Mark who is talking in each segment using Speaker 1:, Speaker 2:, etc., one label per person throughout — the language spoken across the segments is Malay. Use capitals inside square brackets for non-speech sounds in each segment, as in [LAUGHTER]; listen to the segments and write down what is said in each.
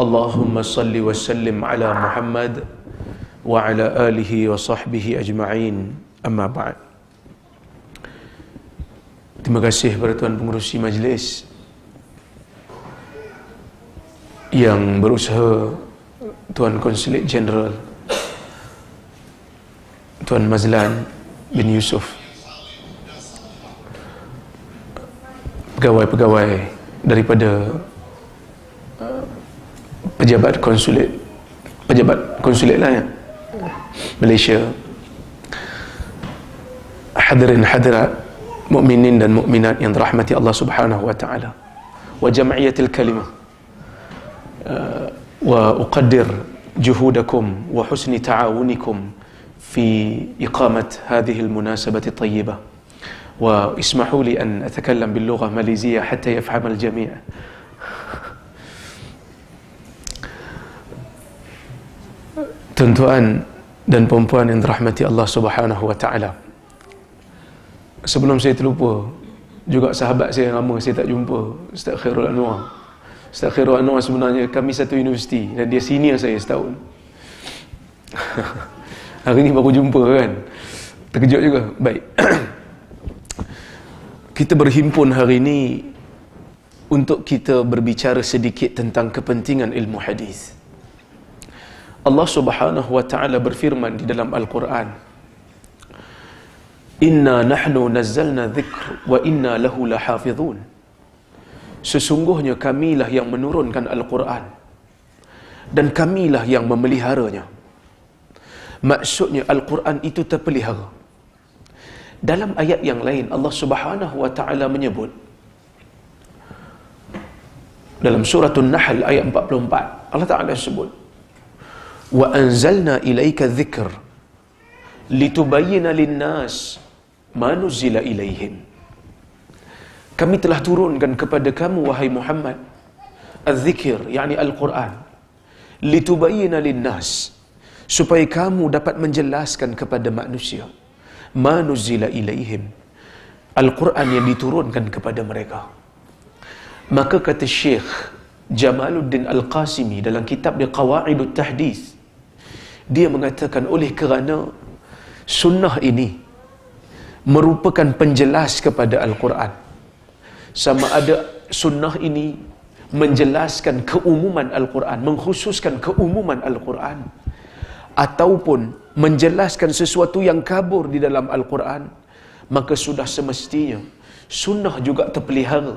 Speaker 1: Allahumma اللهم صل وسلم على محمد وعلى wa وصحبه اجمعين اما بعد Terima kasih kepada Tuan Pengurusi Majlis yang berusaha Tuan Konsulit general Tuan Mazlan bin Yusuf pegawai-pegawai daripada pejabat konsulat pejabat konsulat lah ya Malaysia hadirin hadirat mukminin dan mukminat yang dirahmati Allah Subhanahu wa taala wa jam'iyatil kalimah wa uqaddir ta'awunikum fi iqamat hadhihi al-munasabah at-tayyibah واسمحوا لي أن أتكلم باللغة الماليزية حتى يفهم الجميع Tuan-tuan dan puan yang dirahmati Allah Subhanahu Wa Taala. Sebelum saya terlupa, juga sahabat saya yang lama saya tak jumpa, Ustaz Khairul Anwar. Ustaz Khairul Anwar sebenarnya kami satu universiti dan dia senior saya setahun. [LAUGHS] Hari ini baru jumpa kan. Terkejut juga. Baik. [CLEARS THROAT] kita berhimpun hari ini untuk kita berbicara sedikit tentang kepentingan ilmu hadis. Allah Subhanahu wa taala berfirman di dalam Al-Qur'an Inna nahnu nazzalna dhikr wa inna lahu lahafizun Sesungguhnya kamilah yang menurunkan Al-Qur'an dan kamilah yang memeliharanya Maksudnya Al-Quran itu terpelihara. Dalam ayat yang lain Allah Subhanahu wa taala menyebut dalam surah nahl ayat 44 Allah Taala sebut وَأَنْزَلْنَا إِلَيْكَ الذِّكْرِ لِتُبَيِّنَ لِلنَّاسِ مَا نُزِّلَ إِلَيْهِمْ Kami telah turunkan kepada kamu, wahai Muhammad, al-zikir, yakni Al-Quran, لِتُبَيِّنَ لِلنَّاسِ supaya kamu dapat menjelaskan kepada manusia ma nuzila ilaihim al-Quran yang diturunkan kepada mereka maka kata Syekh Jamaluddin Al-Qasimi dalam kitab dia Qawaidut Tahdits dia mengatakan oleh kerana sunnah ini merupakan penjelas kepada Al-Quran sama ada sunnah ini menjelaskan keumuman Al-Quran mengkhususkan keumuman Al-Quran ataupun menjelaskan sesuatu yang kabur di dalam Al-Quran maka sudah semestinya sunnah juga terpelihara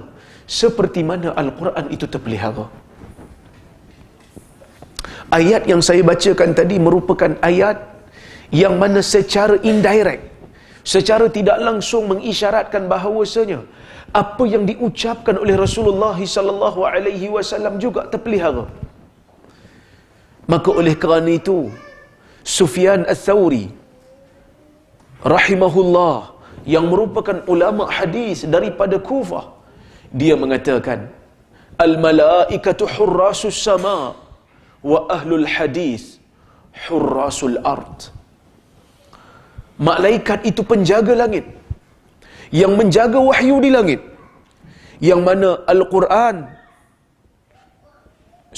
Speaker 1: seperti mana Al-Quran itu terpelihara Ayat yang saya bacakan tadi merupakan ayat yang mana secara indirect, secara tidak langsung mengisyaratkan bahawasanya apa yang diucapkan oleh Rasulullah SAW juga terpelihara. Maka oleh kerana itu Sufyan al-Thawri rahimahullah yang merupakan ulama hadis daripada Kufah dia mengatakan al-malaikatu hurrasus sama' wa ahlul hadis hurrasul ard malaikat itu penjaga langit yang menjaga wahyu di langit yang mana al-Quran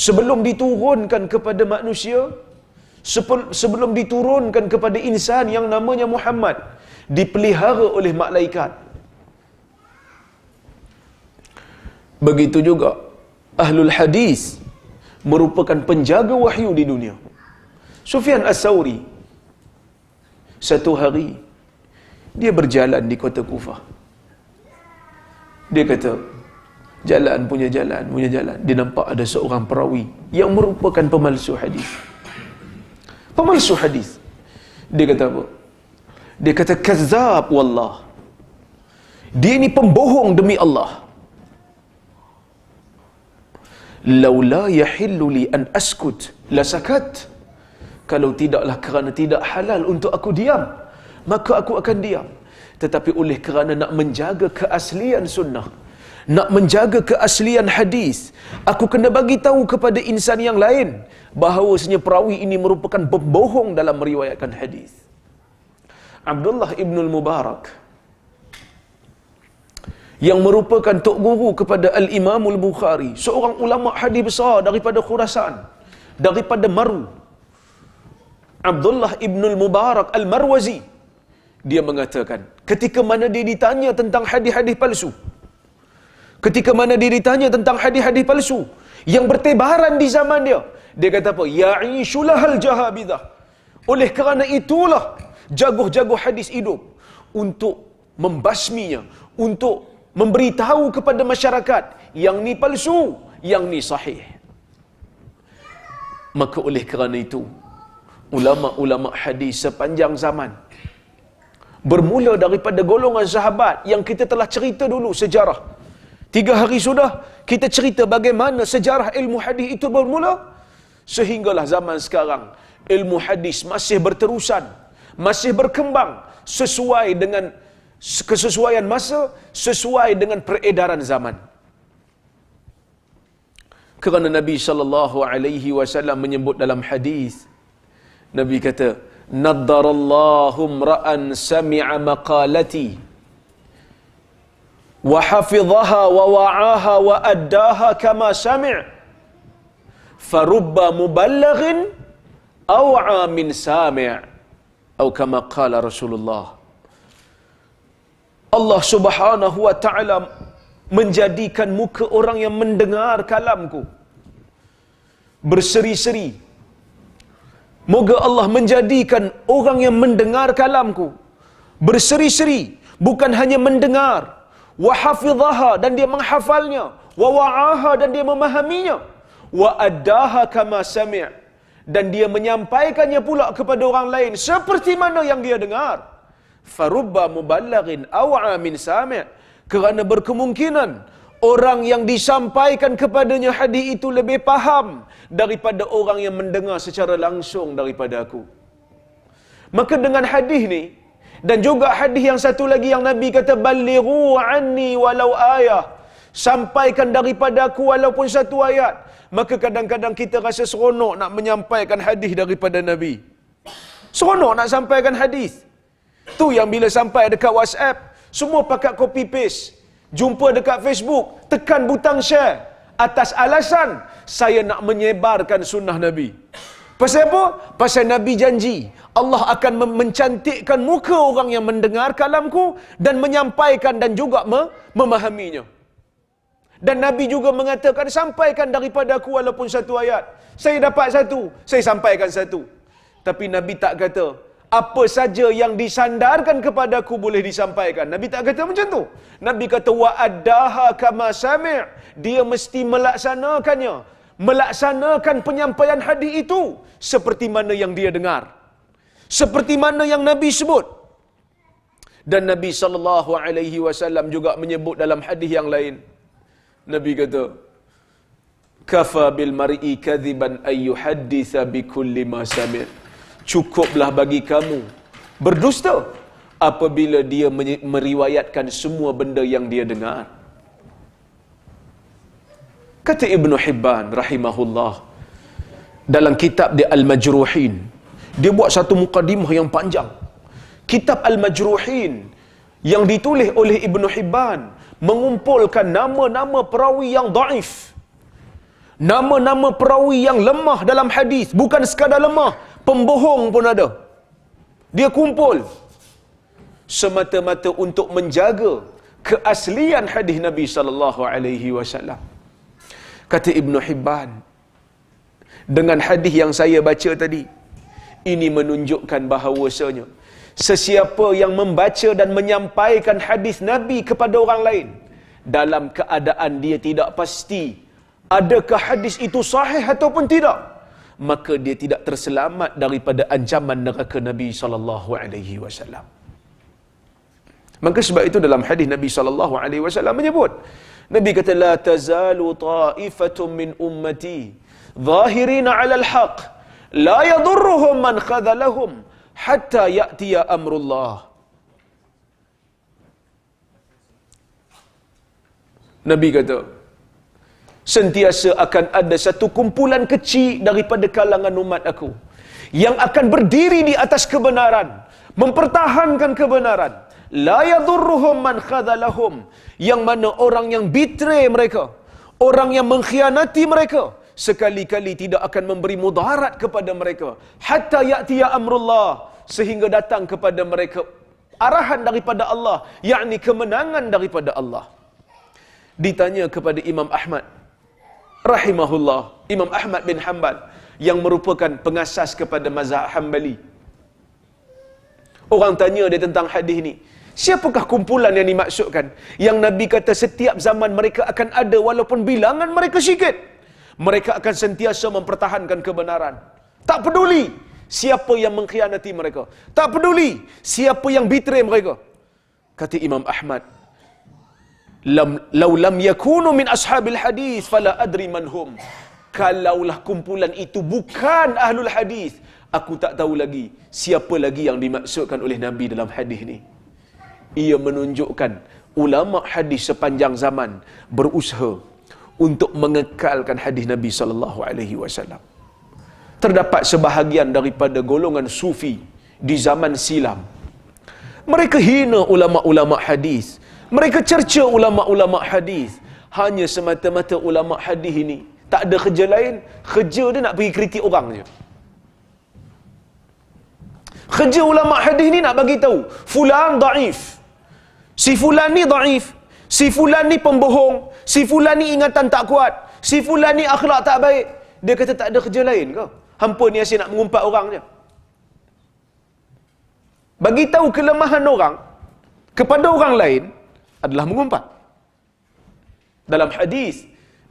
Speaker 1: sebelum diturunkan kepada manusia sebelum diturunkan kepada insan yang namanya Muhammad dipelihara oleh malaikat begitu juga ahlul hadis merupakan penjaga wahyu di dunia. Sufyan As-Sauri satu hari dia berjalan di kota Kufah. Dia kata jalan punya jalan punya jalan dia nampak ada seorang perawi yang merupakan pemalsu hadis. Pemalsu hadis. Dia kata apa? Dia kata kazzab wallah. Dia ni pembohong demi Allah law la yahillu li an askut la sakat kalau tidaklah kerana tidak halal untuk aku diam maka aku akan diam tetapi oleh kerana nak menjaga keaslian sunnah nak menjaga keaslian hadis aku kena bagi tahu kepada insan yang lain bahawasanya perawi ini merupakan pembohong dalam meriwayatkan hadis Abdullah ibn al-Mubarak yang merupakan tok guru kepada al-Imamul Bukhari seorang ulama hadis besar daripada Khurasan daripada Maru Abdullah ibnul Mubarak al-Marwazi dia mengatakan ketika mana dia ditanya tentang hadis-hadis palsu ketika mana dia ditanya tentang hadis-hadis palsu yang bertebaran di zaman dia dia kata apa ya'ishulah ya al-jahabidah oleh kerana itulah jaguh-jaguh hadis hidup untuk membasminya untuk memberitahu kepada masyarakat yang ni palsu, yang ni sahih. Maka oleh kerana itu, ulama-ulama hadis sepanjang zaman bermula daripada golongan sahabat yang kita telah cerita dulu sejarah. Tiga hari sudah kita cerita bagaimana sejarah ilmu hadis itu bermula sehinggalah zaman sekarang ilmu hadis masih berterusan, masih berkembang sesuai dengan kesesuaian masa sesuai dengan peredaran zaman. Kerana Nabi sallallahu alaihi wasallam menyebut dalam hadis Nabi kata, "Naddarallahu ra'an sami'a maqalati wa hafizaha wa wa'aha wa addaha kama sami' farubba muballighin aw'a min sami' atau kama qala Rasulullah Allah subhanahu wa ta'ala menjadikan muka orang yang mendengar kalamku berseri-seri moga Allah menjadikan orang yang mendengar kalamku berseri-seri bukan hanya mendengar wa hafizaha dan dia menghafalnya wa wa'aha dan dia memahaminya wa addaha kama sami' dan dia menyampaikannya pula kepada orang lain seperti mana yang dia dengar farubba muballagin aw'a min sami' kerana berkemungkinan orang yang disampaikan kepadanya hadis itu lebih paham daripada orang yang mendengar secara langsung daripada aku maka dengan hadis ni dan juga hadis yang satu lagi yang nabi kata ballighu anni walau ayah sampaikan daripada aku walaupun satu ayat maka kadang-kadang kita rasa seronok nak menyampaikan hadis daripada nabi seronok nak sampaikan hadis Tu yang bila sampai dekat WhatsApp, semua pakat copy paste. Jumpa dekat Facebook, tekan butang share. Atas alasan, saya nak menyebarkan sunnah Nabi. Pasal apa? Pasal Nabi janji. Allah akan mencantikkan muka orang yang mendengar kalamku dan menyampaikan dan juga memahaminya. Dan Nabi juga mengatakan, sampaikan daripada aku walaupun satu ayat. Saya dapat satu, saya sampaikan satu. Tapi Nabi tak kata, apa saja yang disandarkan kepadaku boleh disampaikan. Nabi tak kata macam tu. Nabi kata wa addaha kama sami' dia mesti melaksanakannya. Melaksanakan penyampaian hadis itu seperti mana yang dia dengar. Seperti mana yang Nabi sebut. Dan Nabi sallallahu alaihi wasallam juga menyebut dalam hadis yang lain. Nabi kata kafa bil mar'i kadhiban ay bi kulli ma sami' cukuplah bagi kamu berdusta apabila dia meriwayatkan semua benda yang dia dengar kata Ibn Hibban rahimahullah dalam kitab dia Al-Majruhin dia buat satu mukadimah yang panjang kitab Al-Majruhin yang ditulis oleh Ibn Hibban mengumpulkan nama-nama perawi yang daif nama-nama perawi yang lemah dalam hadis bukan sekadar lemah pembohong pun ada. Dia kumpul semata-mata untuk menjaga keaslian hadis Nabi sallallahu alaihi wasallam. Kata Ibn Hibban dengan hadis yang saya baca tadi ini menunjukkan bahawasanya sesiapa yang membaca dan menyampaikan hadis Nabi kepada orang lain dalam keadaan dia tidak pasti adakah hadis itu sahih ataupun tidak maka dia tidak terselamat daripada ancaman neraka Nabi sallallahu alaihi wasallam. Maka sebab itu dalam hadis Nabi sallallahu alaihi wasallam menyebut Nabi kata la tazalu ta'ifatun min ummati zahirina 'ala al-haq la yadurruhum man khadhalahum hatta ya'ti amrullah. Nabi kata sentiasa akan ada satu kumpulan kecil daripada kalangan umat aku yang akan berdiri di atas kebenaran mempertahankan kebenaran la yadurruhum man khadalahum yang mana orang yang betray mereka orang yang mengkhianati mereka sekali-kali tidak akan memberi mudarat kepada mereka hatta ya'ti ya amrullah sehingga datang kepada mereka arahan daripada Allah yakni kemenangan daripada Allah ditanya kepada Imam Ahmad rahimahullah Imam Ahmad bin Hanbal yang merupakan pengasas kepada mazhab Hanbali orang tanya dia tentang hadis ni siapakah kumpulan yang dimaksudkan yang Nabi kata setiap zaman mereka akan ada walaupun bilangan mereka sikit mereka akan sentiasa mempertahankan kebenaran tak peduli siapa yang mengkhianati mereka tak peduli siapa yang bitre mereka kata Imam Ahmad lam law lam yakunu min ashabil hadis fala adri man kalaulah kumpulan itu bukan ahlul hadis aku tak tahu lagi siapa lagi yang dimaksudkan oleh nabi dalam hadis ni ia menunjukkan ulama hadis sepanjang zaman berusaha untuk mengekalkan hadis nabi sallallahu alaihi wasallam terdapat sebahagian daripada golongan sufi di zaman silam mereka hina ulama-ulama hadis mereka cerca ulama-ulama hadis. Hanya semata-mata ulama hadis ini tak ada kerja lain, kerja dia nak pergi kritik orang je. Kerja ulama hadis ni nak bagi tahu fulan dhaif. Si fulan ni dhaif, si fulan ni pembohong, si fulan ni ingatan tak kuat, si fulan ni akhlak tak baik. Dia kata tak ada kerja lain ke? Hampa ni asyik nak mengumpat orang je. Bagi tahu kelemahan orang kepada orang lain adalah mengumpat. Dalam hadis,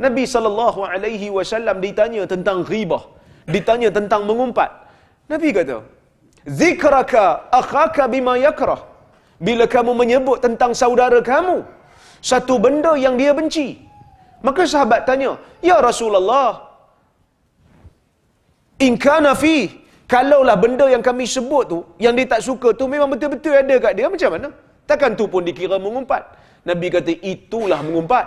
Speaker 1: Nabi sallallahu alaihi wasallam ditanya tentang ghibah, ditanya tentang mengumpat. Nabi kata, "Zikraka akhaka bima yakrah." Bila kamu menyebut tentang saudara kamu satu benda yang dia benci. Maka sahabat tanya, "Ya Rasulullah, in nafi kalaulah benda yang kami sebut tu yang dia tak suka tu memang betul-betul ada kat dia macam mana Takkan tu pun dikira mengumpat. Nabi kata itulah mengumpat.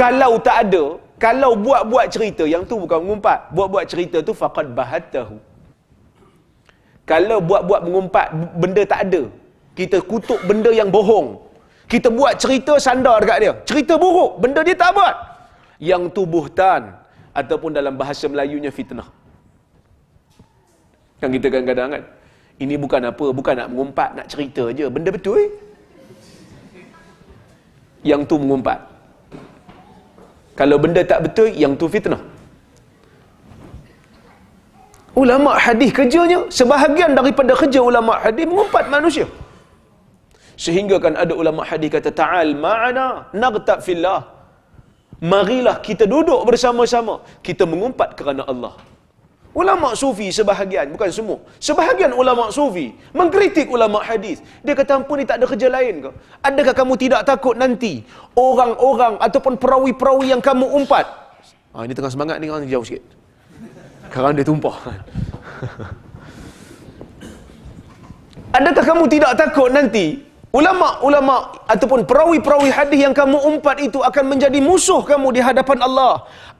Speaker 1: Kalau tak ada, kalau buat-buat cerita yang tu bukan mengumpat. Buat-buat cerita tu faqad bahatahu. Kalau buat-buat mengumpat benda tak ada, kita kutuk benda yang bohong. Kita buat cerita sandar dekat dia. Cerita buruk, benda dia tak buat. Yang tu buhtan ataupun dalam bahasa Melayunya fitnah. Kan kita kan, kadang -kadang, kan? Ini bukan apa, bukan nak mengumpat, nak cerita je. Benda betul eh? Yang tu mengumpat. Kalau benda tak betul, yang tu fitnah. Ulama hadis kerjanya, sebahagian daripada kerja ulama hadis mengumpat manusia. Sehingga kan ada ulama hadis kata ta'al ma'ana naghtab fillah. Marilah kita duduk bersama-sama, kita mengumpat kerana Allah. Ulama sufi sebahagian, bukan semua. Sebahagian ulama sufi mengkritik ulama hadis. Dia kata, ampun ni tak ada kerja lain ke? Adakah kamu tidak takut nanti orang-orang ataupun perawi-perawi yang kamu umpat? Ah, ini tengah semangat ni, orang jauh sikit. Sekarang dia tumpah. [LAUGHS] Adakah kamu tidak takut nanti ulama-ulama ataupun perawi-perawi hadis yang kamu umpat itu akan menjadi musuh kamu di hadapan Allah.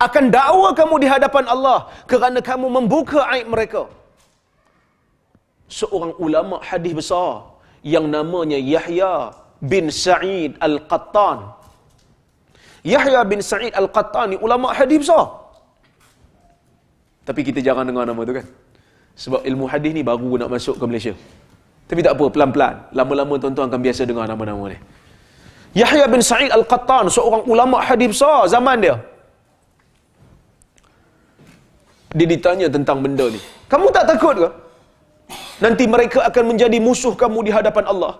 Speaker 1: Akan dakwa kamu di hadapan Allah kerana kamu membuka aib mereka. Seorang ulama hadis besar yang namanya Yahya bin Sa'id Al-Qattan. Yahya bin Sa'id Al-Qattan ni ulama hadis besar. Tapi kita jangan dengar nama tu kan. Sebab ilmu hadis ni baru nak masuk ke Malaysia. Tapi tak apa, pelan-pelan. Lama-lama tuan-tuan akan biasa dengar nama-nama ni. Yahya bin Sa'id Al-Qattan, seorang ulama hadis besar zaman dia. Dia ditanya tentang benda ni. Kamu tak takut ke? Nanti mereka akan menjadi musuh kamu di hadapan Allah.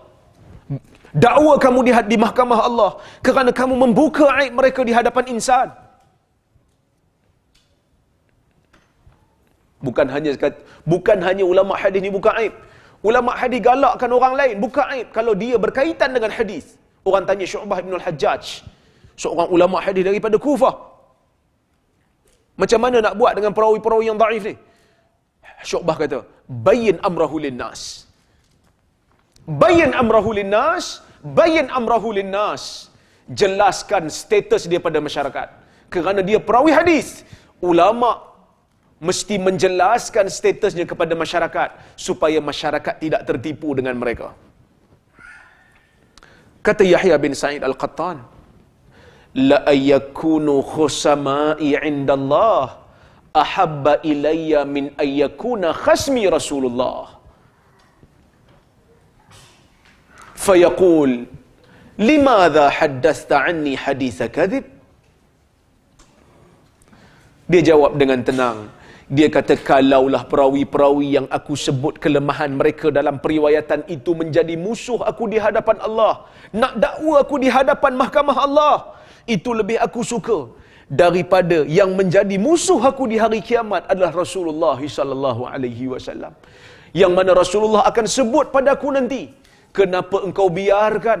Speaker 1: Dakwa kamu di, di mahkamah Allah. Kerana kamu membuka aib mereka di hadapan insan. Bukan hanya bukan hanya ulama hadis ni buka aib. Ulama hadis galakkan orang lain buka aib kalau dia berkaitan dengan hadis. Orang tanya Syu'bah bin Al-Hajjaj, seorang ulama hadis daripada Kufah. Macam mana nak buat dengan perawi-perawi yang dhaif ni? Syu'bah kata, bayyin amrahu linnas. Bayyin amrahu linnas, bayyin amrahu linnas. Jelaskan status dia pada masyarakat. Kerana dia perawi hadis. Ulama' mesti menjelaskan statusnya kepada masyarakat supaya masyarakat tidak tertipu dengan mereka. Kata Yahya bin Sa'id Al-Qattan, "La ayakunu khusama'i 'inda Allah ahabba ilayya min ayakuna khasmi Rasulullah." Fayaqul, "Limadha haddatsta 'anni haditsa kadhib?" Dia jawab dengan tenang, dia kata, kalaulah perawi-perawi yang aku sebut kelemahan mereka dalam periwayatan itu menjadi musuh aku di hadapan Allah. Nak dakwa aku di hadapan mahkamah Allah. Itu lebih aku suka daripada yang menjadi musuh aku di hari kiamat adalah Rasulullah sallallahu alaihi wasallam. Yang mana Rasulullah akan sebut padaku nanti, kenapa engkau biarkan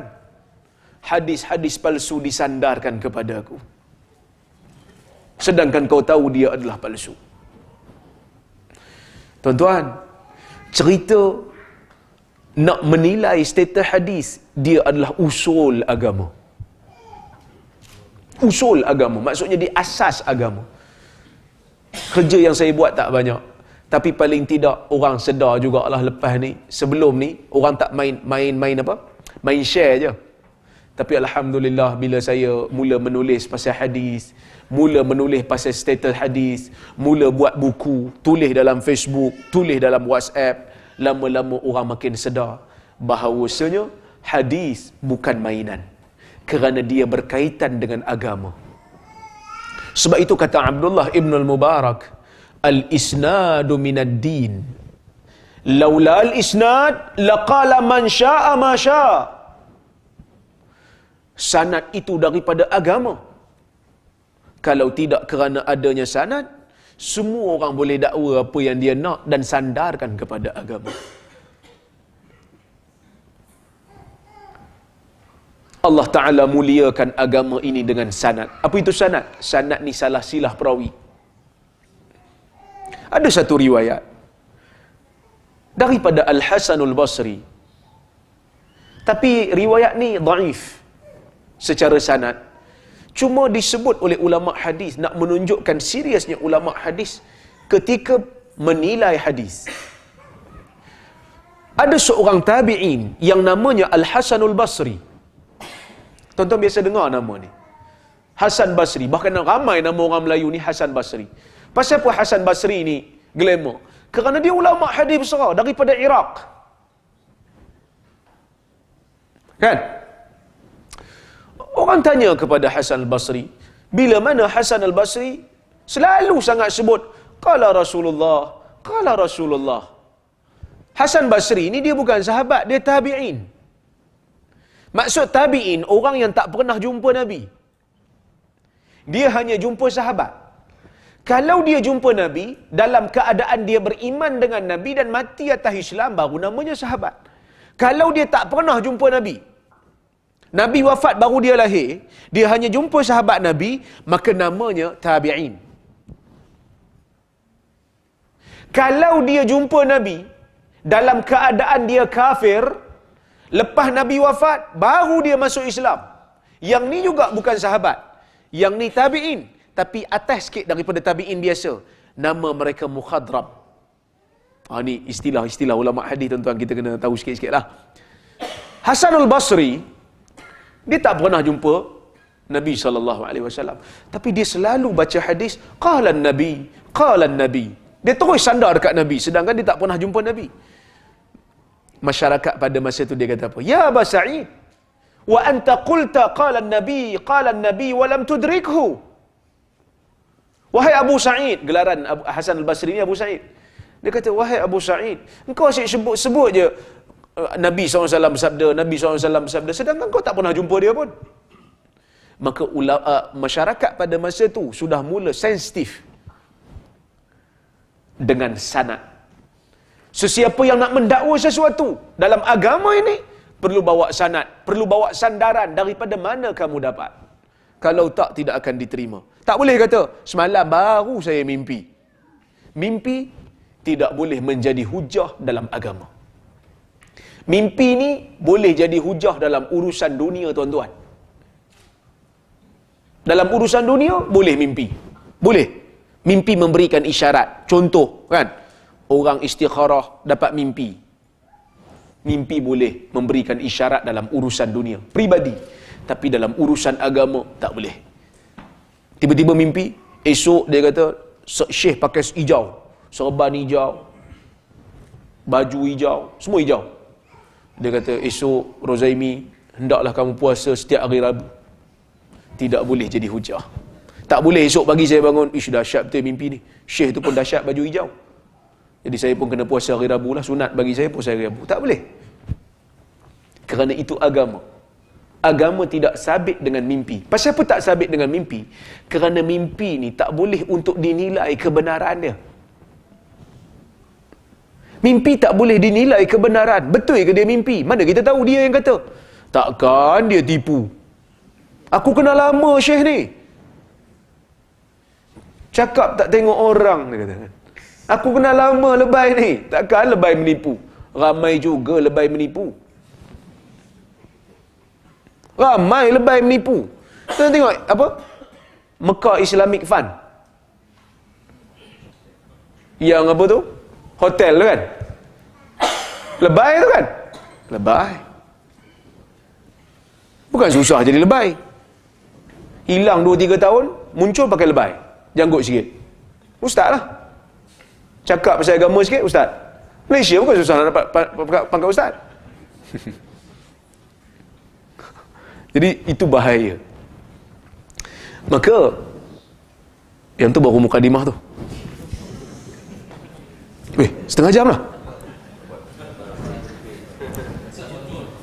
Speaker 1: hadis-hadis palsu disandarkan kepada aku? Sedangkan kau tahu dia adalah palsu. Tuan-tuan, cerita nak menilai status hadis, dia adalah usul agama. Usul agama, maksudnya di asas agama. Kerja yang saya buat tak banyak. Tapi paling tidak orang sedar jugalah lepas ni. Sebelum ni, orang tak main main main apa? Main share je. Tapi Alhamdulillah bila saya mula menulis pasal hadis, mula menulis pasal status hadis, mula buat buku, tulis dalam Facebook, tulis dalam WhatsApp, lama-lama orang makin sedar bahawasanya hadis bukan mainan kerana dia berkaitan dengan agama. Sebab itu kata Abdullah Ibn Al-Mubarak, Al-Isnadu minad din. Lawla al-isnad, laqala man sya'a ma sya'a. Sanat itu daripada agama kalau tidak kerana adanya sanad semua orang boleh dakwa apa yang dia nak dan sandarkan kepada agama Allah Ta'ala muliakan agama ini dengan sanad. Apa itu sanad? Sanad ni salah silah perawi. Ada satu riwayat. Daripada Al-Hasanul Basri. Tapi riwayat ni daif. Secara sanad cuma disebut oleh ulama hadis nak menunjukkan seriusnya ulama hadis ketika menilai hadis ada seorang tabi'in yang namanya Al-Hasanul Basri Tonton biasa dengar nama ni Hasan Basri bahkan ramai nama orang Melayu ni Hasan Basri pasal apa Hasan Basri ni glamour kerana dia ulama hadis besar daripada Iraq kan Orang tanya kepada Hasan al-Basri, bila mana Hasan al-Basri selalu sangat sebut, Kala Rasulullah, Kala Rasulullah. Hasan Basri ini dia bukan sahabat, dia tabi'in. Maksud tabi'in, orang yang tak pernah jumpa Nabi. Dia hanya jumpa sahabat. Kalau dia jumpa Nabi, dalam keadaan dia beriman dengan Nabi dan mati atas Islam, baru namanya sahabat. Kalau dia tak pernah jumpa Nabi, Nabi wafat baru dia lahir, dia hanya jumpa sahabat Nabi, maka namanya tabi'in. Kalau dia jumpa Nabi dalam keadaan dia kafir, lepas Nabi wafat baru dia masuk Islam. Yang ni juga bukan sahabat. Yang ni tabi'in, tapi atas sikit daripada tabi'in biasa. Nama mereka mukhadram. Ha, ni istilah-istilah ulama hadis tuan-tuan kita kena tahu sikit-sikitlah. Hasanul Basri dia tak pernah jumpa Nabi sallallahu alaihi wasallam. Tapi dia selalu baca hadis qalan nabi, qalan nabi. Dia terus sandar dekat Nabi sedangkan dia tak pernah jumpa Nabi. Masyarakat pada masa itu dia kata apa? Ya Aba Sa'id, wa anta qulta qalan nabi, qalan nabi wa lam tudrikhu. Wahai Abu Sa'id, gelaran Hasan Al-Basri ni Abu Sa'id. Dia kata, wahai Abu Sa'id, engkau asyik sebut-sebut je Eh, Nabi SAW bersabda, Nabi SAW bersabda, sedangkan kau tak pernah jumpa dia pun. Maka ula, uh, masyarakat pada masa tu sudah mula sensitif dengan sanat. Sesiapa yang nak mendakwa sesuatu dalam agama ini, perlu bawa sanat, perlu bawa sandaran daripada mana kamu dapat. Kalau tak, tidak akan diterima. Tak boleh kata, semalam baru saya mimpi. Mimpi tidak boleh menjadi hujah dalam agama. Mimpi ni boleh jadi hujah dalam urusan dunia tuan-tuan. Dalam urusan dunia boleh mimpi. Boleh. Mimpi memberikan isyarat. Contoh kan. Orang istikharah dapat mimpi. Mimpi boleh memberikan isyarat dalam urusan dunia. Pribadi. Tapi dalam urusan agama tak boleh. Tiba-tiba mimpi. Esok dia kata Syekh pakai hijau. Serban hijau. Baju hijau. Semua hijau. Dia kata, esok Rozaimi, hendaklah kamu puasa setiap hari Rabu. Tidak boleh jadi hujah. Tak boleh esok pagi saya bangun, ish dahsyat betul mimpi ni. Syekh tu pun dah dahsyat baju hijau. Jadi saya pun kena puasa hari Rabu lah, sunat bagi saya puasa hari Rabu. Tak boleh. Kerana itu agama. Agama tidak sabit dengan mimpi. Pasal apa tak sabit dengan mimpi? Kerana mimpi ni tak boleh untuk dinilai kebenarannya. Mimpi tak boleh dinilai kebenaran. Betul ke dia mimpi? Mana kita tahu dia yang kata? Takkan dia tipu. Aku kenal lama Syekh ni. Cakap tak tengok orang dia kata. Aku kenal lama lebay ni. Takkan lebay menipu. Ramai juga lebay menipu. Ramai lebay menipu. Kita tengok apa? Mekah Islamic Fund. Yang apa tu? hotel tu kan lebay tu kan lebay bukan susah jadi lebay hilang 2-3 tahun muncul pakai lebay janggut sikit ustaz lah cakap pasal agama sikit ustaz Malaysia bukan susah nak dapat pangkat ustaz [LAUGHS] jadi itu bahaya maka yang tu baru mukadimah tu Weh, setengah jam lah.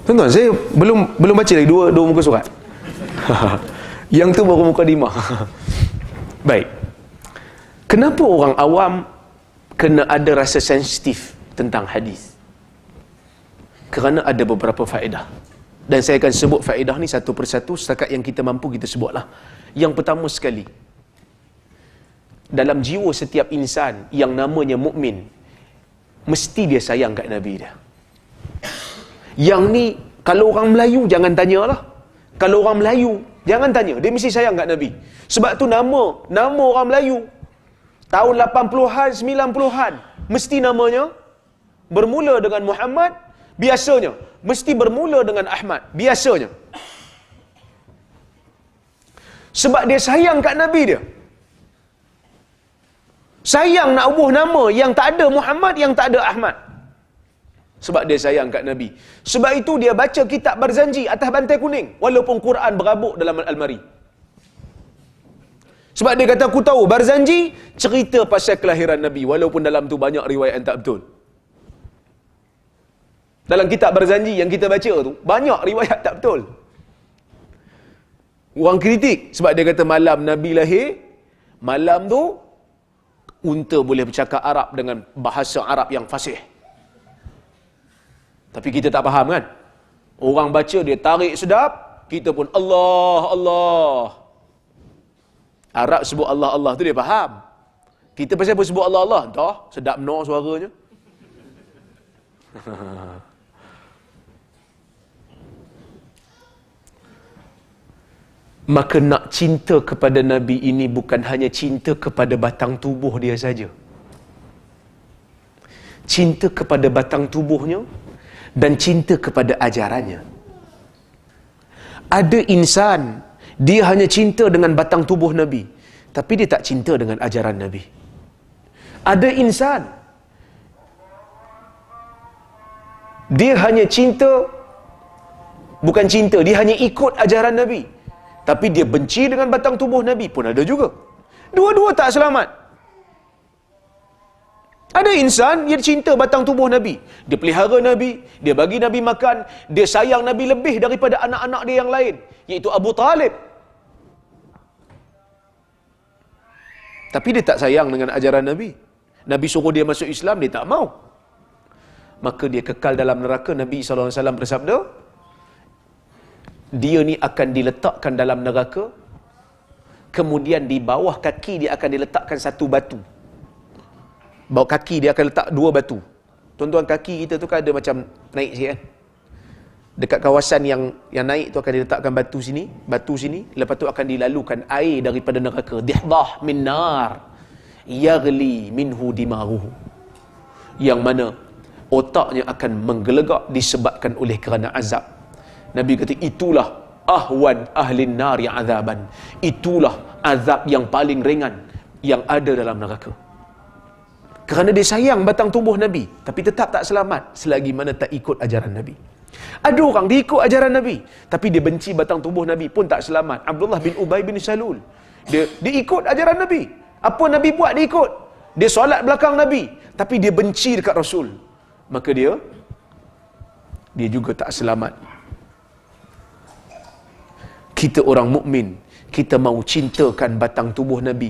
Speaker 1: Tuan-tuan, saya belum belum baca lagi dua, dua muka surat. [LAUGHS] Yang tu baru muka lima. [LAUGHS] Baik. Kenapa orang awam kena ada rasa sensitif tentang hadis? Kerana ada beberapa faedah. Dan saya akan sebut faedah ni satu persatu setakat yang kita mampu kita sebutlah. Yang pertama sekali, dalam jiwa setiap insan yang namanya mukmin mesti dia sayang kat Nabi dia. Yang ni, kalau orang Melayu, jangan tanyalah. Kalau orang Melayu, jangan tanya. Dia mesti sayang kat Nabi. Sebab tu nama, nama orang Melayu. Tahun 80-an, 90-an, mesti namanya bermula dengan Muhammad, biasanya. Mesti bermula dengan Ahmad, biasanya. Sebab dia sayang kat Nabi dia. Sayang nak ubuh nama yang tak ada Muhammad, yang tak ada Ahmad. Sebab dia sayang kat Nabi. Sebab itu dia baca kitab berzanji atas bantai kuning. Walaupun Quran berabuk dalam almari. Sebab dia kata, aku tahu Barzanji cerita pasal kelahiran Nabi. Walaupun dalam tu banyak riwayat yang tak betul. Dalam kitab Barzanji yang kita baca tu, banyak riwayat tak betul. Orang kritik sebab dia kata malam Nabi lahir, malam tu unta boleh bercakap Arab dengan bahasa Arab yang fasih. Tapi kita tak faham kan? Orang baca dia tarik sedap, kita pun Allah, Allah. Arab sebut Allah, Allah tu dia faham. Kita pasal apa sebut Allah, Allah? Dah, sedap no suaranya. [LAUGHS] maka nak cinta kepada nabi ini bukan hanya cinta kepada batang tubuh dia saja cinta kepada batang tubuhnya dan cinta kepada ajarannya ada insan dia hanya cinta dengan batang tubuh nabi tapi dia tak cinta dengan ajaran nabi ada insan dia hanya cinta bukan cinta dia hanya ikut ajaran nabi tapi dia benci dengan batang tubuh Nabi pun ada juga. Dua-dua tak selamat. Ada insan yang cinta batang tubuh Nabi. Dia pelihara Nabi, dia bagi Nabi makan, dia sayang Nabi lebih daripada anak-anak dia yang lain, iaitu Abu Talib. Tapi dia tak sayang dengan ajaran Nabi. Nabi suruh dia masuk Islam, dia tak mau. Maka dia kekal dalam neraka. Nabi SAW bersabda, dia ni akan diletakkan dalam neraka kemudian di bawah kaki dia akan diletakkan satu batu bawah kaki dia akan letak dua batu tuan-tuan kaki kita tu kan ada macam naik sikit kan dekat kawasan yang yang naik tu akan diletakkan batu sini batu sini lepas tu akan dilalukan air daripada neraka dihdah min nar yagli minhu dimaruhu yang mana otaknya akan menggelegak disebabkan oleh kerana azab Nabi kata itulah ahwan ahli nar yang azaban. Itulah azab yang paling ringan yang ada dalam neraka. Kerana dia sayang batang tumbuh Nabi. Tapi tetap tak selamat selagi mana tak ikut ajaran Nabi. Ada orang dia ikut ajaran Nabi. Tapi dia benci batang tumbuh Nabi pun tak selamat. Abdullah bin Ubay bin Salul. Dia, dia ikut ajaran Nabi. Apa Nabi buat dia ikut. Dia solat belakang Nabi. Tapi dia benci dekat Rasul. Maka dia, dia juga tak selamat kita orang mukmin kita mau cintakan batang tubuh Nabi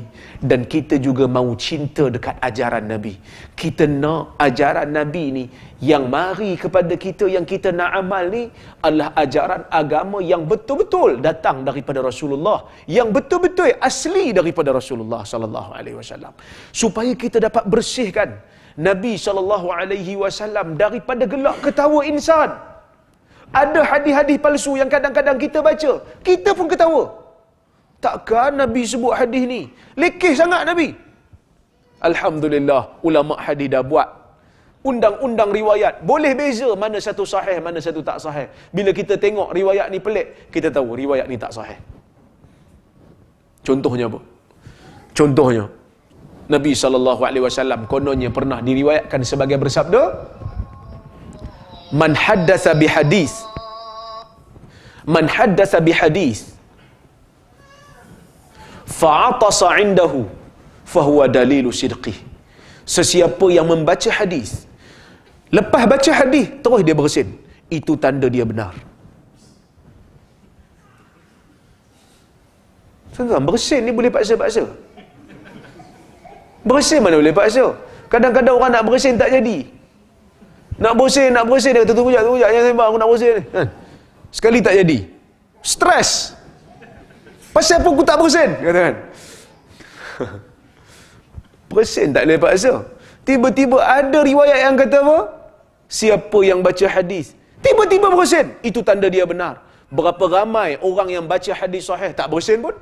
Speaker 1: dan kita juga mau cinta dekat ajaran Nabi. Kita nak ajaran Nabi ni yang mari kepada kita yang kita nak amal ni adalah ajaran agama yang betul-betul datang daripada Rasulullah yang betul-betul asli daripada Rasulullah sallallahu alaihi wasallam. Supaya kita dapat bersihkan Nabi sallallahu alaihi wasallam daripada gelak ketawa insan ada hadis-hadis palsu yang kadang-kadang kita baca, kita pun ketawa. Takkan Nabi sebut hadis ni? Lekih sangat Nabi. Alhamdulillah, ulama hadis dah buat undang-undang riwayat. Boleh beza mana satu sahih, mana satu tak sahih. Bila kita tengok riwayat ni pelik, kita tahu riwayat ni tak sahih. Contohnya apa? Contohnya Nabi saw. alaihi wasallam kononnya pernah diriwayatkan sebagai bersabda, man haddasa bi hadis man haddasa bi hadis fa'atasa indahu fahuwa dalilu sidqi sesiapa yang membaca hadis lepas baca hadis terus dia bersin itu tanda dia benar Tuan-tuan, bersin ni boleh paksa-paksa. Bersin mana boleh paksa? Kadang-kadang orang nak bersin tak jadi. Nak bosin, nak bosin dia kata tunggu jap, tunggu jap. Jangan sembang aku nak bosin ni. Kan? Sekali tak jadi. Stres. Pasal apa aku tak bosin? Kata kan. [LAUGHS] Bosin tak lepas rasa. Tiba-tiba ada riwayat yang kata apa? Siapa yang baca hadis? Tiba-tiba bosin. Itu tanda dia benar. Berapa ramai orang yang baca hadis sahih tak bosin pun?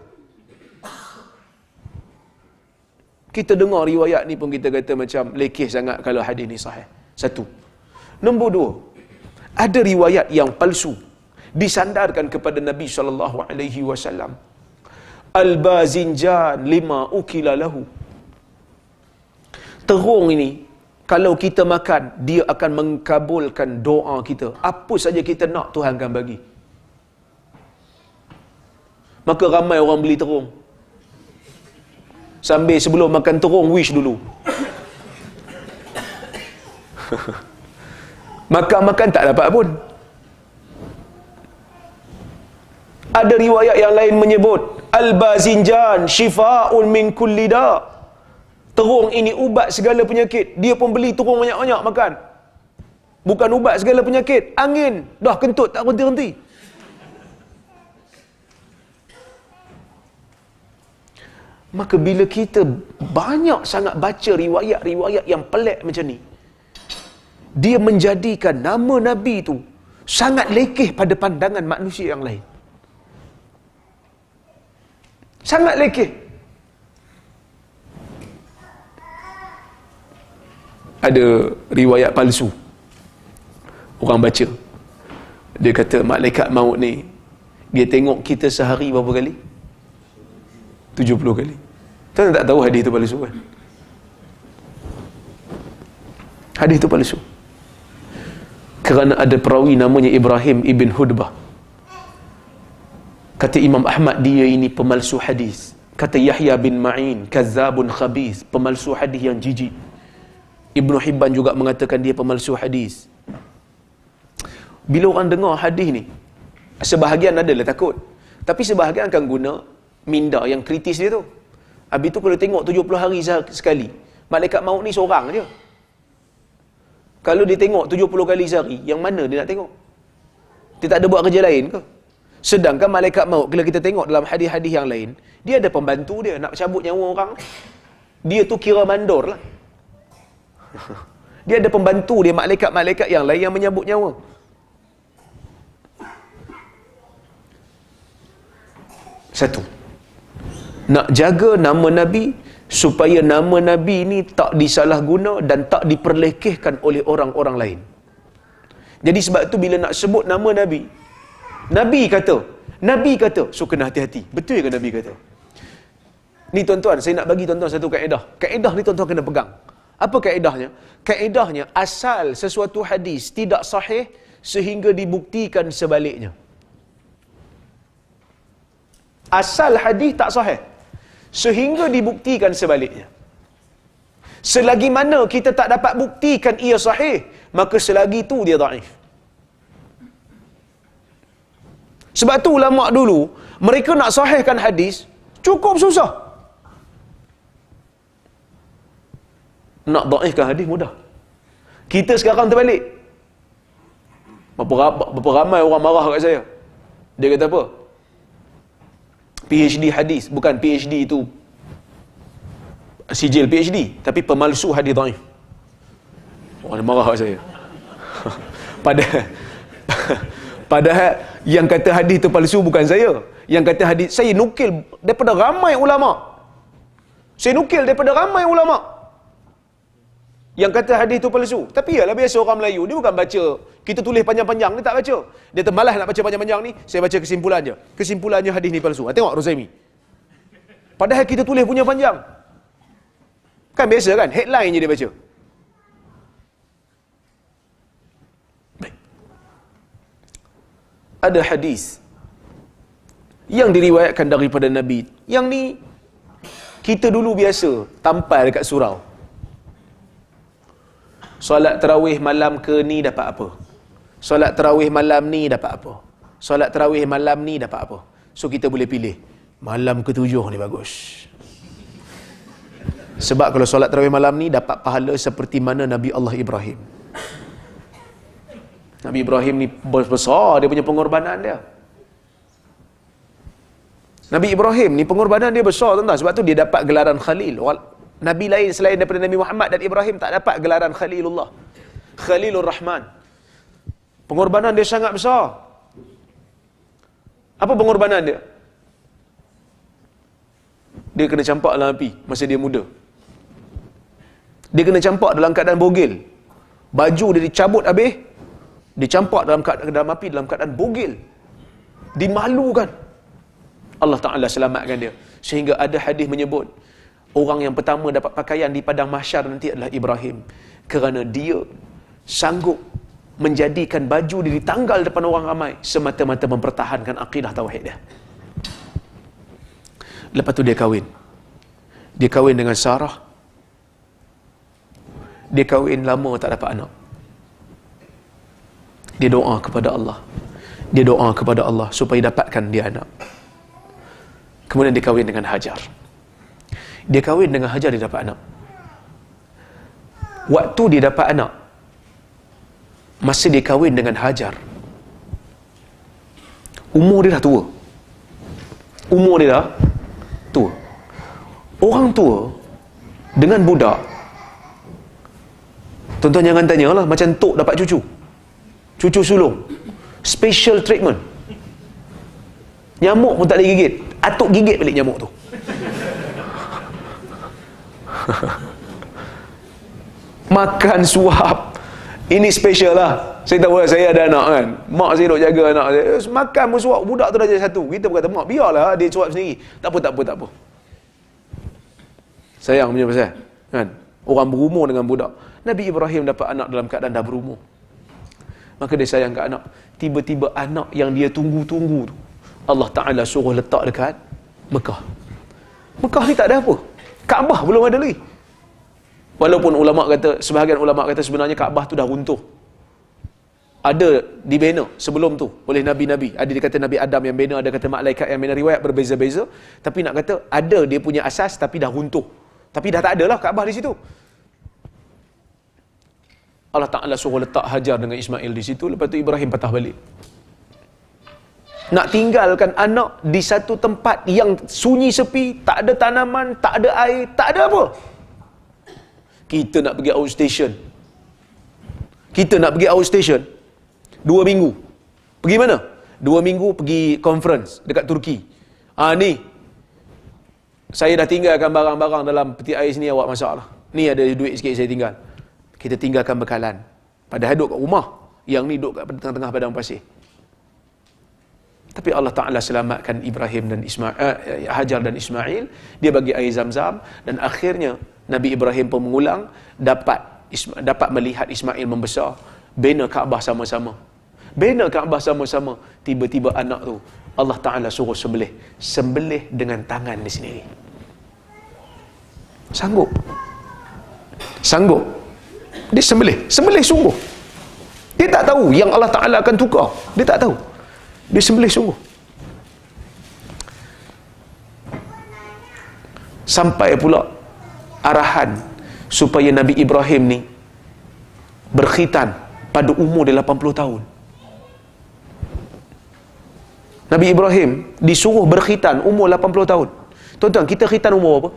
Speaker 1: Kita dengar riwayat ni pun kita kata macam lekeh sangat kalau hadis ni sahih. Satu. Nombor dua, ada riwayat yang palsu disandarkan kepada Nabi sallallahu alaihi wasallam. Al-bazinjan lima ukilalahu. lahu. Terung ini kalau kita makan dia akan mengkabulkan doa kita. Apa saja kita nak Tuhan akan bagi. Maka ramai orang beli terung. Sambil sebelum makan terung wish dulu. [LAUGHS] makan-makan tak dapat pun ada riwayat yang lain menyebut al-bazinjan shifa'un min kulli da terung ini ubat segala penyakit dia pun beli terung banyak-banyak makan bukan ubat segala penyakit angin dah kentut tak berhenti-henti maka bila kita banyak sangat baca riwayat-riwayat yang pelik macam ni dia menjadikan nama Nabi itu sangat lekeh pada pandangan manusia yang lain. Sangat lekeh. Ada riwayat palsu. Orang baca. Dia kata malaikat maut ni dia tengok kita sehari berapa kali? 70 kali. Tuan tak tahu hadis itu palsu kan? Hadis itu palsu. Hmm kerana ada perawi namanya Ibrahim ibn Hudbah. Kata Imam Ahmad dia ini pemalsu hadis. Kata Yahya bin Ma'in, kazzabun khabis, pemalsu hadis yang jijik. Ibn Hibban juga mengatakan dia pemalsu hadis. Bila orang dengar hadis ni, sebahagian adalah takut. Tapi sebahagian akan guna minda yang kritis dia tu. Habis tu kalau tengok 70 hari sekali, malaikat maut ni seorang je. Kalau dia tengok 70 kali sehari, yang mana dia nak tengok? Dia tak ada buat kerja lain ke? Sedangkan malaikat maut, kalau kita tengok dalam hadis-hadis yang lain, dia ada pembantu dia nak cabut nyawa orang. Dia tu kira mandor lah. [LAUGHS] Dia ada pembantu dia, malaikat-malaikat yang lain yang menyambut nyawa. Satu. Nak jaga nama Nabi, supaya nama Nabi ini tak disalahguna dan tak diperlekehkan oleh orang-orang lain. Jadi sebab tu bila nak sebut nama Nabi, Nabi kata, Nabi kata, so kena hati-hati. Betul ke Nabi kata? Ni tuan-tuan, saya nak bagi tuan-tuan satu kaedah. Kaedah ni tuan-tuan kena pegang. Apa kaedahnya? Kaedahnya asal sesuatu hadis tidak sahih sehingga dibuktikan sebaliknya. Asal hadis tak sahih, sehingga dibuktikan sebaliknya. Selagi mana kita tak dapat buktikan ia sahih, maka selagi itu dia daif. Sebab tu ulama dulu mereka nak sahihkan hadis cukup susah. Nak daifkan hadis mudah. Kita sekarang terbalik. Berapa, berapa ramai orang marah kat saya. Dia kata apa? PhD hadis bukan PhD itu sijil PhD tapi pemalsu hadis dhaif orang oh, marah saya [LAUGHS] pada [LAUGHS] padahal yang kata hadis itu palsu bukan saya yang kata hadis saya nukil daripada ramai ulama saya nukil daripada ramai ulama' yang kata hadis tu palsu. Tapi ialah biasa orang Melayu, dia bukan baca. Kita tulis panjang-panjang, dia tak baca. Dia termalas nak baca panjang-panjang ni, saya baca kesimpulannya. Kesimpulannya hadis ni palsu. Ha, tengok Rosemi. Padahal kita tulis punya panjang. Kan biasa kan? Headline je dia baca. Ada hadis yang diriwayatkan daripada Nabi. Yang ni, kita dulu biasa tampal dekat surau. Solat terawih malam ke ni dapat apa? Solat terawih malam ni dapat apa? Solat terawih malam ni dapat apa? So kita boleh pilih. Malam ketujuh ni bagus. Sebab kalau solat terawih malam ni dapat pahala seperti mana Nabi Allah Ibrahim. Nabi Ibrahim ni besar dia punya pengorbanan dia. Nabi Ibrahim ni pengorbanan dia besar tuan-tuan sebab tu dia dapat gelaran Khalil. Nabi lain selain daripada Nabi Muhammad dan Ibrahim tak dapat gelaran Khalilullah. Khalilur Rahman. Pengorbanan dia sangat besar. Apa pengorbanan dia? Dia kena campak dalam api masa dia muda. Dia kena campak dalam keadaan bogil. Baju dia dicabut habis. Dia campak dalam keadaan dalam api dalam keadaan bogil. Dimalukan. Allah Ta'ala selamatkan dia. Sehingga ada hadis menyebut orang yang pertama dapat pakaian di padang mahsyar nanti adalah Ibrahim kerana dia sanggup menjadikan baju diri tanggal depan orang ramai semata-mata mempertahankan akidah tauhid dia. Lepas tu dia kahwin. Dia kahwin dengan Sarah. Dia kahwin lama tak dapat anak. Dia doa kepada Allah. Dia doa kepada Allah supaya dapatkan dia anak. Kemudian dia kahwin dengan Hajar dia kahwin dengan Hajar dia dapat anak waktu dia dapat anak masa dia kahwin dengan Hajar umur dia dah tua umur dia dah tua orang tua dengan budak tuan-tuan jangan tanya lah macam tok dapat cucu cucu sulung special treatment nyamuk pun tak boleh gigit atuk gigit balik nyamuk tu [LAUGHS] makan suap ini special lah saya tahu lah saya ada anak kan mak saya nak jaga anak saya eh, makan pun suap budak tu dah jadi satu kita berkata mak biarlah dia suap sendiri tak apa tak apa tak apa sayang punya pasal kan orang berumur dengan budak Nabi Ibrahim dapat anak dalam keadaan dah berumur maka dia sayang ke anak tiba-tiba anak yang dia tunggu-tunggu tu Allah Ta'ala suruh letak dekat Mekah Mekah ni tak ada apa Kaabah belum ada lagi. Walaupun ulama kata sebahagian ulama kata sebenarnya Kaabah tu dah runtuh. Ada dibina sebelum tu oleh nabi-nabi. Ada dikata Nabi Adam yang bina, ada kata malaikat yang bina riwayat berbeza-beza, tapi nak kata ada dia punya asas tapi dah runtuh. Tapi dah tak ada lah Kaabah di situ. Allah Taala suruh letak Hajar dengan Ismail di situ, lepas tu Ibrahim patah balik nak tinggalkan anak di satu tempat yang sunyi sepi, tak ada tanaman, tak ada air, tak ada apa. Kita nak pergi outstation. Kita nak pergi outstation. Dua minggu. Pergi mana? Dua minggu pergi conference dekat Turki. Ah ni. Saya dah tinggalkan barang-barang dalam peti ais ni awak masalah. Ni ada duit sikit saya tinggal. Kita tinggalkan bekalan. Padahal duduk kat rumah. Yang ni duduk kat tengah-tengah padang pasir. Tapi Allah Ta'ala selamatkan Ibrahim dan Ismail, eh, eh, Hajar dan Ismail. Dia bagi air zam-zam. Dan akhirnya Nabi Ibrahim pun mengulang. Dapat, dapat melihat Ismail membesar. Bina Kaabah sama-sama. Bina Kaabah sama-sama. Tiba-tiba anak tu Allah Ta'ala suruh sembelih. Sembelih dengan tangan di sini. Sanggup. Sanggup. Dia sembelih. Sembelih sungguh. Dia tak tahu yang Allah Ta'ala akan tukar. Dia tak tahu disembelih sungguh. Sampai pula arahan supaya Nabi Ibrahim ni berkhitan pada umur dia 80 tahun. Nabi Ibrahim disuruh berkhitan umur 80 tahun. Tuan-tuan, kita khitan umur apa?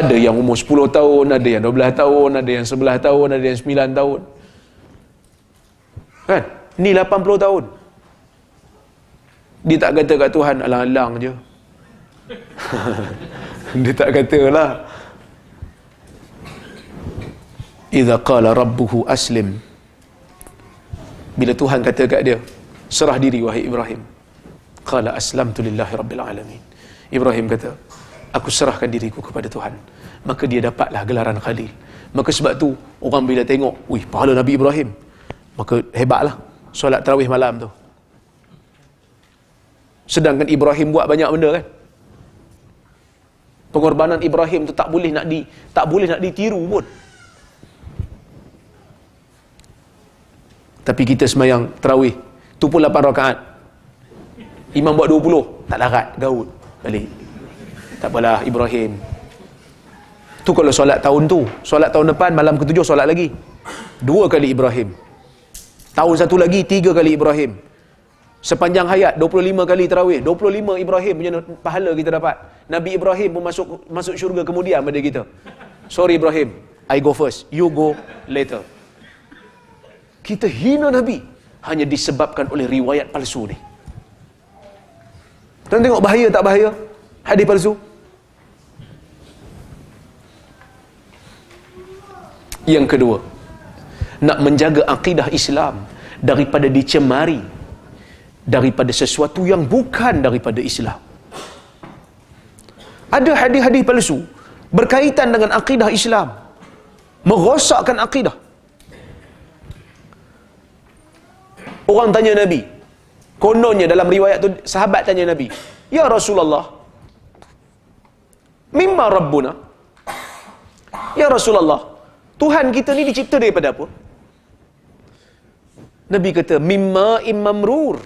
Speaker 1: Ada yang umur 10 tahun, ada yang 12 tahun, ada yang 11 tahun, ada yang 9 tahun. Kan? Ni 80 tahun. Dia tak kata kat Tuhan alang-alang je. [LAUGHS] dia tak katalah. Idza qala rabbuhu aslim. Bila Tuhan kata kat dia, serah diri wahai Ibrahim. Qala tu lillahi rabbil alamin. Ibrahim kata, aku serahkan diriku kepada Tuhan. Maka dia dapatlah gelaran Khalil. Maka sebab tu orang bila tengok, wih pahala Nabi Ibrahim maka hebatlah solat tarawih malam tu sedangkan Ibrahim buat banyak benda kan pengorbanan Ibrahim tu tak boleh nak di tak boleh nak ditiru pun tapi kita semayang tarawih tu pun 8 rakaat imam buat 20 tak larat gaul balik tak apalah Ibrahim tu kalau solat tahun tu solat tahun depan malam ketujuh solat lagi dua kali Ibrahim Tahun satu lagi tiga kali Ibrahim. Sepanjang hayat 25 kali terawih 25 Ibrahim punya pahala kita dapat. Nabi Ibrahim pun masuk masuk syurga kemudian pada kita. Sorry Ibrahim, I go first, you go later. Kita hina Nabi hanya disebabkan oleh riwayat palsu ni. Tuan tengok bahaya tak bahaya? Hadis palsu. Yang kedua, nak menjaga akidah Islam daripada dicemari daripada sesuatu yang bukan daripada Islam. Ada hadis-hadis palsu berkaitan dengan akidah Islam merosakkan akidah. Orang tanya Nabi. Kononnya dalam riwayat tu sahabat tanya Nabi, "Ya Rasulullah, mimma rabbuna?" Ya Rasulullah, Tuhan kita ni dicipta daripada apa? Nabi kata mimma immamrur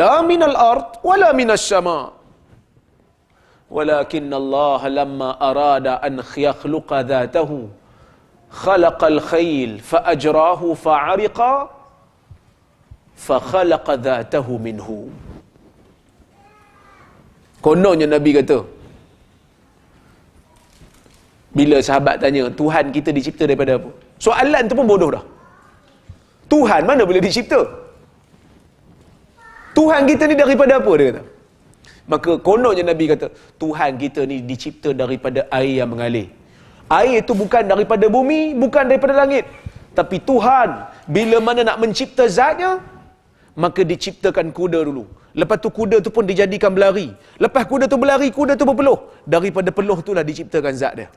Speaker 1: la minal ard wala minas sama ولكن الله لما أراد أن يخلق ذاته خلق الخيل فأجراه فعرق فخلق ذاته منه kononnya Nabi kata bila sahabat tanya Tuhan kita dicipta daripada apa soalan tu pun bodoh dah Tuhan mana boleh dicipta? Tuhan kita ni daripada apa dia kata? Maka kononnya Nabi kata, Tuhan kita ni dicipta daripada air yang mengalir. Air itu bukan daripada bumi, bukan daripada langit. Tapi Tuhan, bila mana nak mencipta zatnya, maka diciptakan kuda dulu. Lepas tu kuda tu pun dijadikan berlari. Lepas kuda tu berlari, kuda tu berpeluh. Daripada peluh tu lah diciptakan zat dia.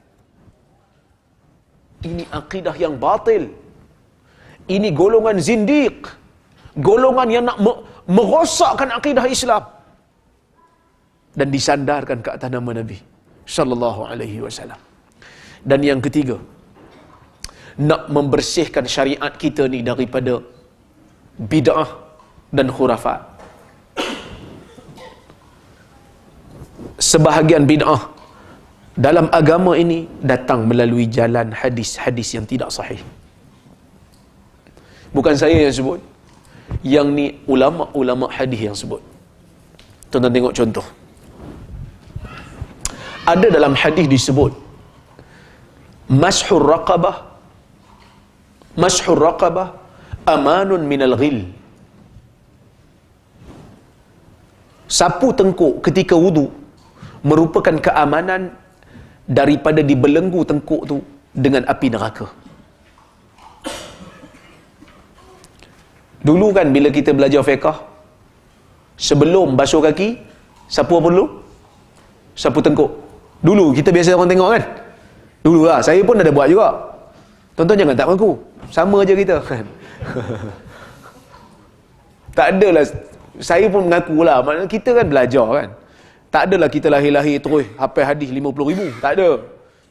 Speaker 1: Ini akidah yang batil ini golongan zindiq golongan yang nak merosakkan akidah Islam dan disandarkan ke atas nama Nabi sallallahu alaihi wasallam dan yang ketiga nak membersihkan syariat kita ni daripada bid'ah dan khurafat sebahagian bid'ah dalam agama ini datang melalui jalan hadis-hadis yang tidak sahih Bukan saya yang sebut. Yang ni ulama-ulama hadis yang sebut. Tonton tengok contoh. Ada dalam hadis disebut Mashur raqabah Mashur raqabah amanun min al ghil. Sapu tengkuk ketika wudu merupakan keamanan daripada dibelenggu tengkuk tu dengan api neraka. Dulu kan bila kita belajar fiqah sebelum basuh kaki, sapu apa dulu? Sapu tengkuk. Dulu kita biasa orang tengok kan? Dulu lah, saya pun ada buat juga. Tonton jangan tak mengaku. Sama aja kita kan. [LAUGHS] tak adalah saya pun mengaku lah. kita kan belajar kan. Tak adalah kita lahir-lahir terus hafal hadis 50 ribu. Tak ada.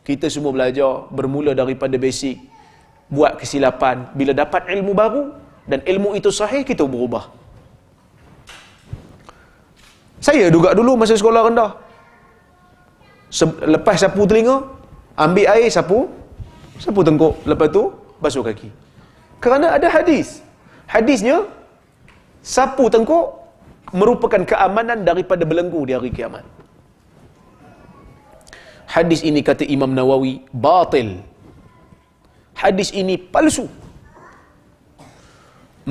Speaker 1: Kita semua belajar bermula daripada basic buat kesilapan bila dapat ilmu baru dan ilmu itu sahih, kita berubah. Saya juga dulu masa sekolah rendah. Lepas sapu telinga, ambil air sapu, sapu tengkuk. Lepas tu, basuh kaki. Kerana ada hadis. Hadisnya, sapu tengkuk merupakan keamanan daripada belenggu di hari kiamat. Hadis ini kata Imam Nawawi, batil. Hadis ini palsu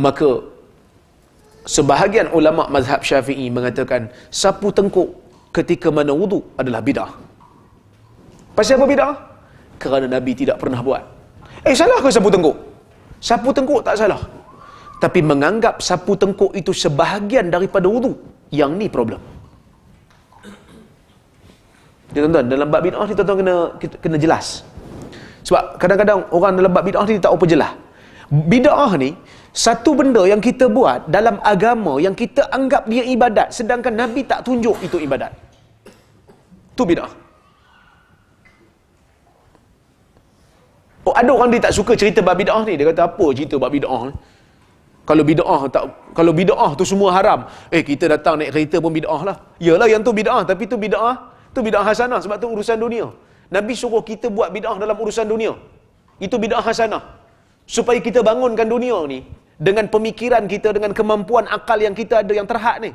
Speaker 1: maka sebahagian ulama mazhab syafi'i mengatakan sapu tengkuk ketika mana wudu adalah bidah pasal apa bidah? kerana Nabi tidak pernah buat eh salah ke sapu tengkuk? sapu tengkuk tak salah tapi menganggap sapu tengkuk itu sebahagian daripada wudu yang ni problem Ya, tuan-tuan, dalam bab bid'ah ni tuan-tuan kena kena jelas. Sebab kadang-kadang orang dalam bab bid'ah ni tak apa jelas. Bid'ah ni satu benda yang kita buat dalam agama yang kita anggap dia ibadat sedangkan Nabi tak tunjuk itu ibadat. Tu bidah. Oh, ada orang dia tak suka cerita bab bidah ni. Dia kata apa cerita bab bidah ni? Kalau bidah tak kalau bidah tu semua haram. Eh kita datang naik kereta pun bidah lah. Yalah yang tu bidah tapi tu bidah tu bidah hasanah sebab tu urusan dunia. Nabi suruh kita buat bidah dalam urusan dunia. Itu bidah hasanah supaya kita bangunkan dunia ni dengan pemikiran kita dengan kemampuan akal yang kita ada yang terhad ni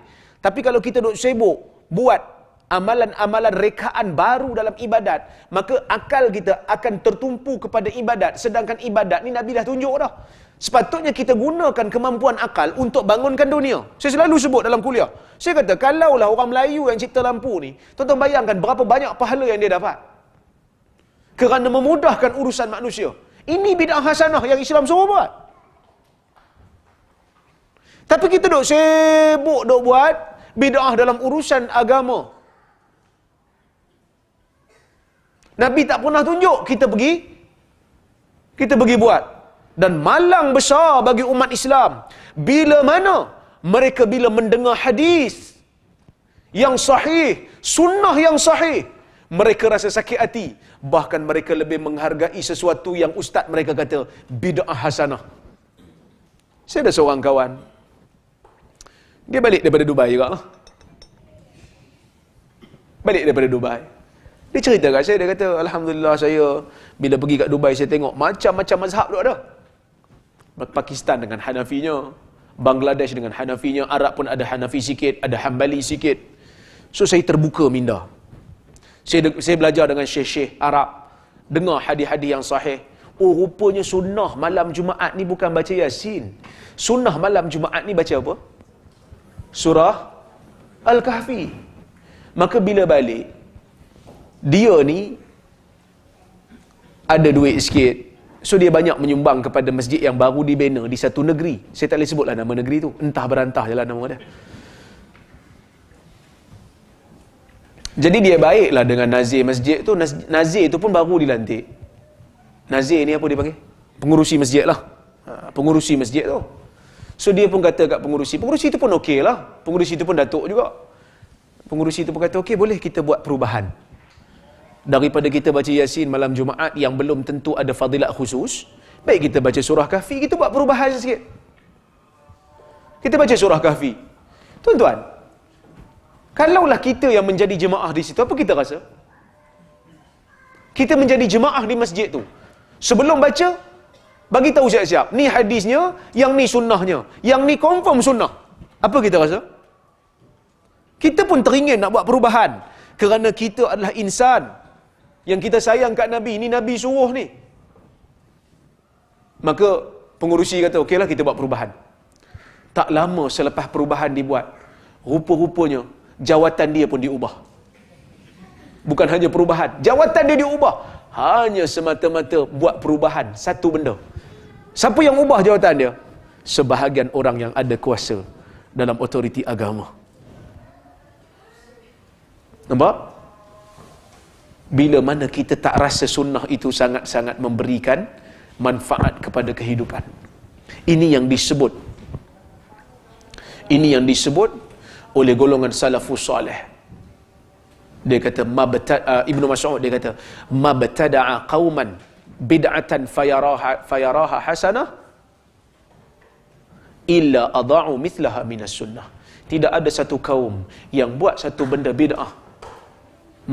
Speaker 1: tapi kalau kita duk sibuk buat amalan-amalan rekaan baru dalam ibadat maka akal kita akan tertumpu kepada ibadat sedangkan ibadat ni Nabi dah tunjuk dah sepatutnya kita gunakan kemampuan akal untuk bangunkan dunia saya selalu sebut dalam kuliah saya kata kalaulah orang Melayu yang cipta lampu ni tuan-tuan bayangkan berapa banyak pahala yang dia dapat kerana memudahkan urusan manusia ini bid'ah hasanah yang Islam semua buat tapi kita duk sibuk duk buat bid'ah dalam urusan agama. Nabi tak pernah tunjuk kita pergi kita pergi buat dan malang besar bagi umat Islam bila mana mereka bila mendengar hadis yang sahih sunnah yang sahih mereka rasa sakit hati bahkan mereka lebih menghargai sesuatu yang ustaz mereka kata bid'ah hasanah saya ada seorang kawan dia balik daripada Dubai juga lah. Balik daripada Dubai. Dia cerita kat saya, dia kata, Alhamdulillah saya bila pergi kat Dubai, saya tengok macam-macam mazhab tu ada. Pakistan dengan Hanafinya, Bangladesh dengan Hanafinya, Arab pun ada Hanafi sikit, ada Hanbali sikit. So saya terbuka minda. Saya, saya belajar dengan syekh-syekh Arab. Dengar hadis-hadis yang sahih. Oh, rupanya sunnah malam Jumaat ni bukan baca Yasin. Sunnah malam Jumaat ni baca apa? surah Al-Kahfi. Maka bila balik, dia ni ada duit sikit. So dia banyak menyumbang kepada masjid yang baru dibina di satu negeri. Saya tak boleh sebutlah nama negeri tu. Entah berantah jelah nama dia. Jadi dia baiklah dengan nazir masjid tu. Nazir tu pun baru dilantik. Nazir ni apa dia panggil? Pengurusi masjid lah. Ha, pengurusi masjid tu. So dia pun kata kat pengurusi, pengurusi itu pun okey lah. Pengurusi itu pun datuk juga. Pengurusi itu pun kata, okey boleh kita buat perubahan. Daripada kita baca Yasin malam Jumaat yang belum tentu ada fadilat khusus, baik kita baca surah kahfi, kita buat perubahan sikit. Kita baca surah kahfi. Tuan-tuan, kalaulah kita yang menjadi jemaah di situ, apa kita rasa? Kita menjadi jemaah di masjid tu. Sebelum baca, bagi tahu siap-siap ni hadisnya yang ni sunnahnya yang ni confirm sunnah apa kita rasa kita pun teringin nak buat perubahan kerana kita adalah insan yang kita sayang kat nabi ni nabi suruh ni maka pengurusi kata okeylah kita buat perubahan tak lama selepas perubahan dibuat rupa-rupanya jawatan dia pun diubah bukan hanya perubahan jawatan dia diubah hanya semata-mata buat perubahan satu benda Siapa yang ubah jawatan dia? Sebahagian orang yang ada kuasa dalam otoriti agama. Nampak? Bila mana kita tak rasa sunnah itu sangat-sangat memberikan manfaat kepada kehidupan. Ini yang disebut. Ini yang disebut oleh golongan salafus salih. Dia kata, Mabata, uh, Ibn Mas'ud, dia kata, Mabtada'a qawman bid'atan fayaraha fayaraha hasanah illa adha'u mithlaha as sunnah tidak ada satu kaum yang buat satu benda bid'ah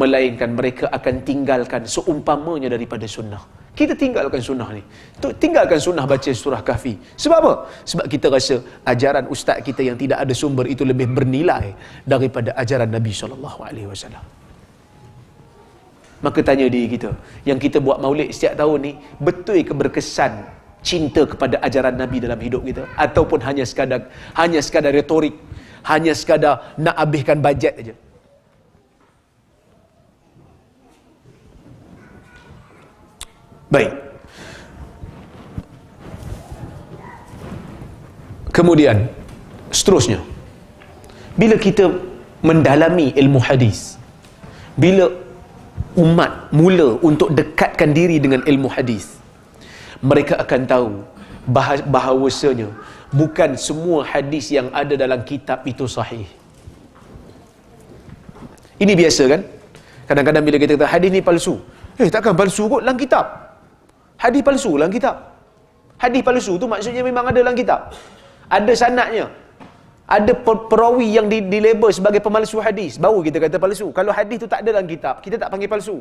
Speaker 1: melainkan mereka akan tinggalkan seumpamanya daripada sunnah kita tinggalkan sunnah ni tinggalkan sunnah baca surah kahfi sebab apa sebab kita rasa ajaran ustaz kita yang tidak ada sumber itu lebih bernilai daripada ajaran nabi sallallahu alaihi wasallam Maka tanya diri kita, yang kita buat maulid setiap tahun ni, betul ke berkesan cinta kepada ajaran Nabi dalam hidup kita? Ataupun hanya sekadar hanya sekadar retorik, hanya sekadar nak habiskan bajet saja? Baik. Kemudian, seterusnya. Bila kita mendalami ilmu hadis, bila umat mula untuk dekatkan diri dengan ilmu hadis mereka akan tahu bahawasanya bukan semua hadis yang ada dalam kitab itu sahih ini biasa kan kadang-kadang bila kita kata hadis ni palsu eh takkan palsu kot dalam kitab hadis palsu dalam kitab hadis palsu tu maksudnya memang ada dalam kitab ada sanatnya ada perawi yang di, di sebagai pemalsu hadis baru kita kata palsu kalau hadis tu tak ada dalam kitab kita tak panggil palsu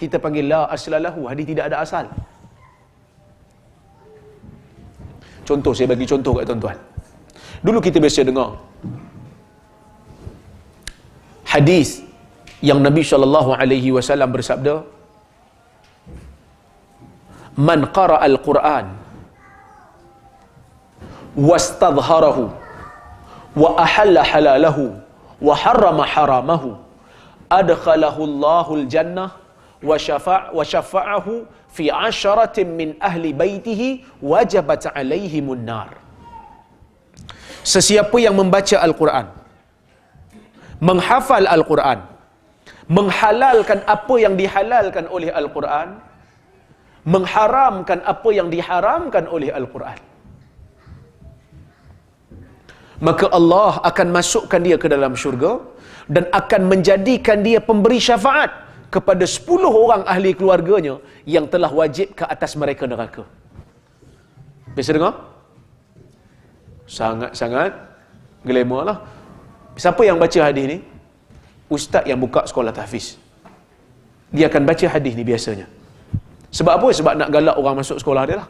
Speaker 1: kita panggil la aslalahu hadis tidak ada asal contoh saya bagi contoh kat tuan-tuan dulu kita biasa dengar hadis yang Nabi sallallahu alaihi wasallam bersabda man qara al-quran wastadharahu al wa ahalla halalahu wa harrama haramahu adkhalahu Allahul jannah wa syafa' wa syafa'ahu fi asharatin min ahli baitihi wajabat alaihi munnar Sesiapa yang membaca Al-Quran menghafal Al-Quran menghalalkan apa yang dihalalkan oleh Al-Quran mengharamkan apa yang diharamkan oleh Al-Quran maka Allah akan masukkan dia ke dalam syurga dan akan menjadikan dia pemberi syafaat kepada sepuluh orang ahli keluarganya yang telah wajib ke atas mereka neraka. Biasa dengar? Sangat-sangat glamour lah. Siapa yang baca hadis ni? Ustaz yang buka sekolah tahfiz. Dia akan baca hadis ni biasanya. Sebab apa? Sebab nak galak orang masuk sekolah dia lah.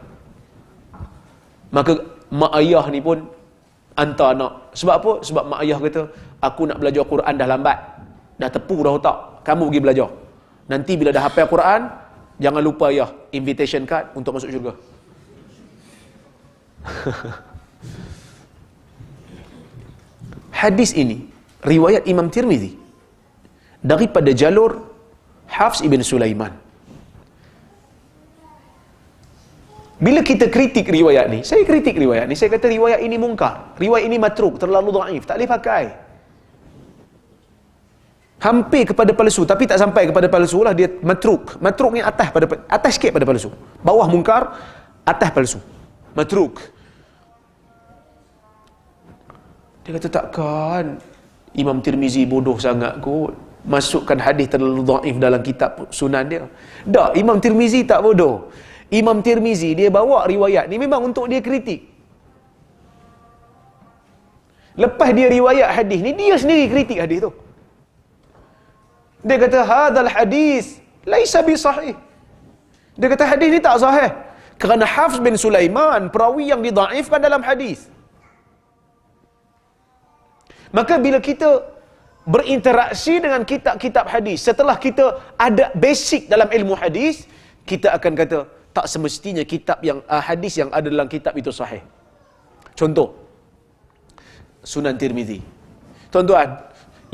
Speaker 1: Maka mak ayah ni pun hantar anak. Sebab apa? Sebab mak ayah kata, aku nak belajar Quran dah lambat. Dah tepu dah otak. Kamu pergi belajar. Nanti bila dah hafal Quran, jangan lupa ayah, invitation card untuk masuk syurga. [LAUGHS] Hadis ini, riwayat Imam Tirmizi daripada jalur Hafs ibn Sulaiman. Bila kita kritik riwayat ni, saya kritik riwayat ni, saya kata riwayat ini mungkar. Riwayat ini matruk, terlalu dhaif, tak boleh pakai. Hampir kepada palsu, tapi tak sampai kepada palsu lah dia matruk. Matruk ni atas pada atas sikit pada palsu. Bawah mungkar, atas palsu. Matruk. Dia kata takkan Imam Tirmizi bodoh sangat kot masukkan hadis terlalu dhaif dalam kitab sunan dia. Dak, Imam Tirmizi tak bodoh. Imam Tirmizi dia bawa riwayat ni memang untuk dia kritik. Lepas dia riwayat hadis ni dia sendiri kritik hadis tu. Dia kata hadal hadis laisa bi sahih. Dia kata hadis ni tak sahih kerana Hafs bin Sulaiman perawi yang didhaifkan dalam hadis. Maka bila kita berinteraksi dengan kitab-kitab hadis, setelah kita ada basic dalam ilmu hadis, kita akan kata, tak semestinya kitab yang uh, hadis yang ada dalam kitab itu sahih. Contoh Sunan Tirmizi. Tuan-tuan,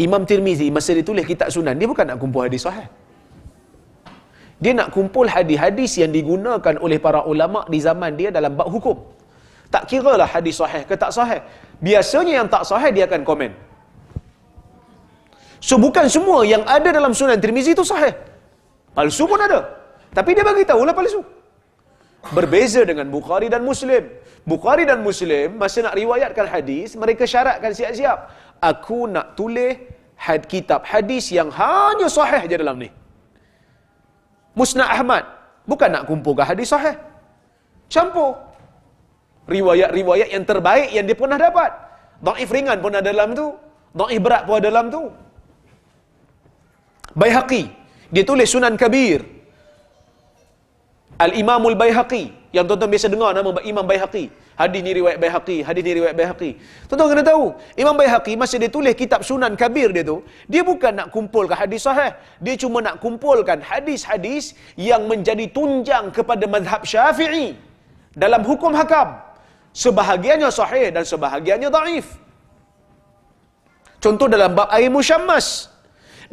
Speaker 1: Imam Tirmizi masa dia tulis kitab Sunan, dia bukan nak kumpul hadis sahih. Dia nak kumpul hadis-hadis yang digunakan oleh para ulama di zaman dia dalam bab hukum. Tak lah hadis sahih ke tak sahih. Biasanya yang tak sahih dia akan komen. So bukan semua yang ada dalam Sunan Tirmizi itu sahih. Palsu pun ada. Tapi dia bagi tahu lah palsu. Berbeza dengan Bukhari dan Muslim. Bukhari dan Muslim masa nak riwayatkan hadis, mereka syaratkan siap-siap. Aku nak tulis had kitab hadis yang hanya sahih je dalam ni. Musnad Ahmad. Bukan nak kumpulkan hadis sahih. Campur. Riwayat-riwayat yang terbaik yang dia pernah dapat. Da'if ringan pun ada dalam tu. Da'if berat pun ada dalam tu. Bayhaqi. Dia tulis sunan kabir. Al-Imamul Bayhaqi Yang tuan-tuan biasa dengar nama Imam Bayhaqi Hadis ni riwayat Bayhaqi Hadis ni riwayat Bayhaqi Tuan-tuan kena tahu Imam Bayhaqi masa dia tulis kitab sunan kabir dia tu Dia bukan nak kumpulkan hadis sahih Dia cuma nak kumpulkan hadis-hadis Yang menjadi tunjang kepada madhab syafi'i Dalam hukum hakam Sebahagiannya sahih dan sebahagiannya daif Contoh dalam bab air musyammas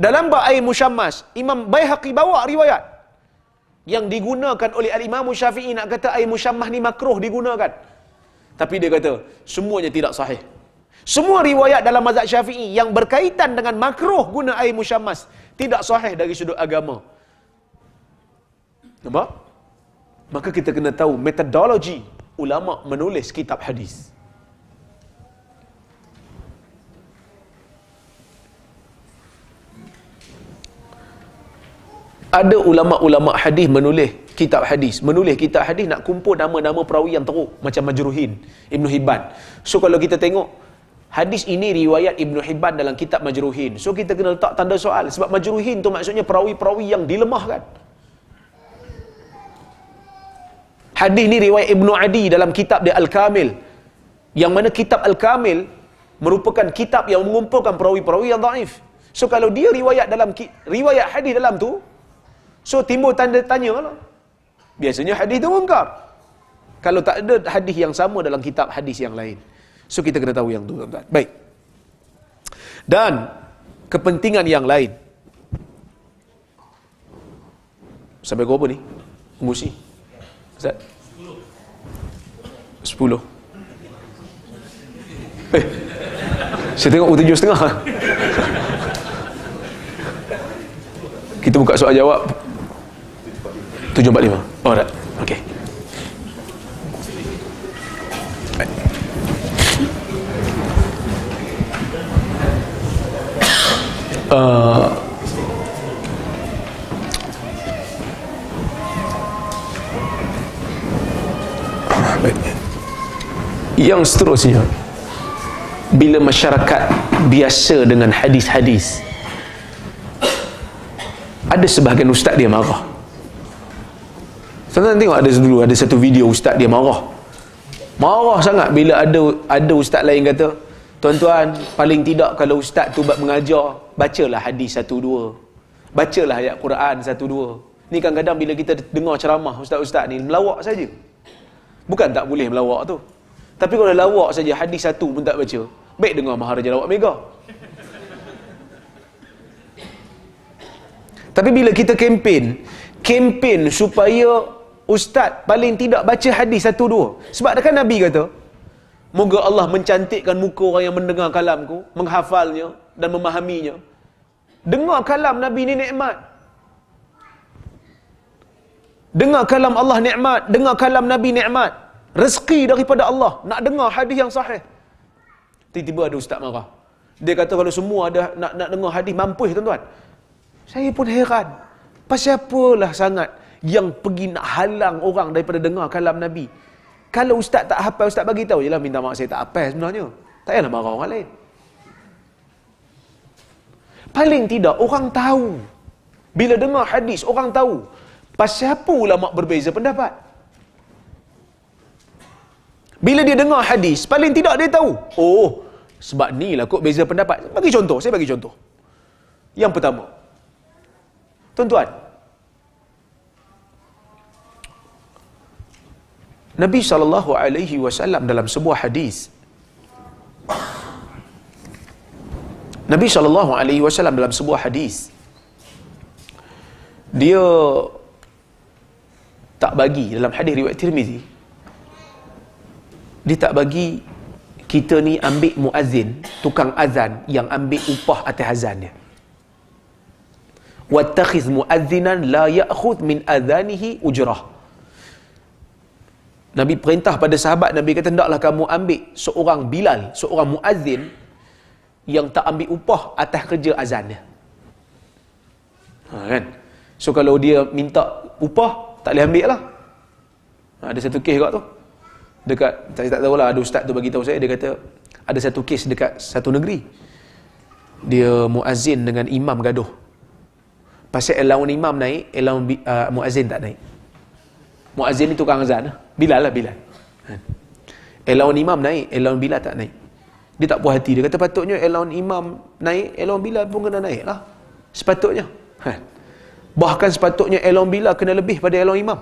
Speaker 1: Dalam bab air musyammas Imam Bayhaqi bawa riwayat yang digunakan oleh al-Imam Syafi'i nak kata air musyammah ni makruh digunakan. Tapi dia kata semuanya tidak sahih. Semua riwayat dalam mazhab Syafi'i yang berkaitan dengan makruh guna air musyammas tidak sahih dari sudut agama. Nampak? Maka kita kena tahu metodologi ulama menulis kitab hadis. ada ulama-ulama hadis menulis kitab hadis menulis kitab hadis nak kumpul nama-nama perawi yang teruk macam Majruhin Ibnu Hibban so kalau kita tengok hadis ini riwayat Ibnu Hibban dalam kitab Majruhin so kita kena letak tanda soal sebab Majruhin tu maksudnya perawi-perawi yang dilemahkan hadis ni riwayat Ibnu Adi dalam kitab dia Al-Kamil yang mana kitab Al-Kamil merupakan kitab yang mengumpulkan perawi-perawi yang daif so kalau dia riwayat dalam riwayat hadis dalam tu So timbul tanda tanya lah. Biasanya hadis itu mengungkap. Kalau tak ada hadis yang sama dalam kitab hadis yang lain. So kita kena tahu yang tu. Baik. Dan kepentingan yang lain. Sampai berapa ni? Musi. Ustaz? Sepuluh. Eh, saya tengok tujuh setengah. Kita buka soal jawab tujuh empat lima alright okay
Speaker 2: uh,
Speaker 1: yang seterusnya bila masyarakat biasa dengan hadis-hadis ada sebahagian ustaz dia marah Tuan-tuan tengok ada dulu ada satu video ustaz dia marah. Marah sangat bila ada ada ustaz lain kata, "Tuan-tuan, paling tidak kalau ustaz tu buat mengajar, bacalah hadis satu dua. Bacalah ayat Quran satu dua." Ni kadang-kadang bila kita dengar ceramah ustaz-ustaz ni melawak saja. Bukan tak boleh melawak tu. Tapi kalau lawak saja hadis satu pun tak baca, baik dengar Maharaja Lawak Mega. Tapi bila kita kempen, kempen supaya ustaz paling tidak baca hadis satu dua sebab kan Nabi kata moga Allah mencantikkan muka orang yang mendengar kalamku menghafalnya dan memahaminya dengar kalam Nabi ni nikmat dengar kalam Allah nikmat dengar kalam Nabi nikmat rezeki daripada Allah nak dengar hadis yang sahih tiba-tiba ada ustaz marah dia kata kalau semua ada nak nak dengar hadis mampu tuan-tuan saya pun heran pasal apalah sangat yang pergi nak halang orang daripada dengar kalam Nabi. Kalau ustaz tak hafal, ustaz bagi tahu jelah minta maaf saya tak hafal sebenarnya. Tak payahlah marah orang lain. Paling tidak orang tahu. Bila dengar hadis orang tahu. Pasal apa ulama berbeza pendapat? Bila dia dengar hadis, paling tidak dia tahu. Oh, sebab ni lah kok beza pendapat. Bagi contoh, saya bagi contoh. Yang pertama. Tuan-tuan, Nabi sallallahu alaihi wasallam dalam sebuah hadis Nabi sallallahu alaihi wasallam dalam sebuah hadis dia tak bagi dalam hadis riwayat Tirmizi dia tak bagi kita ni ambil muazin tukang azan yang ambil upah atas azan dia wattakhiz muazzinan la ya'khudh min adhanihi ujrah Nabi perintah pada sahabat, Nabi kata, hendaklah kamu ambil seorang Bilal, seorang muazzin yang tak ambil upah atas kerja azannya. Ha, kan? So kalau dia minta upah, tak boleh ambil lah. Ha, ada satu kes kat tu. Dekat, saya tak tahulah, ada ustaz tu bagi tahu saya, dia kata, ada satu kes dekat satu negeri. Dia muazzin dengan imam gaduh. Pasal Elaun imam naik, Elaun uh, muazzin tak naik. Muazzin ni tukang azan lah. Bilal lah Bilal. Elaun eh. eh, imam naik, elaun eh, bila tak naik. Dia tak puas hati. Dia kata patutnya elaun imam naik, elaun bila pun kena naik lah. Sepatutnya. Bahkan sepatutnya elaun bila kena lebih pada elaun imam.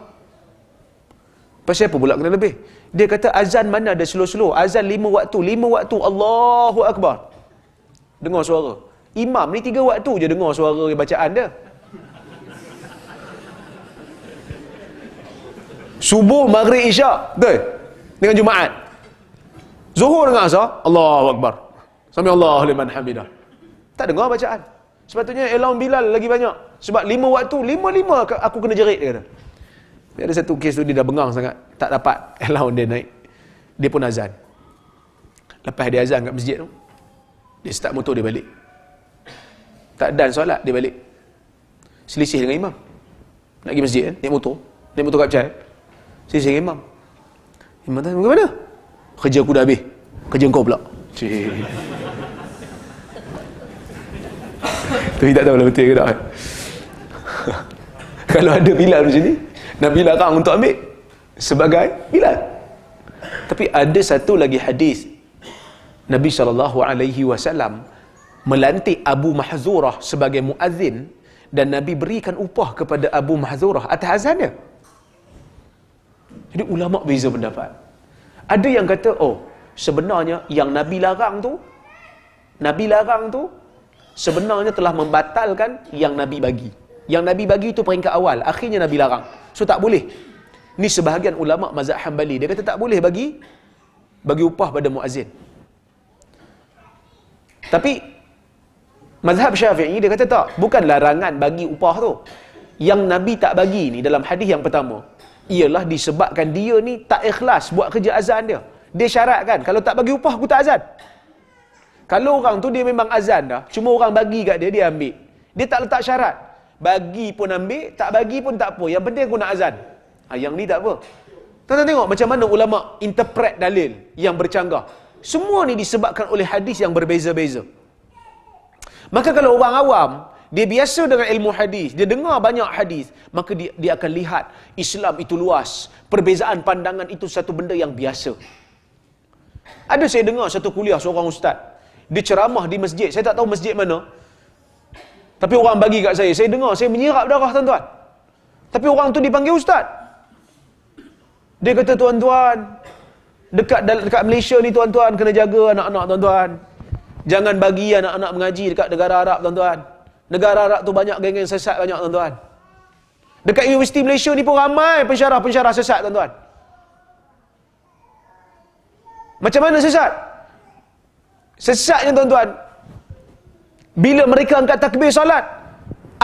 Speaker 1: Pasal apa pula kena lebih? Dia kata azan mana ada slow-slow? Azan lima waktu. Lima waktu Allahu Akbar. Dengar suara. Imam ni tiga waktu je dengar suara bacaan dia. Subuh, Maghrib, Isyak. Betul? Dengan Jumaat. Zuhur dengan Asar. Allah Akbar. Sambil Allah liman hamidah. Tak dengar bacaan. Sepatutnya Elam Bilal lagi banyak. Sebab lima waktu, lima-lima aku kena jerit, dia kata. Dia ada satu kes tu, dia dah bengang sangat. Tak dapat [LAUGHS] Elam dia naik. Dia pun azan. Lepas dia azan kat masjid tu, dia start motor dia balik. Tak dan solat, dia balik. Selisih dengan imam. Nak pergi masjid, eh? naik motor. Naik motor kat pecah. Eh? Saya cakap imam. Imam tanya, bagaimana? Kerja aku dah habis. Kerja kau pula. [LAUGHS] Tapi tak tahu lah betul ke tak. [LAUGHS] Kalau ada bilal macam ni, Nabi larang untuk ambil sebagai bilal. Tapi ada satu lagi hadis Nabi saw melantik Abu Mahzurah sebagai muazin dan Nabi berikan upah kepada Abu Mahzurah atas azannya. Jadi ulama beza pendapat. Ada yang kata, oh, sebenarnya yang Nabi larang tu, Nabi larang tu, sebenarnya telah membatalkan yang Nabi bagi. Yang Nabi bagi itu peringkat awal, akhirnya Nabi larang. So tak boleh. Ni sebahagian ulama mazhab Hanbali, dia kata tak boleh bagi bagi upah pada muazin. Tapi mazhab Syafi'i dia kata tak, bukan larangan bagi upah tu. Yang Nabi tak bagi ni dalam hadis yang pertama, ialah disebabkan dia ni tak ikhlas buat kerja azan dia. Dia syarat kan, kalau tak bagi upah, aku tak azan. Kalau orang tu dia memang azan dah, cuma orang bagi kat dia, dia ambil. Dia tak letak syarat. Bagi pun ambil, tak bagi pun tak apa. Yang penting aku nak azan. Ha, yang ni tak apa. Tuan-tuan tengok macam mana ulama interpret dalil yang bercanggah. Semua ni disebabkan oleh hadis yang berbeza-beza. Maka kalau orang awam, dia biasa dengan ilmu hadis dia dengar banyak hadis maka dia, dia akan lihat Islam itu luas perbezaan pandangan itu satu benda yang biasa ada saya dengar satu kuliah seorang ustaz dia ceramah di masjid saya tak tahu masjid mana tapi orang bagi kat saya saya dengar saya menyirap darah tuan-tuan tapi orang tu dipanggil ustaz dia kata tuan-tuan dekat dekat Malaysia ni tuan-tuan kena jaga anak-anak tuan-tuan jangan bagi anak-anak mengaji dekat negara Arab tuan-tuan Negara Arab tu banyak geng-geng sesat banyak tuan-tuan. Dekat Universiti Malaysia ni pun ramai pensyarah-pensyarah sesat tuan-tuan. Macam mana sesat? Sesatnya tuan-tuan. Bila mereka angkat takbir solat,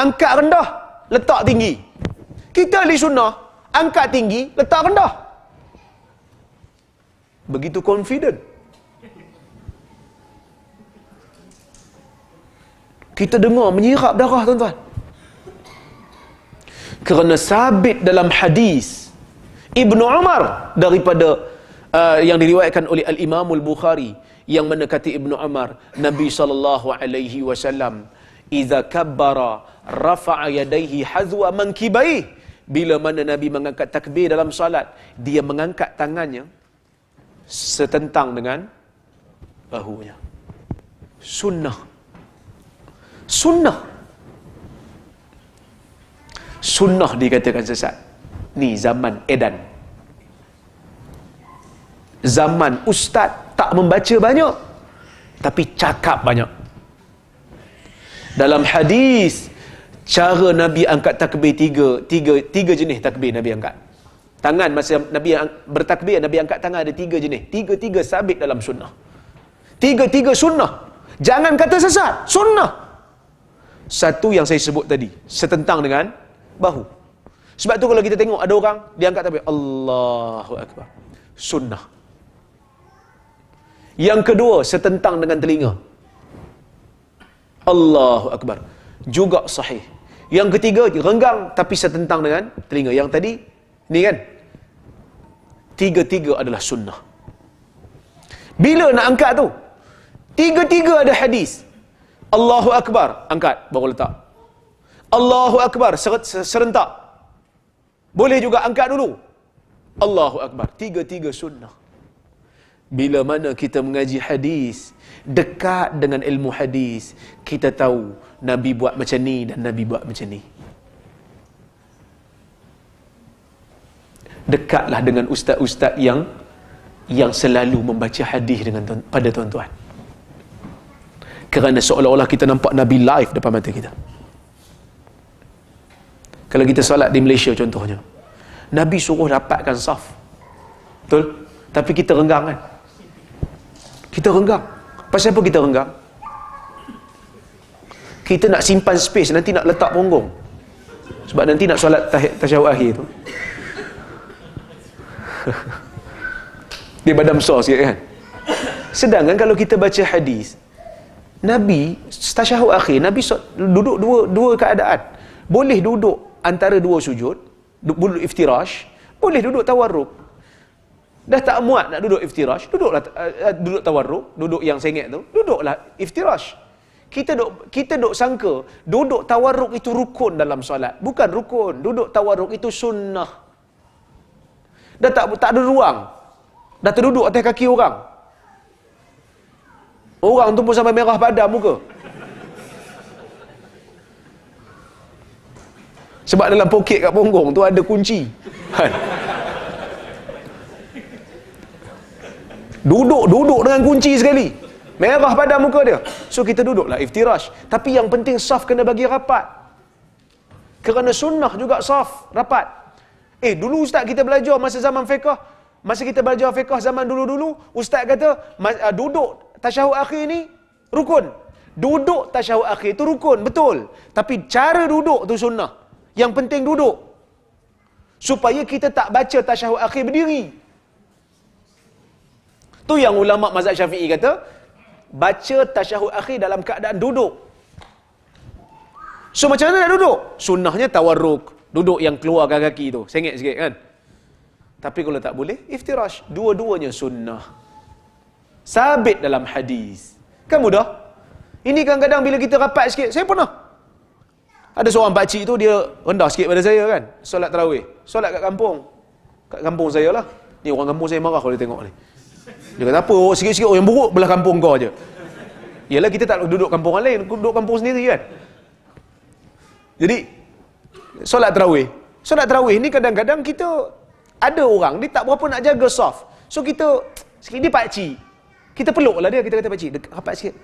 Speaker 1: angkat rendah, letak tinggi. Kita di sunnah, angkat tinggi, letak rendah. Begitu confident. kita dengar menyirap darah tuan-tuan kerana sabit dalam hadis Ibnu Umar daripada uh, yang diriwayatkan oleh Al-Imam Al-Bukhari yang mana kata Ibnu Umar Nabi sallallahu alaihi wasallam "Iza kabbara rafa'a yadayhi hazwa mankibai bila mana Nabi mengangkat takbir dalam salat dia mengangkat tangannya setentang dengan bahunya sunnah sunnah sunnah dikatakan sesat ni zaman edan zaman ustaz tak membaca banyak tapi cakap banyak dalam hadis cara Nabi angkat takbir tiga, tiga tiga jenis takbir Nabi angkat tangan masa Nabi ang- bertakbir Nabi angkat tangan ada tiga jenis tiga-tiga sabit dalam sunnah tiga-tiga sunnah jangan kata sesat sunnah satu yang saya sebut tadi setentang dengan bahu sebab tu kalau kita tengok ada orang dia angkat tapi Allahu akbar sunnah yang kedua setentang dengan telinga Allahu akbar juga sahih yang ketiga renggang tapi setentang dengan telinga yang tadi ni kan tiga-tiga adalah sunnah bila nak angkat tu tiga-tiga ada hadis Allahu Akbar, angkat, baru letak. Allahu Akbar, serentak. Boleh juga angkat dulu. Allahu Akbar, tiga-tiga sunnah. Bila mana kita mengaji hadis, dekat dengan ilmu hadis, kita tahu Nabi buat macam ni dan Nabi buat macam ni. Dekatlah dengan ustaz-ustaz yang yang selalu membaca hadis dengan pada tuan-tuan kerana seolah-olah kita nampak Nabi live depan mata kita. Kalau kita salat di Malaysia contohnya, Nabi suruh dapatkan saf. Betul? Tapi kita renggang kan? Kita renggang. Pasal apa kita renggang? Kita nak simpan space, nanti nak letak punggung. Sebab nanti nak solat tasyahud akhir tu. [LAUGHS] Dia badam sos sikit kan? Sedangkan kalau kita baca hadis, Nabi tasyahud akhir Nabi duduk dua dua keadaan boleh duduk antara dua sujud duduk iftirash boleh duduk tawarruk dah tak muat nak duduk iftirash duduklah uh, duduk tawarruk duduk yang sengit tu duduklah iftirash kita dok kita dok sangka duduk tawarruk itu rukun dalam solat bukan rukun duduk tawarruk itu sunnah dah tak tak ada ruang dah terduduk atas kaki orang Orang tu pun sampai merah pada muka. Sebab dalam poket kat punggung tu ada kunci. Duduk-duduk dengan kunci sekali. Merah pada muka dia. So kita duduklah iftirash. Tapi yang penting saf kena bagi rapat. Kerana sunnah juga saf, rapat. Eh dulu ustaz kita belajar masa zaman fiqah. Masa kita belajar fiqah zaman dulu-dulu. Ustaz kata ah, duduk tasyahud akhir ni rukun. Duduk tasyahud akhir tu rukun, betul. Tapi cara duduk tu sunnah. Yang penting duduk. Supaya kita tak baca tasyahud akhir berdiri. Tu yang ulama mazhab Syafi'i kata, baca tasyahud akhir dalam keadaan duduk. So macam mana nak duduk? Sunnahnya tawarruk, duduk yang keluar kaki tu, sengit sikit kan. Tapi kalau tak boleh, iftirash, dua-duanya sunnah. Sabit dalam hadis. Kan mudah? Ini kadang-kadang bila kita rapat sikit, saya pernah. Ada seorang pakcik tu, dia rendah sikit pada saya kan. Solat terawih. Solat kat kampung. Kat kampung saya lah. Ni orang kampung saya marah kalau dia tengok ni. Dia kata apa, oh, sikit-sikit orang oh, buruk belah kampung kau je. Yalah kita tak duduk kampung orang lain, duduk kampung sendiri kan. Jadi, solat terawih. Solat terawih ni kadang-kadang kita ada orang, dia tak berapa nak jaga soft. So kita, sikit dia pakcik, kita peluk lah dia, kita kata pakcik, dek, rapat sikit.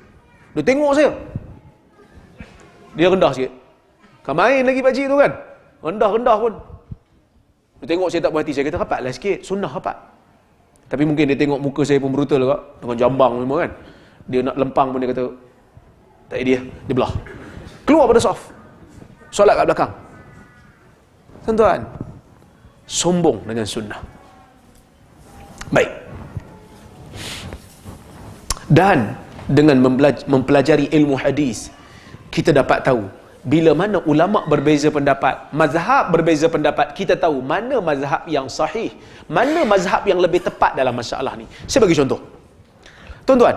Speaker 1: Dia tengok saya. Dia rendah sikit. Kan main lagi pakcik tu kan? Rendah-rendah pun. Dia tengok saya tak berhati, saya kata rapat lah sikit. Sunnah rapat. Tapi mungkin dia tengok muka saya pun brutal kak. Dengan jambang semua kan. Dia nak lempang pun dia kata, tak dia, dia belah. Keluar pada soft. Solat kat belakang. Tuan-tuan, sombong dengan sunnah. Baik dan dengan mempelajari ilmu hadis kita dapat tahu bila mana ulama berbeza pendapat mazhab berbeza pendapat kita tahu mana mazhab yang sahih mana mazhab yang lebih tepat dalam masalah ni saya bagi contoh tuan-tuan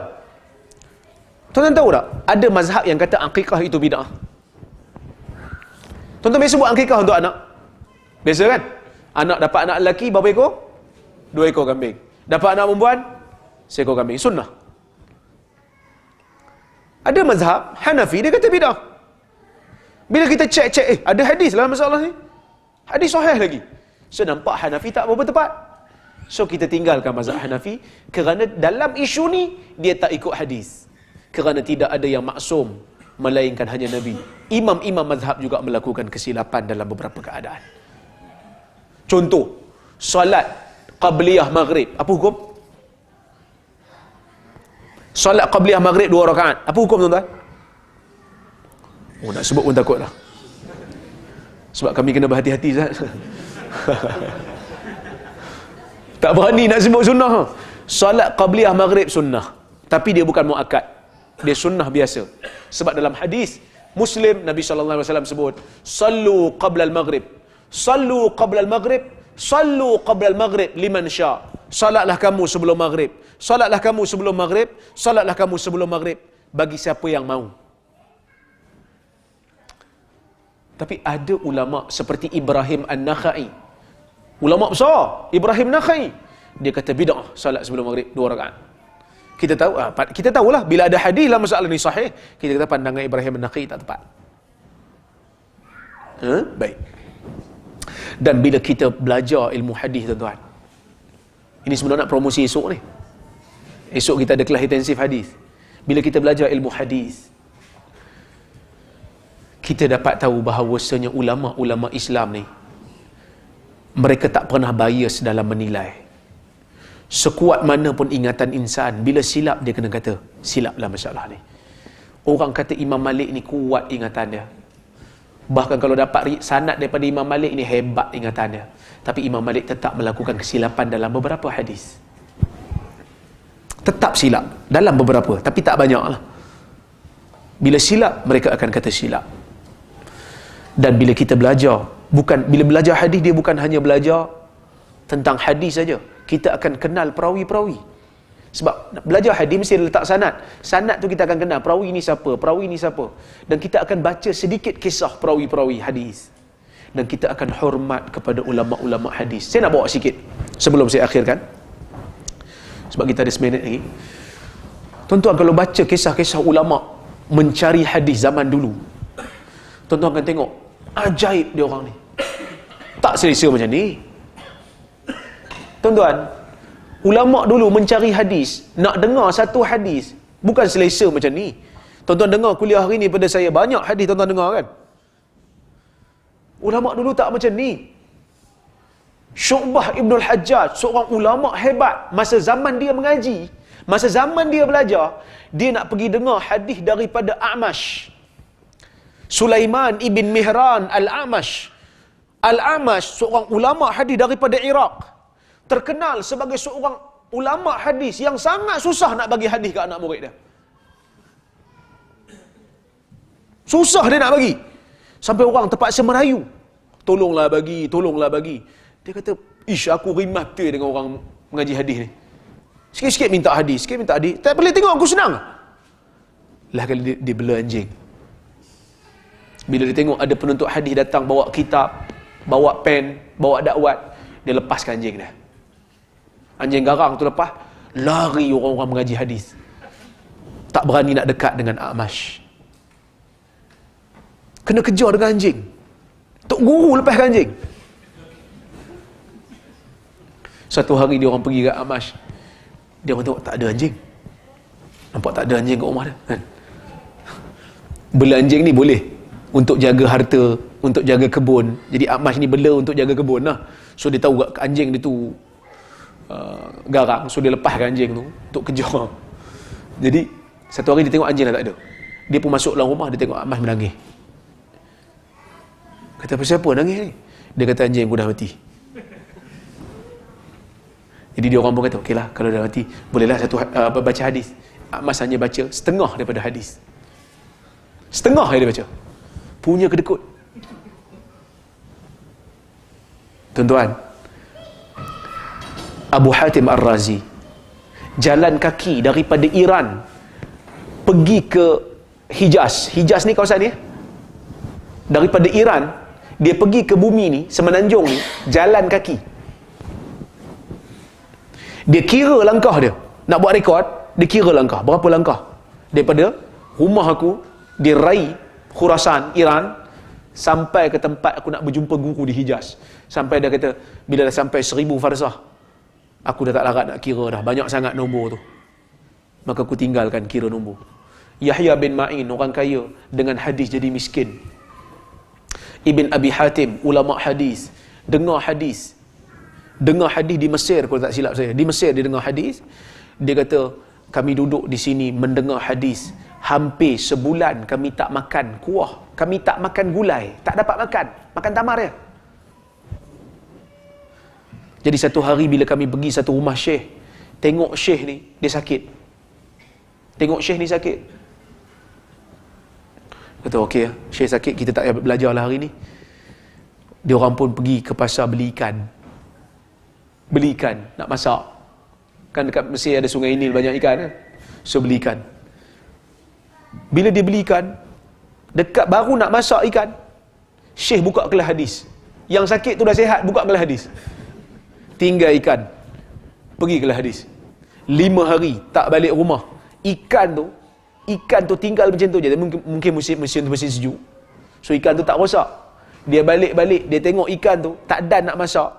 Speaker 1: tuan-tuan tahu tak ada mazhab yang kata akikah itu bid'ah tuan-tuan biasa buat akikah untuk anak biasa kan anak dapat anak lelaki berapa ekor dua ekor kambing dapat anak perempuan seekor kambing sunnah ada mazhab Hanafi dia kata bidah. Bila kita cek-cek eh ada hadis dalam masalah ni. Hadis sahih lagi. So nampak Hanafi tak berapa tepat. So kita tinggalkan mazhab Hanafi kerana dalam isu ni dia tak ikut hadis. Kerana tidak ada yang maksum melainkan hanya Nabi. Imam-imam mazhab juga melakukan kesilapan dalam beberapa keadaan. Contoh, solat qabliyah maghrib. Apa hukum? Solat qabliyah maghrib dua rakaat. Apa hukum tuan-tuan? Oh, nak sebut pun takut lah. Sebab kami kena berhati-hati, Zat. [LAUGHS] tak berani nak sebut sunnah. Solat qabliyah maghrib sunnah. Tapi dia bukan mu'akad. Dia sunnah biasa. Sebab dalam hadis, Muslim Nabi SAW sebut, Sallu qabla al-maghrib. Sallu qabla al-maghrib. Sallu qabla al-maghrib liman syar. Salatlah kamu sebelum maghrib. Salatlah kamu sebelum maghrib. Salatlah kamu sebelum maghrib. Bagi siapa yang mau. Tapi ada ulama seperti Ibrahim An-Nakhai. Ulama besar, Ibrahim Nakhai. Dia kata bid'ah salat sebelum maghrib dua rakaat. Kita tahu ah, kita tahulah bila ada hadis lah masalah ni sahih, kita kata pandangan Ibrahim An-Nakhai tak tepat. Ha? Baik. Dan bila kita belajar ilmu hadis tuan-tuan, ini sebenarnya nak promosi esok ni. Esok kita ada kelas intensif hadis. Bila kita belajar ilmu hadis, kita dapat tahu bahawasanya ulama-ulama Islam ni mereka tak pernah bias dalam menilai. Sekuat mana pun ingatan insan, bila silap dia kena kata, silaplah masalah ni. Orang kata Imam Malik ni kuat ingatannya. Bahkan kalau dapat sanad daripada Imam Malik ni hebat ingatannya. Tapi Imam Malik tetap melakukan kesilapan dalam beberapa hadis. Tetap silap dalam beberapa tapi tak banyaklah. Bila silap mereka akan kata silap. Dan bila kita belajar, bukan bila belajar hadis dia bukan hanya belajar tentang hadis saja. Kita akan kenal perawi-perawi. Sebab belajar hadis mesti ada letak Sanat Sanad tu kita akan kenal perawi ni siapa, perawi ni siapa. Dan kita akan baca sedikit kisah perawi-perawi hadis dan kita akan hormat kepada ulama-ulama hadis. Saya nak bawa sikit sebelum saya akhirkan. Sebab kita ada seminit lagi. Tuan-tuan kalau baca kisah-kisah ulama mencari hadis zaman dulu. Tuan-tuan akan tengok ajaib dia orang ni. Tak selesa macam ni. Tuan-tuan, ulama dulu mencari hadis, nak dengar satu hadis, bukan selesa macam ni. Tuan-tuan dengar kuliah hari ni pada saya banyak hadis tuan-tuan dengar kan? Ulama dulu tak macam ni. Syu'bah Ibn Al-Hajjaj, seorang ulama hebat, masa zaman dia mengaji, masa zaman dia belajar, dia nak pergi dengar hadis daripada A'mash. Sulaiman Ibn Mihran Al-A'mash. Al-A'mash, seorang ulama hadis daripada Iraq. Terkenal sebagai seorang ulama hadis yang sangat susah nak bagi hadis ke anak murid dia. Susah dia nak bagi. Sampai orang terpaksa merayu. Tolonglah bagi, tolonglah bagi. Dia kata, ish aku rimah rimata dengan orang mengaji hadis ni. Sikit-sikit minta hadis, sikit minta hadis. Tak boleh tengok, aku senang. Lah kali dia, dia bela anjing. Bila dia tengok ada penuntut hadis datang bawa kitab, bawa pen, bawa dakwat, dia lepaskan anjing dia. Anjing garang tu lepas, lari orang-orang mengaji hadis. Tak berani nak dekat dengan Akmash kena kejar dengan anjing tok guru lepaskan anjing satu hari dia orang pergi ke Amash dia orang tengok tak ada anjing nampak tak ada anjing kat rumah dia kan bela anjing ni boleh untuk jaga harta untuk jaga kebun jadi Amash ni bela untuk jaga kebun lah so dia tahu kat anjing dia tu uh, garang so dia lepaskan anjing tu untuk kejar jadi satu hari dia tengok anjing dah tak ada dia pun masuk dalam rumah dia tengok Amash menangis Kata apa siapa nangis ni? Dia kata anjing aku dah mati. Jadi dia orang pun kata, okeylah kalau dah mati, bolehlah satu uh, baca hadis. Ah, hanya baca setengah daripada hadis. Setengah yang dia baca. Punya kedekut. Tuan-tuan, Abu Hatim Ar-Razi, jalan kaki daripada Iran, pergi ke Hijaz. Hijaz ni kawasan ni. Daripada Iran, dia pergi ke bumi ni semenanjung ni jalan kaki dia kira langkah dia nak buat rekod dia kira langkah berapa langkah daripada rumah aku dia Rai Khurasan Iran sampai ke tempat aku nak berjumpa guru di Hijaz sampai dia kata bila dah sampai seribu farsah aku dah tak larat nak kira dah banyak sangat nombor tu maka aku tinggalkan kira nombor Yahya bin Ma'in orang kaya dengan hadis jadi miskin Ibn Abi Hatim, ulama hadis, dengar hadis. Dengar hadis di Mesir kalau tak silap saya. Di Mesir dia dengar hadis. Dia kata, kami duduk di sini mendengar hadis. Hampir sebulan kami tak makan kuah. Kami tak makan gulai. Tak dapat makan. Makan tamar ya. Jadi satu hari bila kami pergi satu rumah syekh. Tengok syekh ni, dia sakit. Tengok syekh ni sakit. Kata okey Syekh sakit kita tak payah belajar lah hari ni Dia orang pun pergi ke pasar beli ikan Beli ikan Nak masak Kan dekat Mesir ada sungai Nil banyak ikan eh? So beli ikan Bila dia beli ikan Dekat baru nak masak ikan Syekh buka kelas hadis Yang sakit tu dah sehat buka kelas hadis Tinggal ikan Pergi kelas hadis Lima hari tak balik rumah Ikan tu ikan tu tinggal macam tu je. Mungkin, mungkin mesin mesin tu mesin sejuk. So ikan tu tak rosak. Dia balik-balik, dia tengok ikan tu, tak dan nak masak.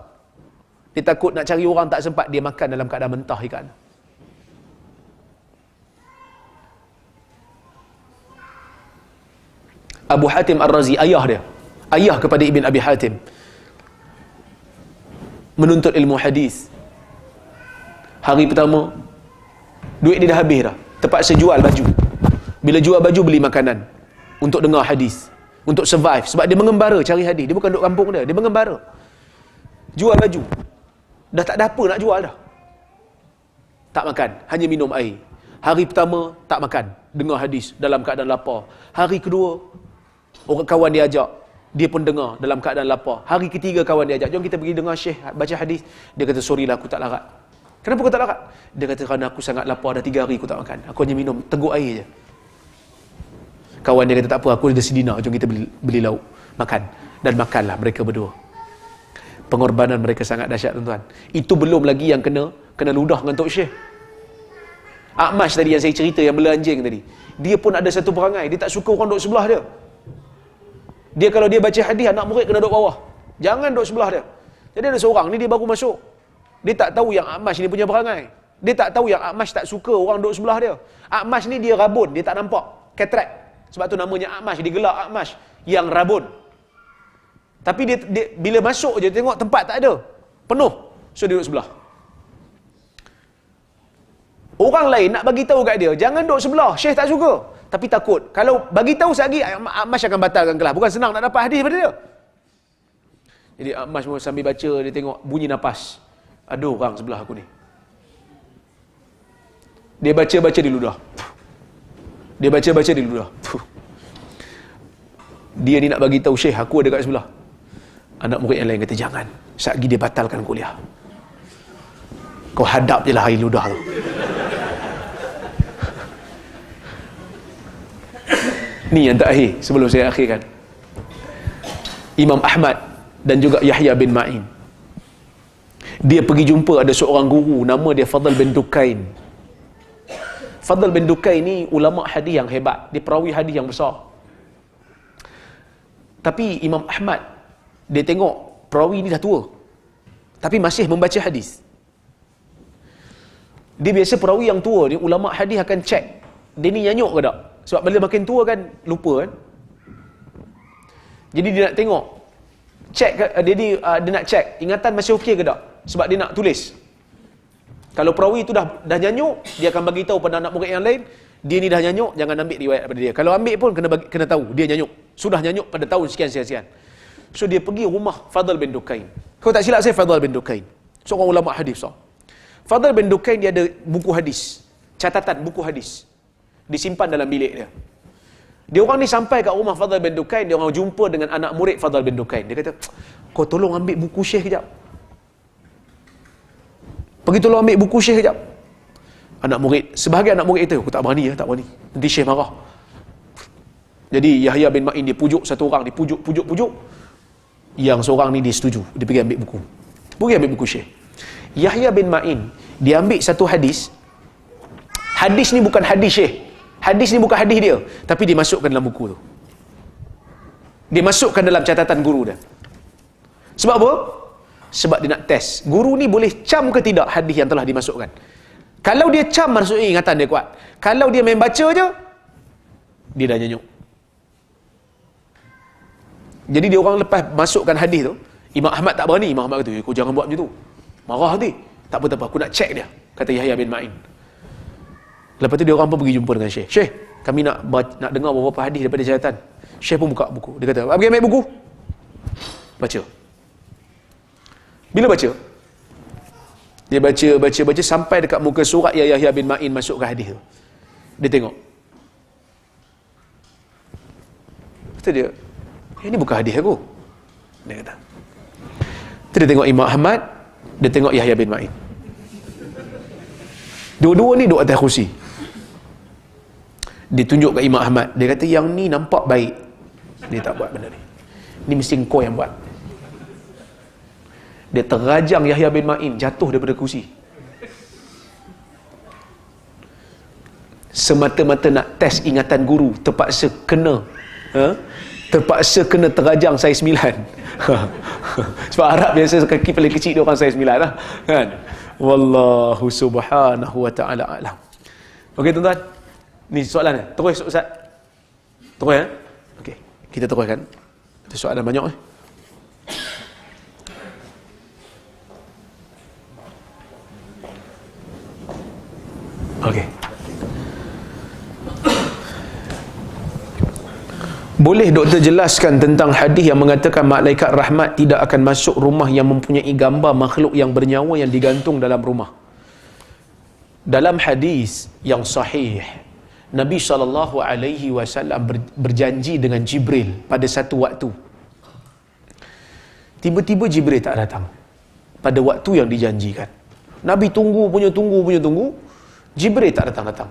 Speaker 1: Dia takut nak cari orang tak sempat, dia makan dalam keadaan mentah ikan. Abu Hatim Ar-Razi, ayah dia. Ayah kepada Ibn Abi Hatim. Menuntut ilmu hadis. Hari pertama, duit dia dah habis dah. Terpaksa jual baju. Bila jual baju beli makanan untuk dengar hadis, untuk survive sebab dia mengembara cari hadis. Dia bukan duduk kampung dia, dia mengembara. Jual baju. Dah tak ada apa nak jual dah. Tak makan, hanya minum air. Hari pertama tak makan, dengar hadis dalam keadaan lapar. Hari kedua orang kawan dia ajak, dia pun dengar dalam keadaan lapar. Hari ketiga kawan dia ajak, jom kita pergi dengar syekh baca hadis. Dia kata, sorry lah aku tak larat. Kenapa kau tak larat? Dia kata, kerana aku sangat lapar, dah tiga hari aku tak makan. Aku hanya minum, teguk air je. Kawan dia kata tak apa aku ada sedina jom kita beli, beli lauk makan dan makanlah mereka berdua. Pengorbanan mereka sangat dahsyat tuan-tuan. Itu belum lagi yang kena kena ludah dengan Tok Syekh. Akmash tadi yang saya cerita yang bela anjing tadi. Dia pun ada satu perangai, dia tak suka orang duduk sebelah dia. Dia kalau dia baca hadis anak murid kena duduk bawah. Jangan duduk sebelah dia. Jadi ada seorang ni dia baru masuk. Dia tak tahu yang Akmash ni punya perangai. Dia tak tahu yang Akmash tak suka orang duduk sebelah dia. Akmash ni dia rabun, dia tak nampak. Katrak. Sebab tu namanya Akmash, digelar Akmash yang rabun. Tapi dia, dia bila masuk je tengok tempat tak ada. Penuh. So dia duduk sebelah. Orang lain nak bagi tahu kat dia, jangan duduk sebelah. Syekh tak suka. Tapi takut. Kalau bagi tahu sehari, Akmash akan batalkan kelas. Bukan senang nak dapat hadis daripada dia. Jadi Akmash pun sambil baca, dia tengok bunyi nafas. Aduh orang sebelah aku ni. Dia baca-baca di ludah. Dia baca-baca dia ludah. Dia ni nak bagi tahu Syekh, aku ada kat sebelah. Anak murid yang lain kata, jangan. Saat pergi dia batalkan kuliah. Kau hadap je lah air ludah tu. [LAUGHS] ni yang terakhir sebelum saya akhirkan. Imam Ahmad dan juga Yahya bin Ma'in. Dia pergi jumpa ada seorang guru, nama dia Fadl bin Dukain. Fadl bin Dukai ni ulama hadis yang hebat. Dia perawi hadis yang besar. Tapi Imam Ahmad, dia tengok perawi ni dah tua. Tapi masih membaca hadis. Dia biasa perawi yang tua ni, ulama hadis akan cek. Dia ni nyanyuk ke tak? Sebab bila makin tua kan, lupa kan? Jadi dia nak tengok. Cek, dia ni, ah, dia nak cek. Ingatan masih okey ke tak? Sebab dia nak tulis. Kalau perawi itu dah dah nyanyuk, dia akan bagi tahu pada anak murid yang lain, dia ni dah nyanyuk, jangan ambil riwayat daripada dia. Kalau ambil pun kena bagi, kena tahu dia nyanyuk. Sudah nyanyuk pada tahun sekian sekian. sekian. So dia pergi rumah Fadl bin Dukain. Kau tak silap saya Fadl bin Dukain. Seorang so, ulama hadis. So. Fadl bin Dukain dia ada buku hadis, catatan buku hadis. Disimpan dalam bilik dia. Dia orang ni sampai kat rumah Fadl bin Dukain, dia orang jumpa dengan anak murid Fadl bin Dukain. Dia kata, "Kau tolong ambil buku Syekh kejap." Pergi tolong ambil buku Syekh kejap. Anak murid, sebahagian anak murid itu aku tak berani ya, tak berani. Nanti Syekh marah. Jadi Yahya bin Ma'in dia pujuk satu orang, dia pujuk, pujuk, pujuk. Yang seorang ni dia setuju, dia pergi ambil buku. Pergi ambil buku Syekh. Yahya bin Ma'in dia ambil satu hadis. Hadis ni bukan hadis Syekh. Hadis ni bukan hadis dia, tapi dimasukkan dalam buku tu. Dimasukkan dalam catatan guru dia. Sebab apa? sebab dia nak test guru ni boleh cam ke tidak hadis yang telah dimasukkan kalau dia cam maksudnya ingatan dia kuat kalau dia main baca je dia dah nyanyuk jadi dia orang lepas masukkan hadis tu Imam Ahmad tak berani Imam Ahmad kata eh, kau jangan buat macam tu marah dia tak apa apa aku nak cek dia kata Yahya bin Ma'in lepas tu dia orang pun pergi jumpa dengan Syekh Syekh kami nak nak dengar beberapa hadis daripada syaitan Syekh pun buka buku dia kata bagi ambil buku baca bila baca? Dia baca, baca, baca sampai dekat muka surat Yahya Yahya bin Ma'in masuk ke hadis tu. Dia tengok. Kata dia, ya, ini bukan hadis aku. Dia kata. Kata dia tengok Imam Ahmad, dia tengok Yahya bin Ma'in. Dua-dua ni duduk atas kursi. Dia tunjuk ke Imam Ahmad. Dia kata, yang ni nampak baik. Dia tak buat benda ni. Ni mesti kau yang buat dia terajang Yahya bin Ma'in jatuh daripada kerusi semata-mata nak test ingatan guru terpaksa kena ha? terpaksa kena terajang saiz sembilan [LAUGHS] sebab Arab biasa kaki paling kecil dia orang saya sembilan lah kan Wallahu subhanahu wa ta'ala alam ok tuan-tuan ni soalan ni terus Ustaz terus ya eh? ok kita teruskan ada soalan banyak eh? Okey. Boleh doktor jelaskan tentang hadis yang mengatakan malaikat rahmat tidak akan masuk rumah yang mempunyai gambar makhluk yang bernyawa yang digantung dalam rumah? Dalam hadis yang sahih, Nabi sallallahu alaihi wasallam berjanji dengan Jibril pada satu waktu. Tiba-tiba Jibril tak datang pada waktu yang dijanjikan. Nabi tunggu punya tunggu punya tunggu, Jibril tak datang-datang.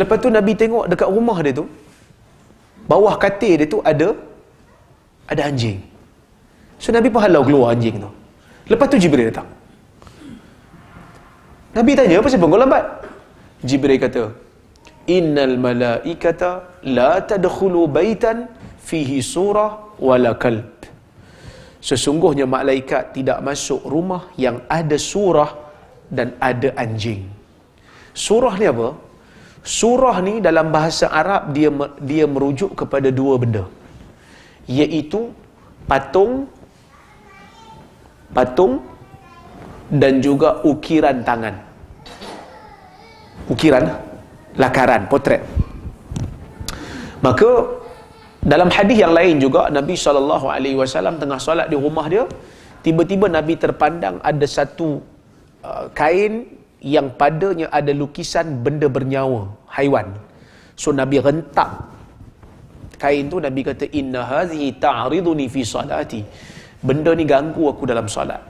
Speaker 1: Lepas tu Nabi tengok dekat rumah dia tu, bawah katil dia tu ada ada anjing. So Nabi pun halau keluar anjing tu. Lepas tu Jibril datang. Nabi tanya, apa sebab kau lambat? Jibril kata, Innal malaikata la tadkhulu baitan fihi surah wala kalb. Sesungguhnya malaikat tidak masuk rumah yang ada surah dan ada anjing. Surah ni apa? Surah ni dalam bahasa Arab dia dia merujuk kepada dua benda. iaitu patung patung dan juga ukiran tangan. Ukiran lakaran, potret. Maka dalam hadis yang lain juga Nabi sallallahu alaihi wasallam tengah solat di rumah dia, tiba-tiba Nabi terpandang ada satu uh, kain yang padanya ada lukisan benda bernyawa, haiwan. So Nabi rentak kain tu Nabi kata inna hadhihi ta'riduni fi salati. Benda ni ganggu aku dalam solat.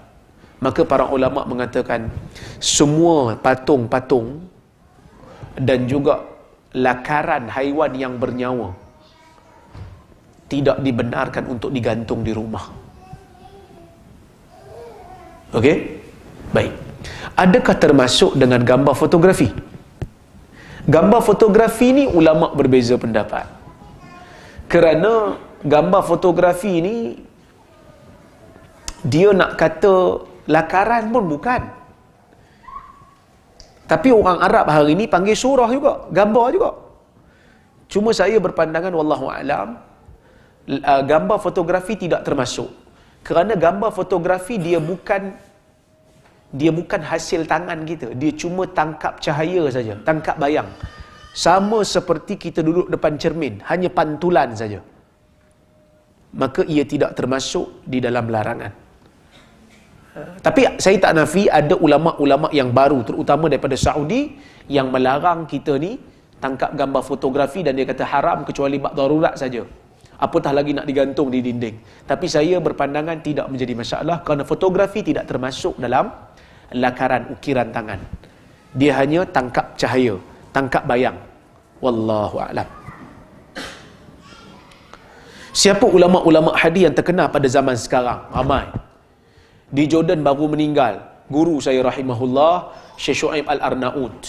Speaker 1: Maka para ulama mengatakan semua patung-patung dan juga lakaran haiwan yang bernyawa tidak dibenarkan untuk digantung di rumah. Okey? Baik. Adakah termasuk dengan gambar fotografi? Gambar fotografi ni ulama berbeza pendapat. Kerana gambar fotografi ni dia nak kata lakaran pun bukan. Tapi orang Arab hari ini panggil surah juga, gambar juga. Cuma saya berpandangan wallahu alam uh, gambar fotografi tidak termasuk. Kerana gambar fotografi dia bukan dia bukan hasil tangan kita dia cuma tangkap cahaya saja tangkap bayang sama seperti kita duduk depan cermin hanya pantulan saja maka ia tidak termasuk di dalam larangan tapi saya tak nafi ada ulama-ulama yang baru terutama daripada Saudi yang melarang kita ni tangkap gambar fotografi dan dia kata haram kecuali bab darurat saja apatah lagi nak digantung di dinding tapi saya berpandangan tidak menjadi masalah kerana fotografi tidak termasuk dalam lakaran ukiran tangan. Dia hanya tangkap cahaya, tangkap bayang. Wallahu a'lam. Siapa ulama-ulama hadis yang terkenal pada zaman sekarang? Ramai. Di Jordan baru meninggal guru saya rahimahullah Syekh Shu'aib Al-Arnaud.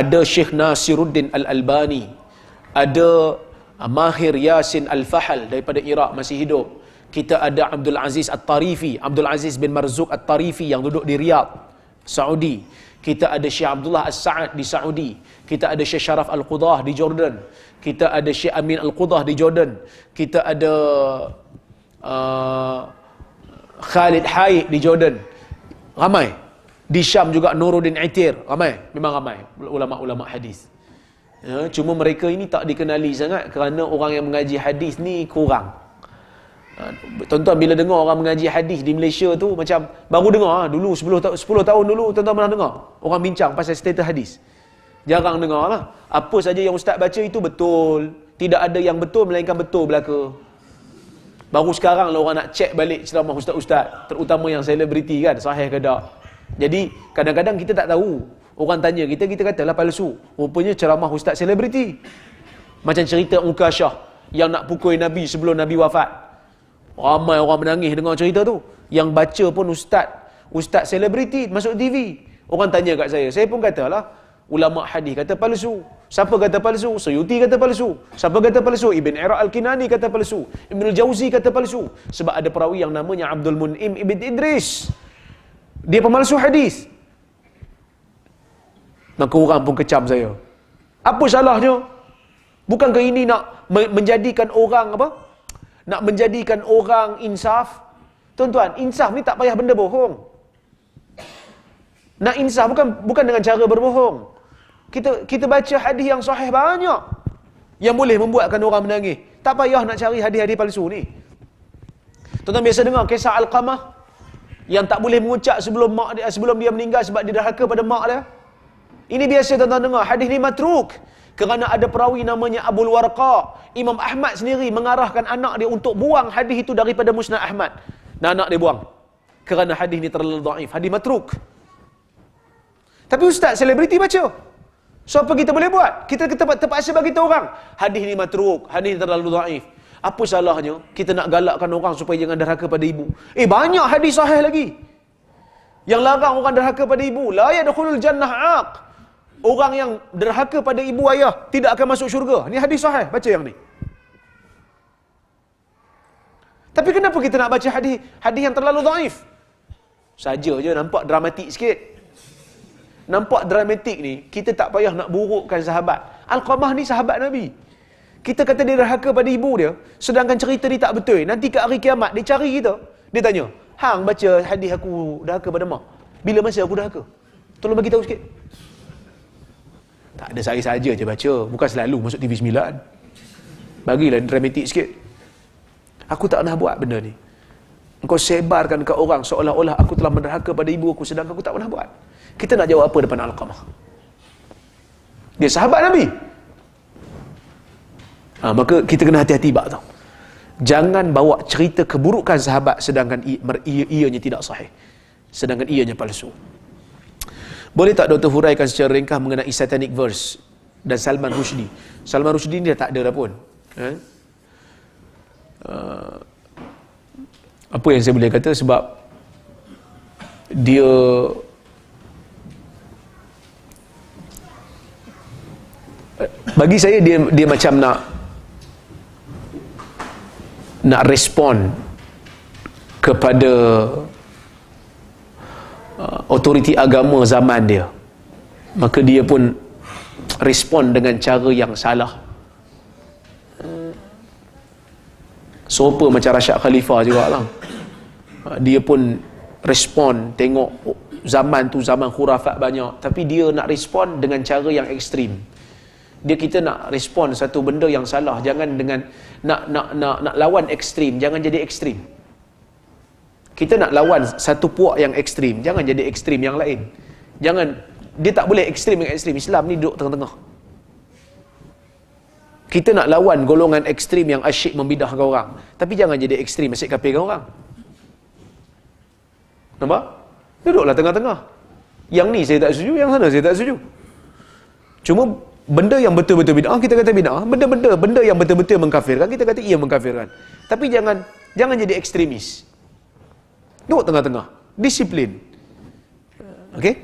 Speaker 1: Ada Syekh Nasiruddin Al-Albani. Ada Mahir Yasin Al-Fahal daripada Iraq masih hidup kita ada Abdul Aziz At-Tarifi, Abdul Aziz bin Marzuk At-Tarifi yang duduk di Riyadh, Saudi. Kita ada Syekh Abdullah As-Sa'ad di Saudi. Kita ada Syekh Sharaf Al-Qudah di Jordan. Kita ada Syekh Amin Al-Qudah di Jordan. Kita ada uh, Khalid Haid di Jordan. Ramai. Di Syam juga Nuruddin Itir. Ramai. Memang ramai. Ulama-ulama hadis. Ya, cuma mereka ini tak dikenali sangat kerana orang yang mengaji hadis ni kurang. Ha, tuan-tuan bila dengar orang mengaji hadis di Malaysia tu macam baru dengar ah dulu 10 10 tahun dulu tuan-tuan pernah dengar orang bincang pasal status hadis. Jarang dengar lah. Apa saja yang ustaz baca itu betul. Tidak ada yang betul melainkan betul belaka. Baru sekarang lah orang nak cek balik ceramah ustaz-ustaz. Terutama yang selebriti kan. Sahih ke tak. Jadi kadang-kadang kita tak tahu. Orang tanya kita, kita katalah palsu. Rupanya ceramah ustaz selebriti. Macam cerita Ukashah yang nak pukul Nabi sebelum Nabi wafat. Ramai orang menangis dengar cerita tu. Yang baca pun ustaz. Ustaz selebriti masuk TV. Orang tanya kat saya. Saya pun katalah. Ulama hadis kata palsu. Siapa kata palsu? Suyuti kata palsu. Siapa kata palsu? Ibn Ira Al-Kinani kata palsu. Ibn Jauzi kata palsu. Sebab ada perawi yang namanya Abdul Mun'im Ibn Idris. Dia pemalsu hadis. Maka orang pun kecam saya. Apa salahnya? Bukankah ini nak menjadikan orang apa? nak menjadikan orang insaf. Tuan-tuan, insaf ni tak payah benda bohong. Nak insaf bukan bukan dengan cara berbohong. Kita kita baca hadis yang sahih banyak yang boleh membuatkan orang menangis. Tak payah nak cari hadis-hadis palsu ni. Tuan-tuan biasa dengar kisah Al-Qamah yang tak boleh mengucap sebelum mak dia, sebelum dia meninggal sebab dia derhaka pada mak dia. Ini biasa tuan-tuan dengar. Hadis ni matruk kerana ada perawi namanya Abu Warqa Imam Ahmad sendiri mengarahkan anak dia untuk buang hadis itu daripada Musnad Ahmad dan anak dia buang kerana hadis ini terlalu daif hadis matruk tapi ustaz selebriti baca so apa kita boleh buat kita terpaksa tepat bagi tahu orang hadis ini matruk hadis ini terlalu daif apa salahnya kita nak galakkan orang supaya jangan derhaka pada ibu eh banyak hadis sahih lagi yang larang orang derhaka pada ibu la yadkhulul jannah aq orang yang derhaka pada ibu ayah tidak akan masuk syurga. Ini hadis sahih. Baca yang ni. Tapi kenapa kita nak baca hadis hadis yang terlalu dhaif? Saja je nampak dramatik sikit. Nampak dramatik ni, kita tak payah nak burukkan sahabat. Al-Qamah ni sahabat Nabi. Kita kata dia derhaka pada ibu dia, sedangkan cerita ni tak betul. Nanti ke hari kiamat, dia cari kita. Dia tanya, Hang baca hadis aku derhaka pada mak. Bila masa aku derhaka? Tolong bagi tahu sikit. Tak ada sehari saja je baca. Bukan selalu masuk TV 9. Bagilah dramatik sikit. Aku tak pernah buat benda ni. Engkau sebarkan ke orang seolah-olah aku telah menderhaka pada ibu aku sedangkan aku tak pernah buat. Kita nak jawab apa depan Al-Qamah? Dia sahabat Nabi. Ha, maka kita kena hati-hati bak tau. Jangan bawa cerita keburukan sahabat sedangkan ia ianya tidak sahih. Sedangkan ia ianya palsu. Boleh tak doktor huraikan secara ringkas mengenai satanic verse dan Salman Rushdie? Salman Rushdie ni dah tak ada dah pun. Ha? Uh, apa yang saya boleh kata sebab dia bagi saya dia dia macam nak nak respon kepada otoriti agama zaman dia maka dia pun respon dengan cara yang salah serupa macam Rashad Khalifah juga lah dia pun respon tengok oh, zaman tu zaman khurafat banyak tapi dia nak respon dengan cara yang ekstrim dia kita nak respon satu benda yang salah jangan dengan nak nak nak nak lawan ekstrim jangan jadi ekstrim kita nak lawan satu puak yang ekstrim jangan jadi ekstrim yang lain jangan dia tak boleh ekstrim dengan ekstrim Islam ni duduk tengah-tengah kita nak lawan golongan ekstrim yang asyik membidahkan orang tapi jangan jadi ekstrim asyik kapirkan orang nampak? duduklah tengah-tengah yang ni saya tak setuju, yang sana saya tak setuju cuma benda yang betul-betul bid'ah kita kata bid'ah benda-benda benda yang betul-betul mengkafirkan kita kata ia mengkafirkan tapi jangan jangan jadi ekstremis Duduk tengah-tengah. Disiplin. Okey?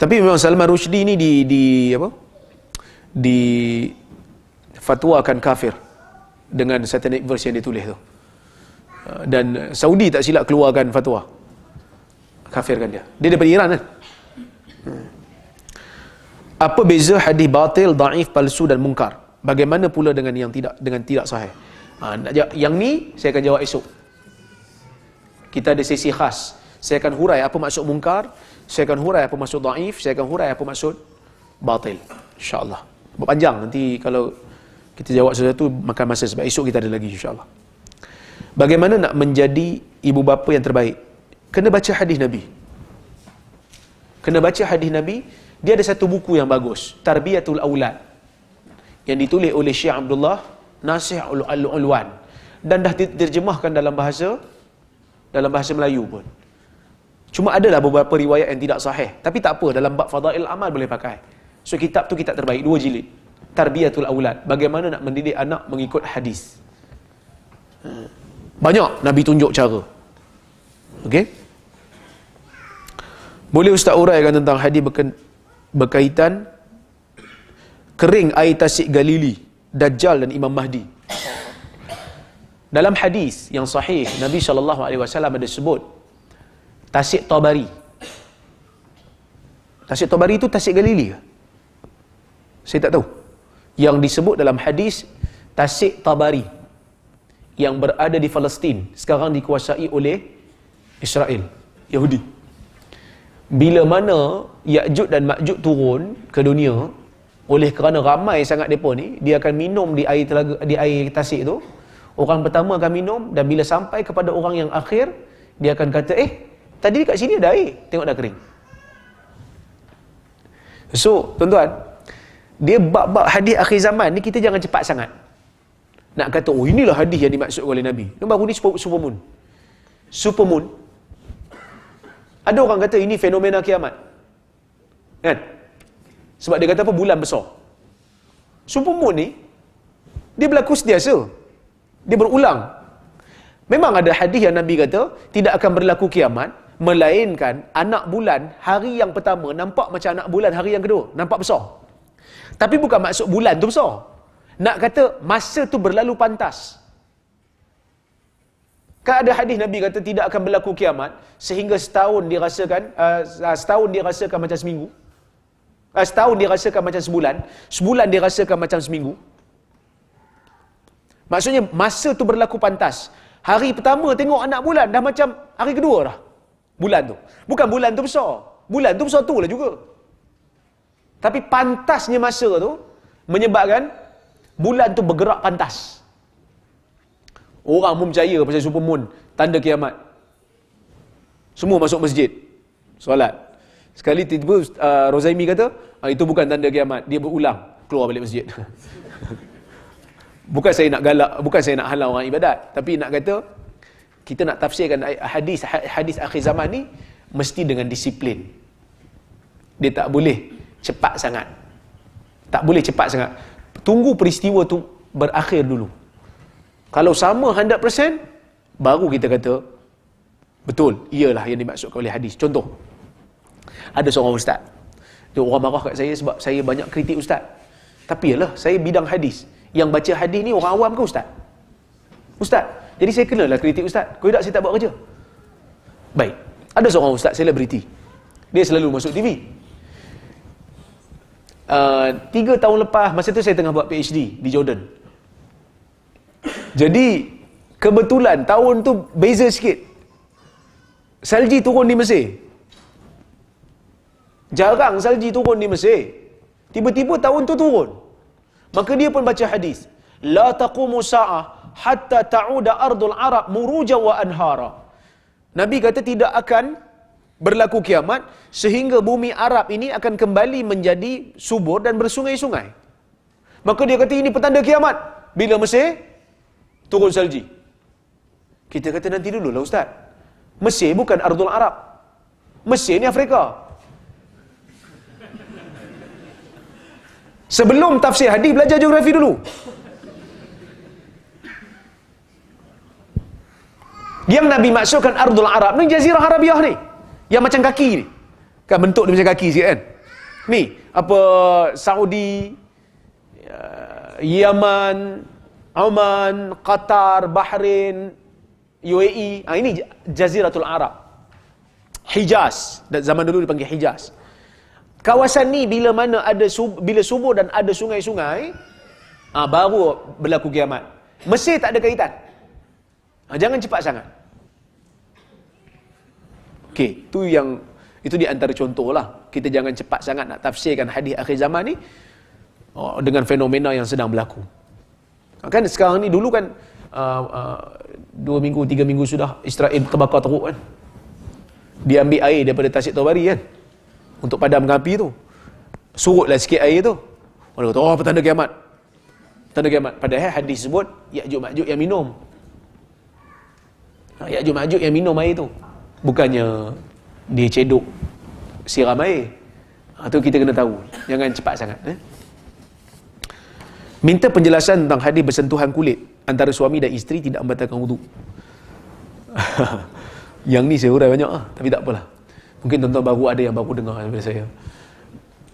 Speaker 1: Tapi memang Salman Rushdie ini di di apa? Di fatwakan kafir dengan satanic verse yang ditulis tu. Uh, dan Saudi tak silap keluarkan fatwa. Kafirkan dia. Dia daripada Iran kan? Apa beza hadis batil, daif, palsu dan mungkar? Bagaimana pula dengan yang tidak dengan tidak sahih? Ha, nak jawab, yang ni saya akan jawab esok kita ada sesi khas. Saya akan hurai apa maksud mungkar, saya akan hurai apa maksud daif, saya akan hurai apa maksud batil. InsyaAllah. Panjang nanti kalau kita jawab sesuatu makan masa sebab esok kita ada lagi insyaAllah. Bagaimana nak menjadi ibu bapa yang terbaik? Kena baca hadis Nabi. Kena baca hadis Nabi. Dia ada satu buku yang bagus. Tarbiyatul Aulad. Yang ditulis oleh Syekh Abdullah Nasih Ul Ulwan. Dan dah diterjemahkan dalam bahasa dalam bahasa Melayu pun. Cuma ada lah beberapa riwayat yang tidak sahih. Tapi tak apa, dalam bab fadail amal boleh pakai. So kitab tu kitab terbaik, dua jilid. Tarbiyatul awlad. Bagaimana nak mendidik anak mengikut hadis. Ha. Banyak Nabi tunjuk cara. Okay, Boleh Ustaz uraikan tentang hadis berkaitan kering air tasik Galili, Dajjal dan Imam Mahdi? Dalam hadis yang sahih Nabi sallallahu alaihi wasallam ada sebut Tasik Tabari. Tasik Tabari itu Tasik Galili ke? Saya tak tahu. Yang disebut dalam hadis Tasik Tabari yang berada di Palestin sekarang dikuasai oleh Israel Yahudi. Bila mana Ya'jud dan Ma'jud turun ke dunia oleh kerana ramai sangat depa ni dia akan minum di air telaga di air tasik tu Orang pertama akan minum dan bila sampai kepada orang yang akhir, dia akan kata, eh, tadi kat sini ada air. Tengok dah kering. So, tuan-tuan, dia bab-bab hadis akhir zaman ni kita jangan cepat sangat. Nak kata, oh inilah hadis yang dimaksud oleh Nabi. Ini baru ni supermoon. Super moon, Ada orang kata ini fenomena kiamat. Kan? Sebab dia kata apa? Bulan besar. moon ni, dia berlaku sediasa. So. Dia berulang. Memang ada hadis yang Nabi kata, tidak akan berlaku kiamat, melainkan anak bulan hari yang pertama nampak macam anak bulan hari yang kedua. Nampak besar. Tapi bukan maksud bulan tu besar. Nak kata masa tu berlalu pantas. Kan ada hadis Nabi kata tidak akan berlaku kiamat sehingga setahun dirasakan uh, setahun dirasakan macam seminggu. Uh, setahun dirasakan macam sebulan, sebulan dirasakan macam seminggu. Maksudnya masa tu berlaku pantas. Hari pertama tengok anak bulan dah macam hari kedua dah. Bulan tu. Bukan bulan tu besar. Bulan tu besar tu lah juga. Tapi pantasnya masa tu menyebabkan bulan tu bergerak pantas. Orang pun percaya pasal supermoon. Tanda kiamat. Semua masuk masjid. Solat. Sekali tiba-tiba uh, Rozaimi kata, ah, itu bukan tanda kiamat. Dia berulang. Keluar balik masjid. [LAUGHS] bukan saya nak galak bukan saya nak halau orang ibadat tapi nak kata kita nak tafsirkan hadis ha- hadis akhir zaman ni mesti dengan disiplin dia tak boleh cepat sangat tak boleh cepat sangat tunggu peristiwa tu berakhir dulu kalau sama 100% baru kita kata betul iyalah yang dimaksudkan oleh hadis contoh ada seorang ustaz dia orang marah kat saya sebab saya banyak kritik ustaz tapi yalah saya bidang hadis yang baca hadis ni orang awam ke ustaz? Ustaz. Jadi saya lah kritik ustaz. Kau tak saya tak buat kerja. Baik. Ada seorang ustaz selebriti. Dia selalu masuk TV. Uh, tiga tahun lepas masa tu saya tengah buat PhD di Jordan. Jadi kebetulan tahun tu beza sikit. Salji turun di Mesir. Jarang salji turun di Mesir. Tiba-tiba tahun tu turun. Maka dia pun baca hadis. La taqumu sa'ah hatta ta'uda ardul Arab muruja wa anhara. Nabi kata tidak akan berlaku kiamat sehingga bumi Arab ini akan kembali menjadi subur dan bersungai-sungai. Maka dia kata ini petanda kiamat. Bila Mesir? Turun salji. Kita kata nanti dulu lah Ustaz. Mesir bukan Ardul Arab. Mesir ni Afrika. Sebelum tafsir hadis belajar geografi dulu. Yang Nabi maksudkan Ardul Arab ni Jazirah Arabiah ni. Yang macam kaki ni. Kan bentuk dia macam kaki sikit kan. Ni apa Saudi uh, Yaman, Oman, Qatar, Bahrain, UAE. Ah ha, ini Jaziratul Arab. Hijaz. Zaman dulu dipanggil Hijaz. Kawasan ni bila mana ada sub, bila subuh dan ada sungai-sungai, ha, baru berlaku kiamat. Mesir tak ada kaitan. Ha, jangan cepat sangat. Okey, tu yang itu di antara contoh lah. Kita jangan cepat sangat nak tafsirkan hadis akhir zaman ni oh, dengan fenomena yang sedang berlaku. Kan sekarang ni dulu kan uh, uh, dua minggu, tiga minggu sudah Israel terbakar teruk kan. Dia ambil air daripada Tasik Tawari kan untuk padamkan api tu. Surutlah sikit air tu. Orang kata, oh petanda kiamat. Petanda kiamat. Padahal hadis sebut, yakjuk makjuk yang minum. Ha, yakjuk makjuk yang minum air tu. Bukannya dia ceduk siram air. Ha, tu kita kena tahu. Jangan cepat sangat. Eh? Minta penjelasan tentang hadis bersentuhan kulit antara suami dan isteri tidak membatalkan wuduk. [LAUGHS] yang ni saya hurai banyak lah. Tapi tak apalah. Mungkin tuan-tuan baru ada yang baru dengar daripada saya.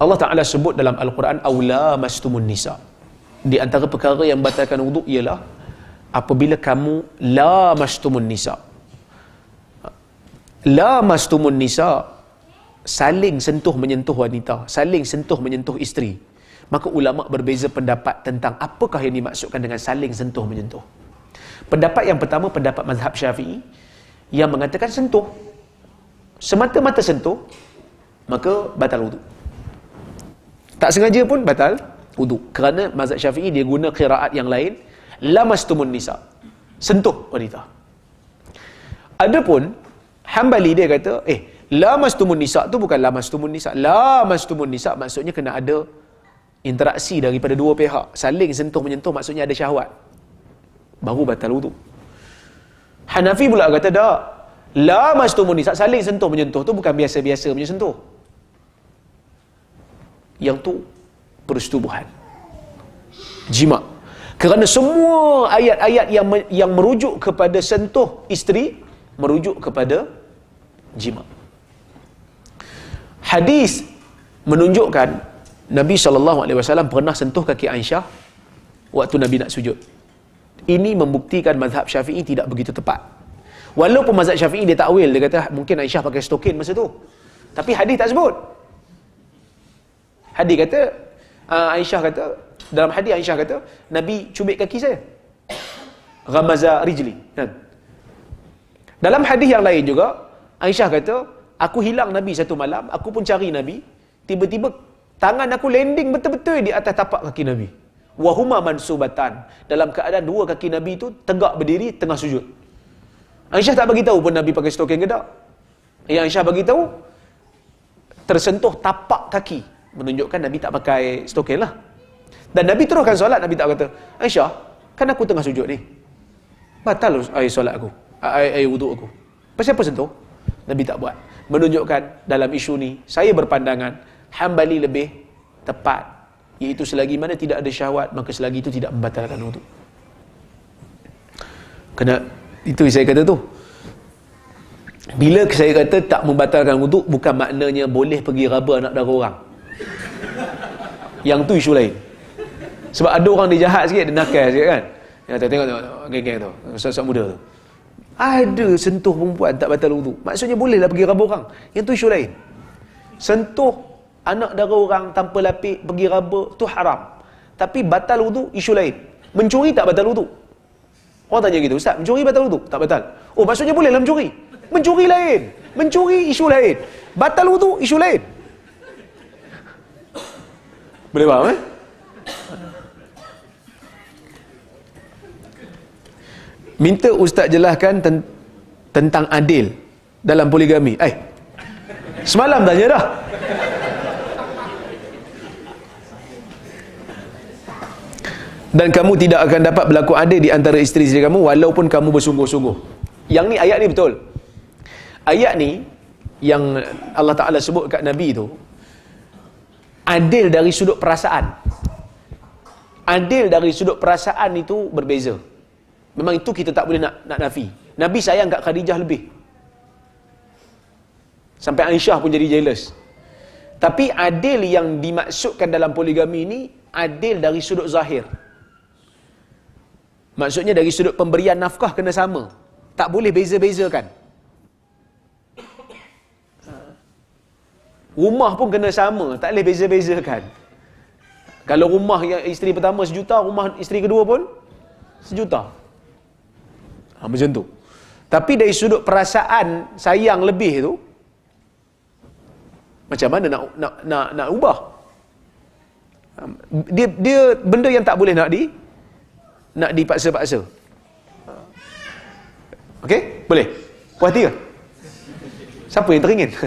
Speaker 1: Allah Ta'ala sebut dalam Al-Quran, awla mastumun nisa. Di antara perkara yang batalkan wuduk ialah, apabila kamu la mastumun nisa. La mastumun nisa, saling sentuh menyentuh wanita, saling sentuh menyentuh isteri. Maka ulama' berbeza pendapat tentang apakah yang dimaksudkan dengan saling sentuh menyentuh. Pendapat yang pertama, pendapat mazhab syafi'i, yang mengatakan sentuh semata-mata sentuh maka batal wuduk tak sengaja pun batal wuduk kerana mazhab syafi'i dia guna kiraat yang lain lamastumun nisa sentuh wanita adapun hambali dia kata eh lamastumun nisa tu bukan lamastumun nisa lamastumun nisa maksudnya kena ada interaksi daripada dua pihak saling sentuh menyentuh maksudnya ada syahwat baru batal wuduk Hanafi pula kata dak La mastumuni, saling sentuh menyentuh tu bukan biasa-biasa punya sentuh. Yang tu persetubuhan. Jima. Kerana semua ayat-ayat yang yang merujuk kepada sentuh isteri merujuk kepada jima. Hadis menunjukkan Nabi sallallahu alaihi wasallam pernah sentuh kaki Aisyah waktu Nabi nak sujud. Ini membuktikan mazhab Syafi'i tidak begitu tepat. Walaupun mazhab syafi'i dia takwil Dia kata mungkin Aisyah pakai stokin masa tu Tapi hadis tak sebut Hadis kata uh, Aisyah kata Dalam hadis Aisyah kata Nabi cubit kaki saya Ghamaza rijli kan? Dalam hadis yang lain juga Aisyah kata Aku hilang Nabi satu malam Aku pun cari Nabi Tiba-tiba Tangan aku landing betul-betul di atas tapak kaki Nabi Wahuma mansubatan Dalam keadaan dua kaki Nabi itu Tegak berdiri tengah sujud Aisyah tak bagi tahu pun Nabi pakai stoking ke tak. Yang Aisyah bagi tahu tersentuh tapak kaki menunjukkan Nabi tak pakai stoking lah. Dan Nabi teruskan solat Nabi tak kata, "Aisyah, kan aku tengah sujud ni. Batal air solat aku. Air air wuduk aku." Pasal apa sentuh? Nabi tak buat. Menunjukkan dalam isu ni saya berpandangan Hambali lebih tepat iaitu selagi mana tidak ada syahwat maka selagi itu tidak membatalkan wuduk. Kena itu yang saya kata tu. Bila saya kata tak membatalkan wudu bukan maknanya boleh pergi raba anak dara orang. Yang tu isu lain. Sebab ada orang dia jahat sikit, dia nakal sikit kan. Ya tengok tengok geng-geng tu. Ustaz-ustaz muda tu. Ada sentuh perempuan tak batal wudu. Maksudnya lah pergi raba orang. Yang tu isu lain. Sentuh anak dara orang tanpa lapik pergi raba tu haram. Tapi batal wudu isu lain. Mencuri tak batal wudu. Orang tanya gitu, Ustaz, mencuri batal wuduk? Tak batal. Oh, maksudnya boleh mencuri. Mencuri lain. Mencuri isu lain. Batal wuduk, isu lain. Boleh faham eh? Minta Ustaz jelaskan ten- tentang adil dalam poligami. Eh, semalam tanya dah. dan kamu tidak akan dapat berlaku adil di antara isteri-isteri kamu walaupun kamu bersungguh-sungguh. Yang ni ayat ni betul. Ayat ni yang Allah Taala sebut kat Nabi tu adil dari sudut perasaan. Adil dari sudut perasaan itu berbeza. Memang itu kita tak boleh nak nak nafi. Nabi sayang kat Khadijah lebih. Sampai Aisyah pun jadi jealous. Tapi adil yang dimaksudkan dalam poligami ini adil dari sudut zahir. Maksudnya dari sudut pemberian nafkah kena sama. Tak boleh beza-bezakan. Rumah pun kena sama, tak boleh beza-bezakan. Kalau rumah yang isteri pertama sejuta, rumah isteri kedua pun sejuta. Ha, macam tu. Tapi dari sudut perasaan sayang lebih tu, macam mana nak nak nak, nak ubah? Ha, dia dia benda yang tak boleh nak di nak dipaksa-paksa ok boleh puas hati ke siapa yang teringin [LAUGHS]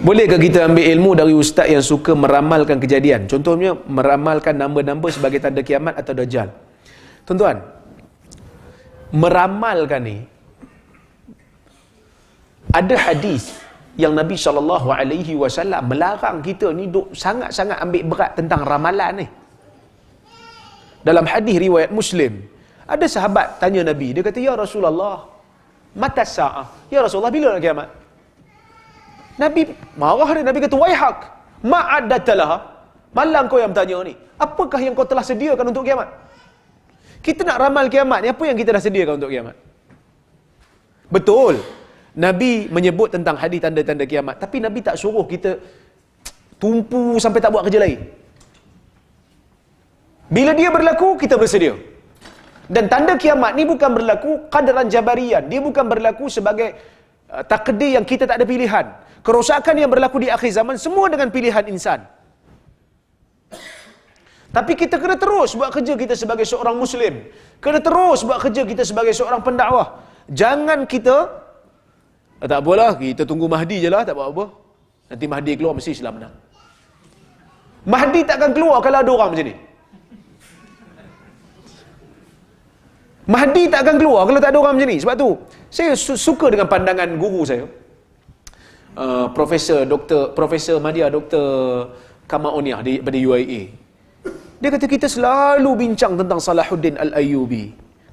Speaker 1: Bolehkah kita ambil ilmu dari ustaz yang suka meramalkan kejadian? Contohnya, meramalkan nombor-nombor sebagai tanda kiamat atau dajjal. Tuan-tuan, meramalkan ni, ada hadis yang Nabi sallallahu alaihi wasallam melarang kita ni duk sangat-sangat ambil berat tentang ramalan ni. Dalam hadis riwayat Muslim, ada sahabat tanya Nabi, dia kata ya Rasulullah, mata sa'ah? Ya Rasulullah bila nak kiamat? Nabi marah dia, Nabi kata waihak hak, ma adatalah. Malang kau yang bertanya ni. Apakah yang kau telah sediakan untuk kiamat? Kita nak ramal kiamat ni, apa yang kita dah sediakan untuk kiamat? Betul. Nabi menyebut tentang hadis tanda-tanda kiamat tapi Nabi tak suruh kita tumpu sampai tak buat kerja lain. Bila dia berlaku kita bersedia. Dan tanda kiamat ni bukan berlaku kadaran jabarian, dia bukan berlaku sebagai uh, takdir yang kita tak ada pilihan. Kerosakan yang berlaku di akhir zaman semua dengan pilihan insan. Tapi kita kena terus buat kerja kita sebagai seorang muslim. Kena terus buat kerja kita sebagai seorang pendakwah. Jangan kita Ah, tak apalah, kita tunggu Mahdi je lah, tak apa-apa. Nanti Mahdi keluar, mesti Islam menang. Mahdi tak akan keluar kalau ada orang macam ni. Mahdi tak akan keluar kalau tak ada orang macam ni. Sebab tu, saya su- suka dengan pandangan guru saya. Uh, Profesor Dr. Profesor Madia Dr. Kamaoniah di, dari UAE Dia kata kita selalu bincang tentang Salahuddin al Ayyubi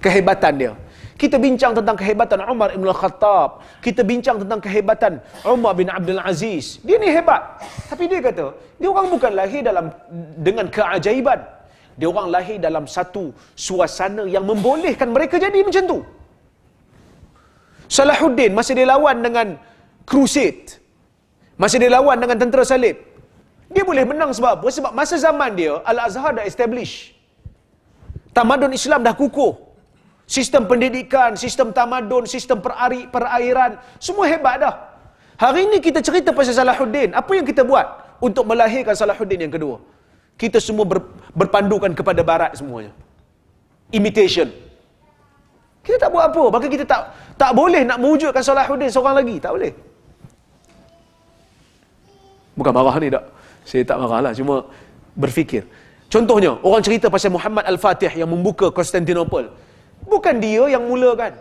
Speaker 1: Kehebatan dia. Kita bincang tentang kehebatan Umar Ibn khattab Kita bincang tentang kehebatan Umar bin Abdul Aziz. Dia ni hebat. Tapi dia kata, dia orang bukan lahir dalam dengan keajaiban. Dia orang lahir dalam satu suasana yang membolehkan mereka jadi macam tu. Salahuddin masih dilawan dengan crusade. Masih dilawan dengan tentera salib. Dia boleh menang sebab apa? Sebab masa zaman dia, Al-Azhar dah establish. Tamadun Islam dah kukuh. Sistem pendidikan, sistem tamadun, sistem perari, perairan, semua hebat dah. Hari ini kita cerita pasal Salahuddin. Apa yang kita buat untuk melahirkan Salahuddin yang kedua? Kita semua ber, berpandukan kepada barat semuanya. Imitation. Kita tak buat apa. Bagi kita tak tak boleh nak mewujudkan Salahuddin seorang lagi. Tak boleh. Bukan marah ni tak? Saya tak marah lah. Cuma berfikir. Contohnya, orang cerita pasal Muhammad Al-Fatih yang membuka Konstantinopel. Bukan dia yang mulakan.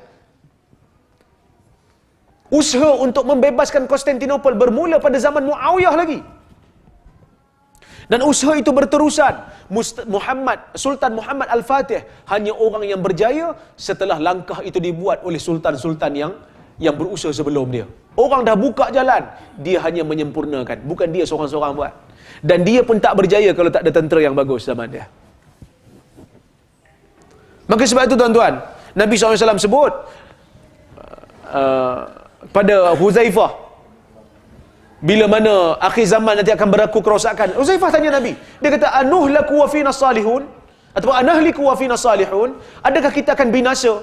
Speaker 1: Usaha untuk membebaskan Konstantinopel bermula pada zaman Muawiyah lagi. Dan usaha itu berterusan. Muhammad Sultan Muhammad Al-Fatih hanya orang yang berjaya setelah langkah itu dibuat oleh sultan-sultan yang yang berusaha sebelum dia. Orang dah buka jalan, dia hanya menyempurnakan. Bukan dia seorang-seorang buat. Dan dia pun tak berjaya kalau tak ada tentera yang bagus zaman dia. Maka sebab itu tuan-tuan, Nabi SAW sebut uh, pada Huzaifah, bila mana akhir zaman nanti akan berlaku kerosakan. Huzaifah tanya Nabi, dia kata, Anuh laku wa fina salihun, atau anahliku wa fina salihun, adakah kita akan binasa?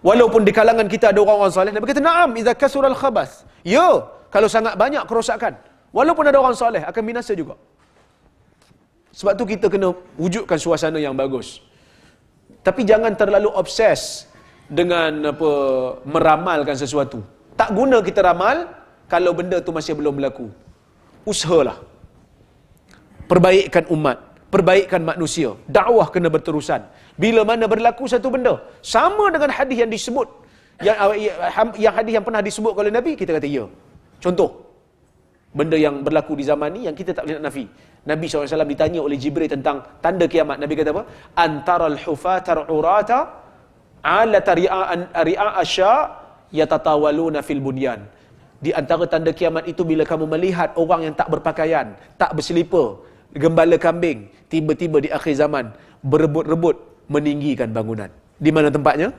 Speaker 1: Walaupun di kalangan kita ada orang-orang salih. Nabi kata, naam, idha kasur al-khabas. Ya, kalau sangat banyak kerosakan. Walaupun ada orang salih, akan binasa juga. Sebab tu kita kena wujudkan suasana yang bagus. Tapi jangan terlalu obses dengan apa meramalkan sesuatu. Tak guna kita ramal kalau benda tu masih belum berlaku. Usahalah. Perbaikkan umat, perbaikkan manusia. Dakwah kena berterusan. Bila mana berlaku satu benda, sama dengan hadis yang disebut yang yang hadis yang pernah disebut oleh Nabi, kita kata ya. Contoh, benda yang berlaku di zaman ni yang kita tak boleh nak nafi. Nabi SAW ditanya oleh Jibril tentang tanda kiamat. Nabi kata apa? Antara al-hufatar urata ala tari'a asya yatatawaluna fil bunyan. Di antara tanda kiamat itu bila kamu melihat orang yang tak berpakaian, tak berselipa, gembala kambing, tiba-tiba di akhir zaman berebut-rebut meninggikan bangunan. Di mana tempatnya?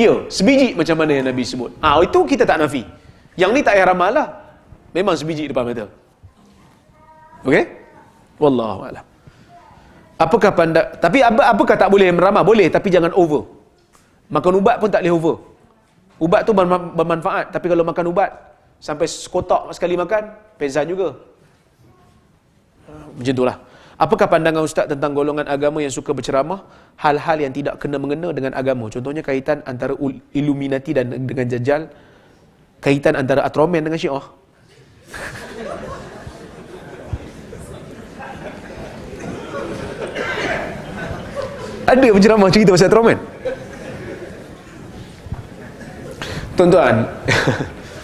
Speaker 1: Ya, sebiji macam mana yang Nabi sebut. Ah, ha, itu kita tak nafi. Yang ni tak payah ramal lah. Memang sebiji depan mata. Okey? Wallahu a'lam. Apakah pandak tapi apa apakah tak boleh meramal? Boleh tapi jangan over. Makan ubat pun tak boleh over. Ubat tu bermanfaat tapi kalau makan ubat sampai sekotak sekali makan, pezan juga. Ah, macam itulah. Apakah pandangan ustaz tentang golongan agama yang suka berceramah hal-hal yang tidak kena mengena dengan agama? Contohnya kaitan antara Illuminati dan dengan Jajal, kaitan antara Atroman dengan Syiah. [LAUGHS] Ada berceramah cerita pasal Atroman? Tuan-tuan,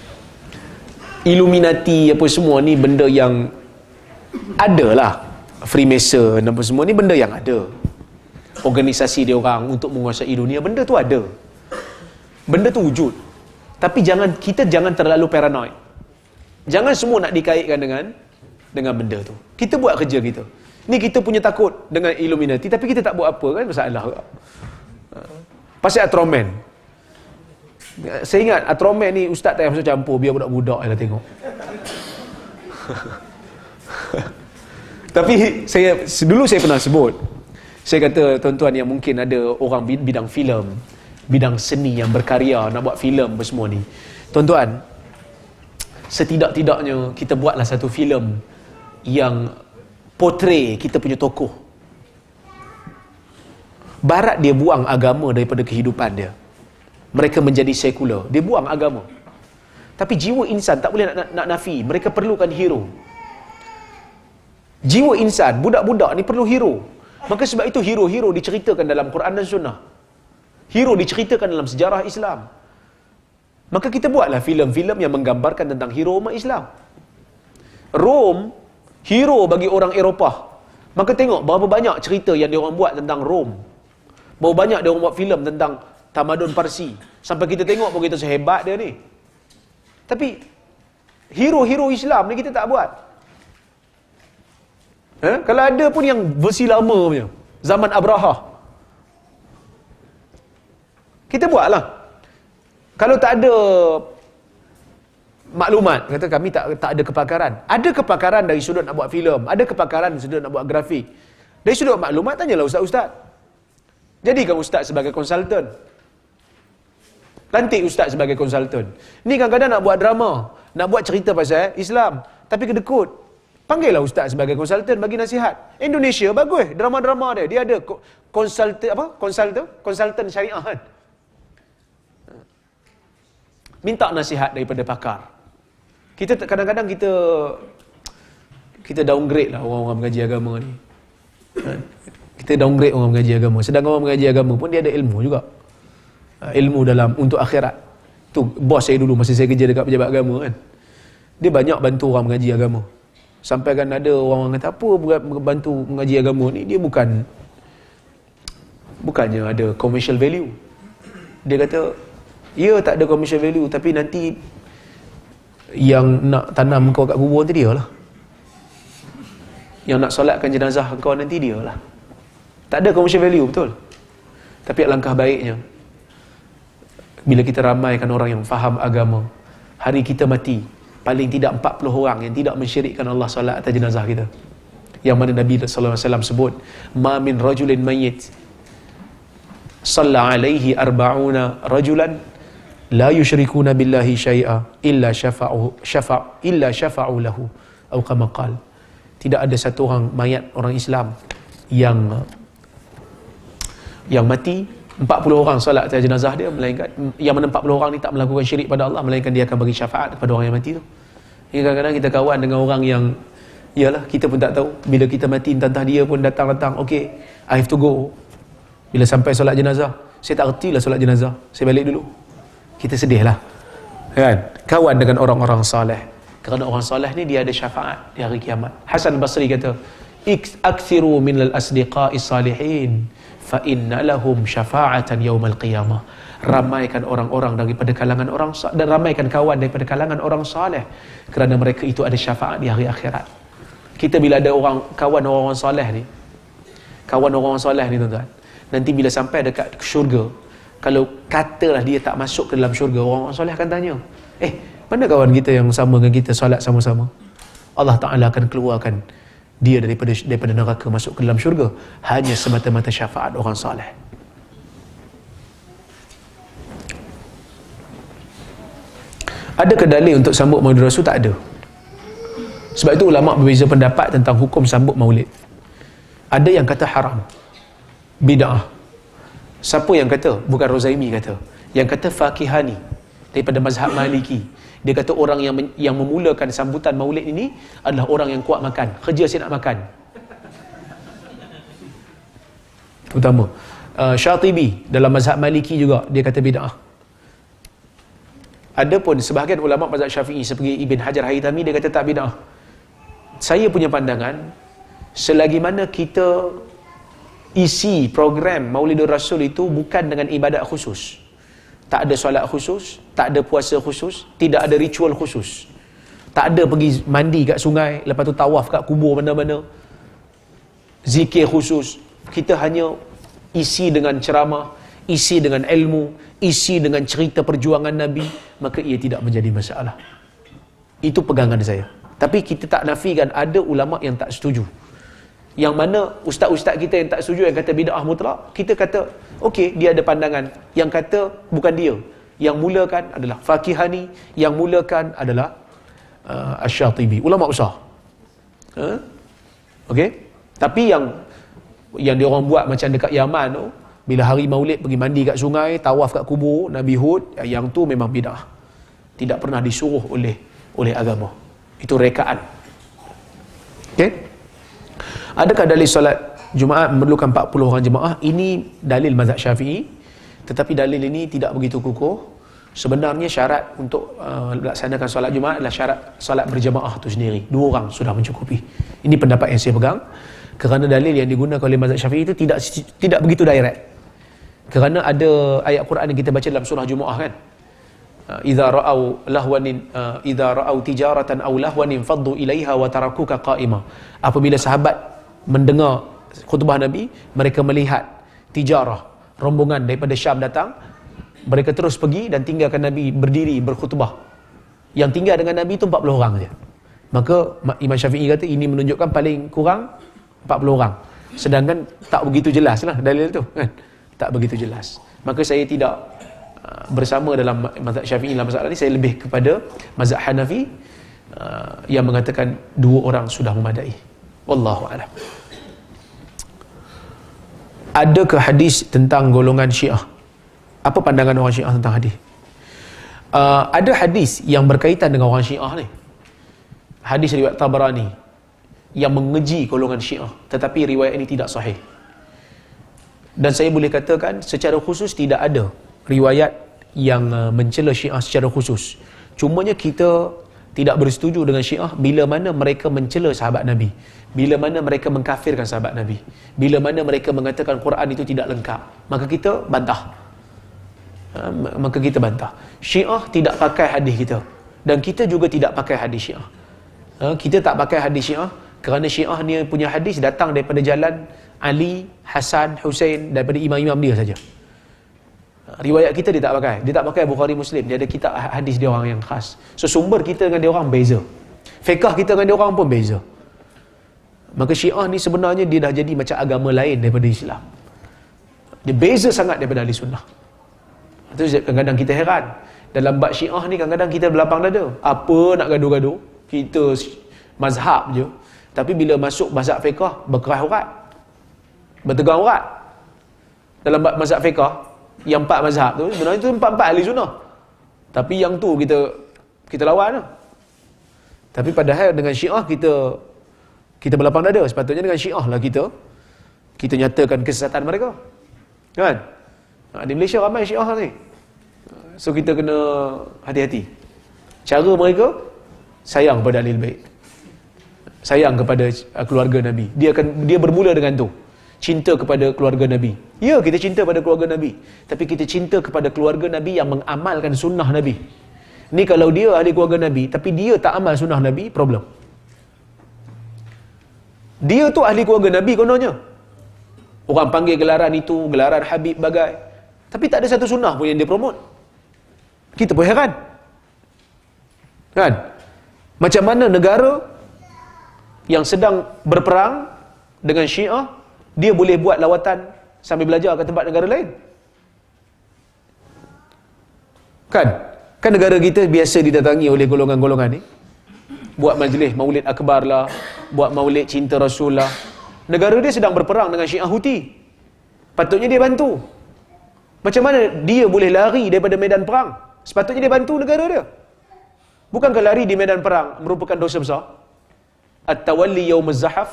Speaker 1: [LAUGHS] Illuminati apa semua ni benda yang adalah Freemason apa semua ni benda yang ada organisasi dia orang untuk menguasai dunia benda tu ada benda tu wujud tapi jangan kita jangan terlalu paranoid jangan semua nak dikaitkan dengan dengan benda tu kita buat kerja kita ni kita punya takut dengan Illuminati tapi kita tak buat apa kan masalah pasal Atroman saya ingat Atroman ni ustaz tak yang masuk campur biar budak-budak lah tengok [LAUGHS] Tapi saya dulu saya pernah sebut. Saya kata tuan-tuan yang mungkin ada orang bidang filem, bidang seni yang berkarya nak buat filem apa semua ni. Tuan-tuan, setidak-tidaknya kita buatlah satu filem yang portray kita punya tokoh. Barat dia buang agama daripada kehidupan dia. Mereka menjadi sekular. Dia buang agama. Tapi jiwa insan tak boleh nak, nak, nak nafi. Mereka perlukan hero jiwa insan, budak-budak ni perlu hero. Maka sebab itu hero-hero diceritakan dalam Quran dan Sunnah. Hero diceritakan dalam sejarah Islam. Maka kita buatlah filem-filem yang menggambarkan tentang hero umat Islam. Rom, hero bagi orang Eropah. Maka tengok berapa banyak cerita yang diorang buat tentang Rom. Berapa banyak diorang buat filem tentang tamadun Parsi. Sampai kita tengok pun kita sehebat dia ni. Tapi, hero-hero Islam ni kita tak buat. Eh? Kalau ada pun yang versi lama punya. Zaman Abraha. Kita buatlah. Kalau tak ada maklumat, kata kami tak tak ada kepakaran. Ada kepakaran dari sudut nak buat filem, ada kepakaran dari sudut nak buat grafik. Dari sudut maklumat tanyalah ustaz-ustaz. Jadi, Jadikan ustaz sebagai konsultan. Lantik ustaz sebagai konsultan. Ni kadang-kadang nak buat drama, nak buat cerita pasal Islam, tapi kedekut panggillah ustaz sebagai konsultan bagi nasihat. Indonesia bagus drama-drama dia. Dia ada konsultan apa? Konsultan, konsultan syariah kan. Minta nasihat daripada pakar. Kita kadang-kadang kita kita downgrade lah orang-orang mengaji agama ni. Kan? Kita downgrade orang mengaji agama. Sedangkan orang mengaji agama pun dia ada ilmu juga. Ah, ilmu dalam untuk akhirat. Tu bos saya dulu masa saya kerja dekat pejabat agama kan. Dia banyak bantu orang mengaji agama. Sampai kan ada orang orang kata apa buat membantu mengaji agama ni dia bukan bukannya ada commercial value. Dia kata ya tak ada commercial value tapi nanti yang nak tanam kau kat kubur tu dia lah. Yang nak solatkan jenazah kau nanti dia lah. Tak ada commercial value betul. Tapi langkah baiknya bila kita ramaikan orang yang faham agama hari kita mati paling tidak 40 orang yang tidak mensyirikkan Allah solat atas jenazah kita. Yang mana Nabi SAW sebut, Ma min rajulin mayit, salla alaihi arba'una rajulan, la yushrikuna billahi syai'a, illa syafa'u, syafa'u, illa syafa'u lahu, atau kama qal. Tidak ada satu orang mayat orang Islam yang yang mati 40 orang solat atas jenazah dia melainkan yang mana 40 orang ni tak melakukan syirik pada Allah melainkan dia akan bagi syafaat kepada orang yang mati tu. Ini kadang-kadang kita kawan dengan orang yang ialah kita pun tak tahu bila kita mati entah dia pun datang-datang okey I have to go bila sampai solat jenazah saya tak ertilah solat jenazah saya balik dulu kita sedihlah kan kawan dengan orang-orang soleh kerana orang soleh ni dia ada syafaat di hari kiamat Hasan Basri kata aktsiru min al asdiqa salihin fa inna lahum syafa'atan yaumal qiyamah ramaikan orang-orang daripada kalangan orang dan ramaikan kawan daripada kalangan orang soleh kerana mereka itu ada syafaat di hari akhirat kita bila ada orang kawan orang-orang saleh ni kawan orang-orang saleh ni tuan-tuan nanti bila sampai dekat syurga kalau katalah dia tak masuk ke dalam syurga orang-orang saleh akan tanya eh mana kawan kita yang sama dengan kita solat sama-sama Allah Taala akan keluarkan dia daripada daripada neraka masuk ke dalam syurga hanya semata-mata syafaat orang soleh. Ada kedalil untuk sambut maulid rasul? Tak ada. Sebab itu ulama' berbeza pendapat tentang hukum sambut maulid. Ada yang kata haram. Bida'ah. Siapa yang kata? Bukan Rozaimi kata. Yang kata Fakihani. Daripada mazhab Maliki. Dia kata orang yang yang memulakan sambutan maulid ini adalah orang yang kuat makan. Kerja saya nak makan. Terutama. Uh, Syatibi dalam mazhab Maliki juga. Dia kata bida'ah. Adapun sebahagian ulama mazhab Syafi'i seperti Ibn Hajar Haitami dia kata tak bidah. Saya punya pandangan selagi mana kita isi program Maulidur Rasul itu bukan dengan ibadat khusus. Tak ada solat khusus, tak ada puasa khusus, tidak ada ritual khusus. Tak ada pergi mandi kat sungai, lepas tu tawaf kat kubur mana-mana. Zikir khusus. Kita hanya isi dengan ceramah, isi dengan ilmu, isi dengan cerita perjuangan Nabi, maka ia tidak menjadi masalah. Itu pegangan saya. Tapi kita tak nafikan ada ulama yang tak setuju. Yang mana ustaz-ustaz kita yang tak setuju yang kata bid'ah mutlak, kita kata, okey, dia ada pandangan. Yang kata, bukan dia. Yang mulakan adalah Fakihani, yang mulakan adalah uh, Ash-Shatibi. Ulama besar. Huh? Okey? Tapi yang yang dia orang buat macam dekat Yaman tu, bila hari maulid pergi mandi kat sungai tawaf kat kubur Nabi Hud eh, yang tu memang bidah tidak pernah disuruh oleh oleh agama itu rekaan okey adakah dalil solat Jumaat memerlukan 40 orang jemaah ini dalil mazhab syafi'i tetapi dalil ini tidak begitu kukuh sebenarnya syarat untuk uh, eh, laksanakan solat Jumaat adalah syarat solat berjemaah itu sendiri dua orang sudah mencukupi ini pendapat yang saya pegang kerana dalil yang digunakan oleh mazhab syafi'i itu tidak tidak begitu direct kerana ada ayat Quran yang kita baca dalam surah Jumaah kan uh, idza ra'au lahwan uh, idza ra'au tijaratan aw lahwan faddu ilaiha wa tarakuka qa'ima apabila sahabat mendengar khutbah nabi mereka melihat tijarah rombongan daripada Syam datang mereka terus pergi dan tinggalkan nabi berdiri berkhutbah yang tinggal dengan nabi itu 40 orang saja maka Imam Syafi'i kata ini menunjukkan paling kurang 40 orang sedangkan tak begitu jelaslah dalil itu kan tak begitu jelas maka saya tidak uh, bersama dalam mazhab Syafi'i dalam masalah ini saya lebih kepada mazhab Hanafi uh, yang mengatakan dua orang sudah memadai wallahu alam ada ke hadis tentang golongan Syiah apa pandangan orang Syiah tentang hadis uh, ada hadis yang berkaitan dengan orang Syiah ni. Hadis riwayat Tabarani yang mengeji golongan Syiah tetapi riwayat ini tidak sahih dan saya boleh katakan secara khusus tidak ada riwayat yang uh, mencela syiah secara khusus cumanya kita tidak bersetuju dengan syiah bila mana mereka mencela sahabat nabi bila mana mereka mengkafirkan sahabat nabi bila mana mereka mengatakan Quran itu tidak lengkap maka kita bantah uh, maka kita bantah syiah tidak pakai hadis kita dan kita juga tidak pakai hadis syiah uh, kita tak pakai hadis syiah kerana syiah ni punya hadis datang daripada jalan Ali, Hasan, Hussein daripada imam-imam dia saja. Riwayat kita dia tak pakai. Dia tak pakai Bukhari Muslim. Dia ada kitab ha- hadis dia orang yang khas. So sumber kita dengan dia orang beza. Fiqh kita dengan dia orang pun beza. Maka Syiah ni sebenarnya dia dah jadi macam agama lain daripada Islam. Dia beza sangat daripada Ahli Sunnah. Itu kadang-kadang kita heran. Dalam bab Syiah ni kadang-kadang kita berlapang dada. Apa nak gaduh-gaduh? Kita mazhab je. Tapi bila masuk mazhab fiqah, berkerah urat. Bertegang urat. Dalam mazhab fiqah, yang empat mazhab tu, sebenarnya tu empat-empat ahli sunnah. Tapi yang tu kita kita lawan tu. Lah. Tapi padahal dengan syiah kita kita berlapang dada. Sepatutnya dengan syiah lah kita kita nyatakan kesesatan mereka. Kan? Ha, di Malaysia ramai syiah ni. So kita kena hati-hati. Cara mereka sayang pada alil baik sayang kepada uh, keluarga Nabi. Dia akan dia bermula dengan tu. Cinta kepada keluarga Nabi. Ya, kita cinta pada keluarga Nabi. Tapi kita cinta kepada keluarga Nabi yang mengamalkan sunnah Nabi. Ni kalau dia ahli keluarga Nabi, tapi dia tak amal sunnah Nabi, problem. Dia tu ahli keluarga Nabi kononnya. Orang panggil gelaran itu, gelaran Habib bagai. Tapi tak ada satu sunnah pun yang dia promote. Kita pun heran. Kan? Macam mana negara yang sedang berperang dengan syiah, dia boleh buat lawatan sambil belajar ke tempat negara lain. Kan? Kan negara kita biasa didatangi oleh golongan-golongan ni? Buat majlis maulid akbar lah, buat maulid cinta rasul lah. Negara dia sedang berperang dengan syiah huti. Patutnya dia bantu. Macam mana dia boleh lari daripada medan perang? Sepatutnya dia bantu negara dia. Bukankah lari di medan perang merupakan dosa besar? At-Tawalli Yawm Zahaf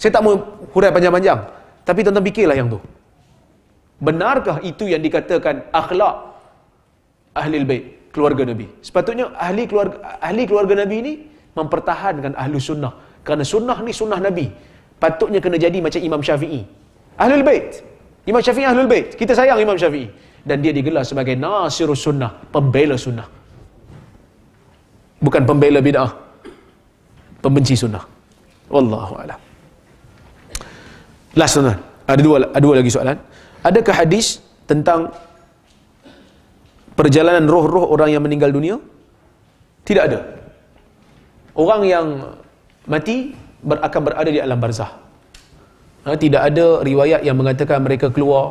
Speaker 1: Saya tak mau hurai panjang-panjang Tapi tuan-tuan fikirlah yang tu Benarkah itu yang dikatakan akhlak Ahli Al-Bait Keluarga Nabi Sepatutnya ahli keluarga, ahli keluarga Nabi ini Mempertahankan Ahlu Sunnah Kerana Sunnah ni Sunnah Nabi Patutnya kena jadi macam Imam Syafi'i Ahli Al-Bait Imam Syafi'i Ahlul Bait. Kita sayang Imam Syafi'i. Dan dia digelar sebagai Nasirul Sunnah. Pembela Sunnah. Bukan pembela bid'ah pembenci sunnah. Wallahu a'lam. Last tuan. Ada dua ada dua lagi soalan. Adakah hadis tentang perjalanan roh-roh orang yang meninggal dunia? Tidak ada. Orang yang mati akan berada di alam barzah. Ha, tidak ada riwayat yang mengatakan mereka keluar.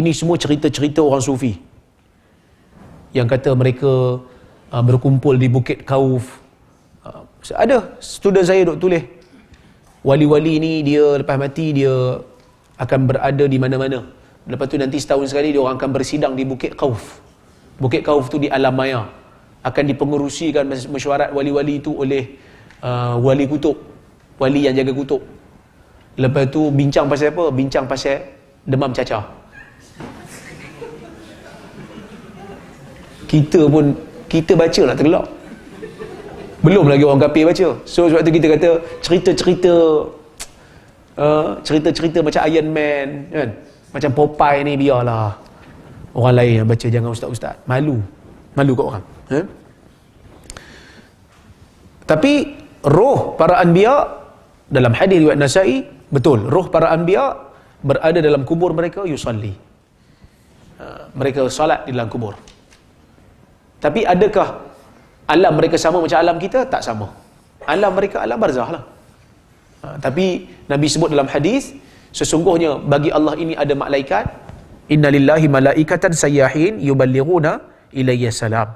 Speaker 1: Ini semua cerita-cerita orang sufi. Yang kata mereka ha, berkumpul di Bukit Kauf ada student saya duk tulis wali-wali ni dia lepas mati dia akan berada di mana-mana lepas tu nanti setahun sekali dia orang akan bersidang di Bukit Kauf Bukit Kauf tu di Alam Maya akan dipengerusikan mesyuarat wali-wali itu oleh uh, wali kutub wali yang jaga kutub lepas tu bincang pasal apa? bincang pasal demam cacah kita pun kita baca lah tergelak belum lagi orang kafir baca. So sebab tu kita kata cerita-cerita [TSK] uh, cerita-cerita macam Iron Man kan. Macam Popeye ni biarlah. Orang lain yang baca jangan ustaz-ustaz. Malu. Malu kat orang. Eh? Tapi roh para anbiya dalam hadis riwayat Nasa'i betul. Roh para anbiya berada dalam kubur mereka yusalli. Uh, mereka solat di dalam kubur. Tapi adakah alam mereka sama macam alam kita tak sama alam mereka alam barzah lah ha, tapi Nabi sebut dalam hadis sesungguhnya bagi Allah ini ada malaikat inna lillahi malaikatan sayyahin yuballighuna ilayya salam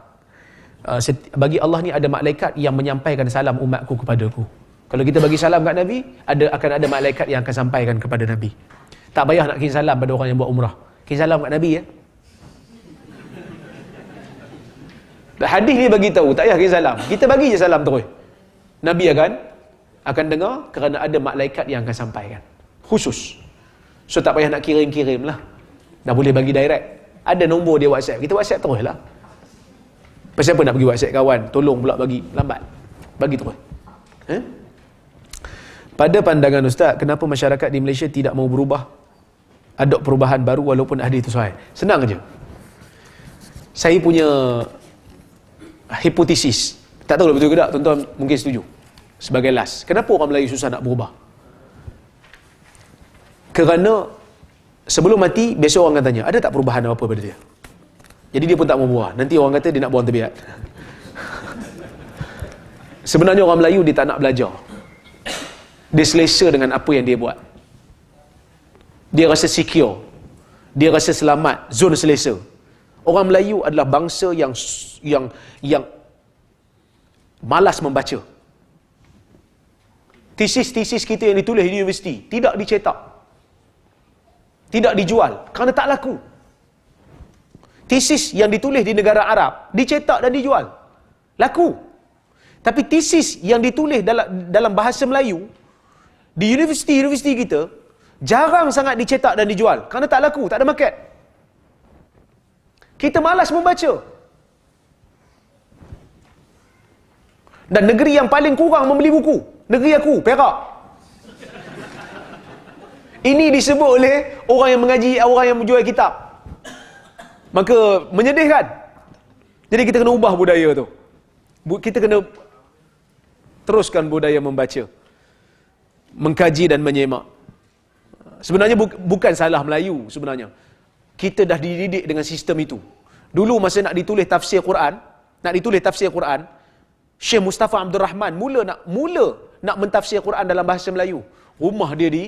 Speaker 1: ha, bagi Allah ni ada malaikat yang menyampaikan salam umatku kepada aku. kalau kita bagi salam kat Nabi ada akan ada malaikat yang akan sampaikan kepada Nabi tak payah nak kirim salam pada orang yang buat umrah kirim salam kat Nabi ya hadis ni bagi tahu tak payah kirim salam kita bagi je salam terus nabi akan akan dengar kerana ada malaikat yang akan sampaikan khusus so tak payah nak kirim-kirim lah dah boleh bagi direct ada nombor dia whatsapp kita whatsapp terus lah pasal apa nak bagi whatsapp kawan tolong pula bagi lambat bagi terus eh? pada pandangan ustaz kenapa masyarakat di Malaysia tidak mau berubah ada perubahan baru walaupun hadis itu sahih senang je saya punya hipotesis. Tak tahu lah betul ke tak, tuan-tuan mungkin setuju. Sebagai last. Kenapa orang Melayu susah nak berubah? Kerana sebelum mati, biasa orang akan tanya, ada tak perubahan apa-apa pada dia? Jadi dia pun tak mau buang. Nanti orang kata dia nak buang tabiat. [LAUGHS] Sebenarnya orang Melayu dia tak nak belajar. Dia selesa dengan apa yang dia buat. Dia rasa secure. Dia rasa selamat. Zone selesa. Orang Melayu adalah bangsa yang yang yang malas membaca. Tesis-tesis kita yang ditulis di universiti tidak dicetak. Tidak dijual kerana tak laku. Tesis yang ditulis di negara Arab dicetak dan dijual. Laku. Tapi tesis yang ditulis dalam dalam bahasa Melayu di universiti-universiti kita jarang sangat dicetak dan dijual kerana tak laku, tak ada market. Kita malas membaca. Dan negeri yang paling kurang membeli buku. Negeri aku, Perak. Ini disebut oleh orang yang mengaji, orang yang menjual kitab. Maka menyedihkan. Jadi kita kena ubah budaya tu. Kita kena teruskan budaya membaca. Mengkaji dan menyemak. Sebenarnya bu- bukan salah Melayu sebenarnya kita dah dididik dengan sistem itu. Dulu masa nak ditulis tafsir Quran, nak ditulis tafsir Quran, Syekh Mustafa Abdul Rahman mula nak mula nak mentafsir Quran dalam bahasa Melayu. Rumah dia di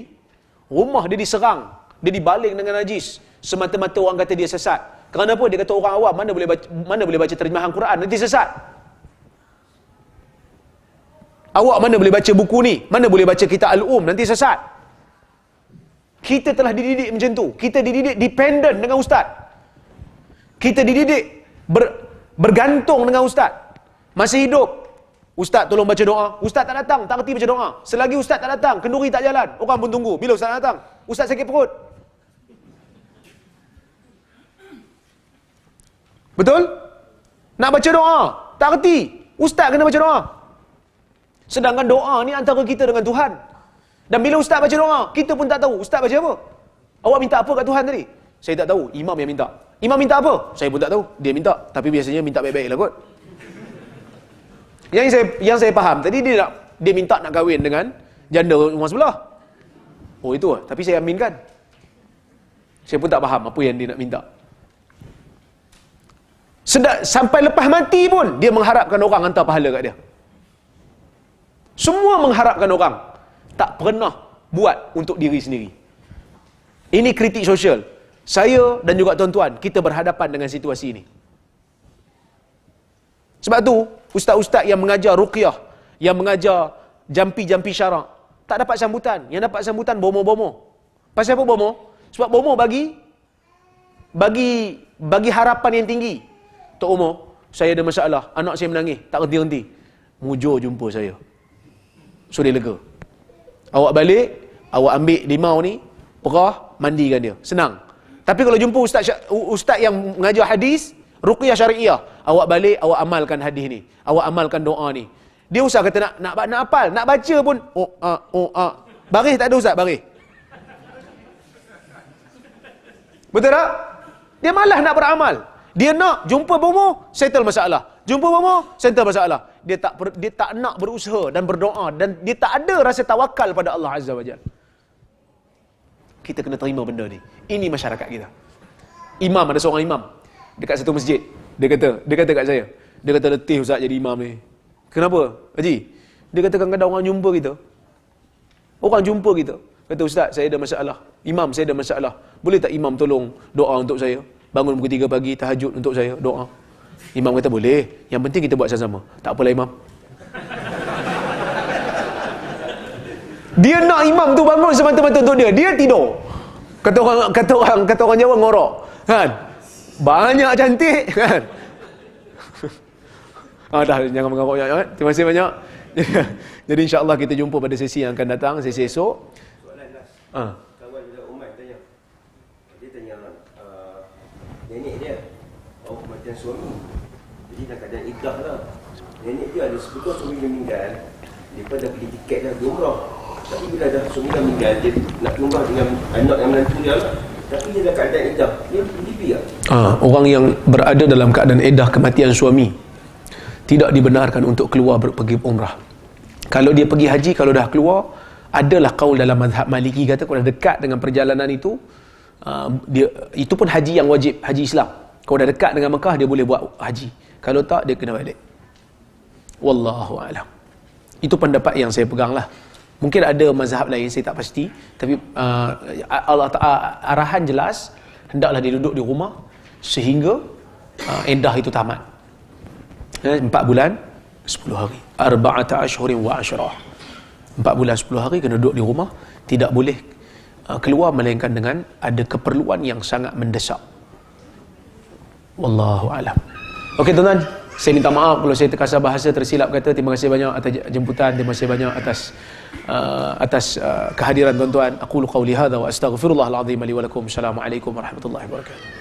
Speaker 1: rumah dia diserang, dia dibaling dengan najis semata-mata orang kata dia sesat. apa dia kata orang awam mana boleh baca, mana boleh baca terjemahan Quran nanti sesat. Awak mana boleh baca buku ni? Mana boleh baca kitab Al-Um nanti sesat kita telah dididik macam tu. Kita dididik dependent dengan ustaz. Kita dididik ber, bergantung dengan ustaz. Masih hidup, ustaz tolong baca doa. Ustaz tak datang, tak reti baca doa. Selagi ustaz tak datang, kenduri tak jalan. Orang pun tunggu. Bila ustaz datang? Ustaz sakit perut. Betul? Nak baca doa, tak reti. Ustaz kena baca doa. Sedangkan doa ni antara kita dengan Tuhan. Dan bila ustaz baca doa, kita pun tak tahu ustaz baca apa. Awak minta apa kat Tuhan tadi? Saya tak tahu, imam yang minta. Imam minta apa? Saya pun tak tahu. Dia minta, tapi biasanya minta baik-baik lah kot. Yang saya yang saya faham tadi dia nak dia minta nak kahwin dengan janda rumah sebelah. Oh itu lah. tapi saya aminkan. Saya pun tak faham apa yang dia nak minta. Sedak, sampai lepas mati pun dia mengharapkan orang hantar pahala kat dia. Semua mengharapkan orang tak pernah buat untuk diri sendiri. Ini kritik sosial. Saya dan juga tuan-tuan, kita berhadapan dengan situasi ini. Sebab tu, ustaz-ustaz yang mengajar ruqyah, yang mengajar jampi-jampi syarak, tak dapat sambutan. Yang dapat sambutan, bomo-bomo. Pasal apa bomo? Sebab bomo bagi bagi bagi harapan yang tinggi. Tok Umar, saya ada masalah. Anak saya menangis. Tak henti-henti. Mujur jumpa saya. So, dia lega. Awak balik, awak ambil limau ni, perah, mandikan dia. Senang. Tapi kalau jumpa ustaz ustaz yang mengajar hadis, ruqyah syariah, awak balik, awak amalkan hadis ni. Awak amalkan doa ni. Dia usah kata nak nak nak hafal, nak baca pun oh a ah, oh a. Ah. Baris tak ada ustaz, baris. Betul tak? Dia malah nak beramal. Dia nak jumpa bomo, settle masalah. Jumpa bomo, settle masalah dia tak dia tak nak berusaha dan berdoa dan dia tak ada rasa tawakal pada Allah Azza wa Jal. Kita kena terima benda ni. Ini masyarakat kita. Imam ada seorang imam dekat satu masjid. Dia kata, dia kata kat saya, dia kata letih usah jadi imam ni. Kenapa? Haji, dia kata kadang-kadang orang jumpa kita. Orang jumpa kita. Kata ustaz, saya ada masalah. Imam, saya ada masalah. Boleh tak imam tolong doa untuk saya? Bangun pukul 3 pagi, tahajud untuk saya, doa. Imam kata boleh. Yang penting kita buat sama-sama. Tak apalah imam. Dia nak imam tu bangun semata-mata untuk dia. Dia tidur. Kata orang kata orang kata orang Jawa ngorok. Kan? Banyak cantik kan? Ah dah jangan mengarok banyak. Kan? Ya. Terima kasih banyak. [LAUGHS] Jadi insya-Allah kita jumpa pada sesi yang akan datang, sesi esok. Soalan last. Ha. Ah. Kawan uh, oh, suami. Jadi dah keadaan idah lah. ni dia ada sebut sebetulnya suami dia meninggal, dia pun dah beli tiket dah berumrah. Tapi bila dah suami dah meninggal, dia nak berumrah dengan anak yang menantu dia lah. Tapi dia dah keadaan idah. Dia mimpi lah. Ah, orang yang berada dalam keadaan idah kematian suami, tidak dibenarkan untuk keluar ber- pergi umrah. Kalau dia pergi haji, kalau dah keluar, adalah kaul dalam mazhab maliki kata kau dah dekat dengan perjalanan itu uh, dia itu pun haji yang wajib haji Islam Kau dah dekat dengan Mekah dia boleh buat haji kalau tak, dia kena balik. Wallahu a'lam. Itu pendapat yang saya pegang lah. Mungkin ada mazhab lain, saya tak pasti. Tapi uh, Allah Ta'ala arahan jelas, hendaklah dia duduk di rumah sehingga uh, endah itu tamat. Eh, empat eh, bulan, sepuluh hari. Arba'ata ashurin wa ashurah. Empat bulan, sepuluh hari, kena duduk di rumah. Tidak boleh uh, keluar melainkan dengan ada keperluan yang sangat mendesak. Wallahu a'lam. Okey tuan-tuan, saya minta maaf kalau saya terkasar bahasa tersilap kata. Terima kasih banyak atas jemputan, terima kasih banyak atas uh, atas uh, kehadiran tuan-tuan. Aku qauli hadza wa astaghfirullahal azim li wa lakum. Assalamualaikum warahmatullahi wabarakatuh.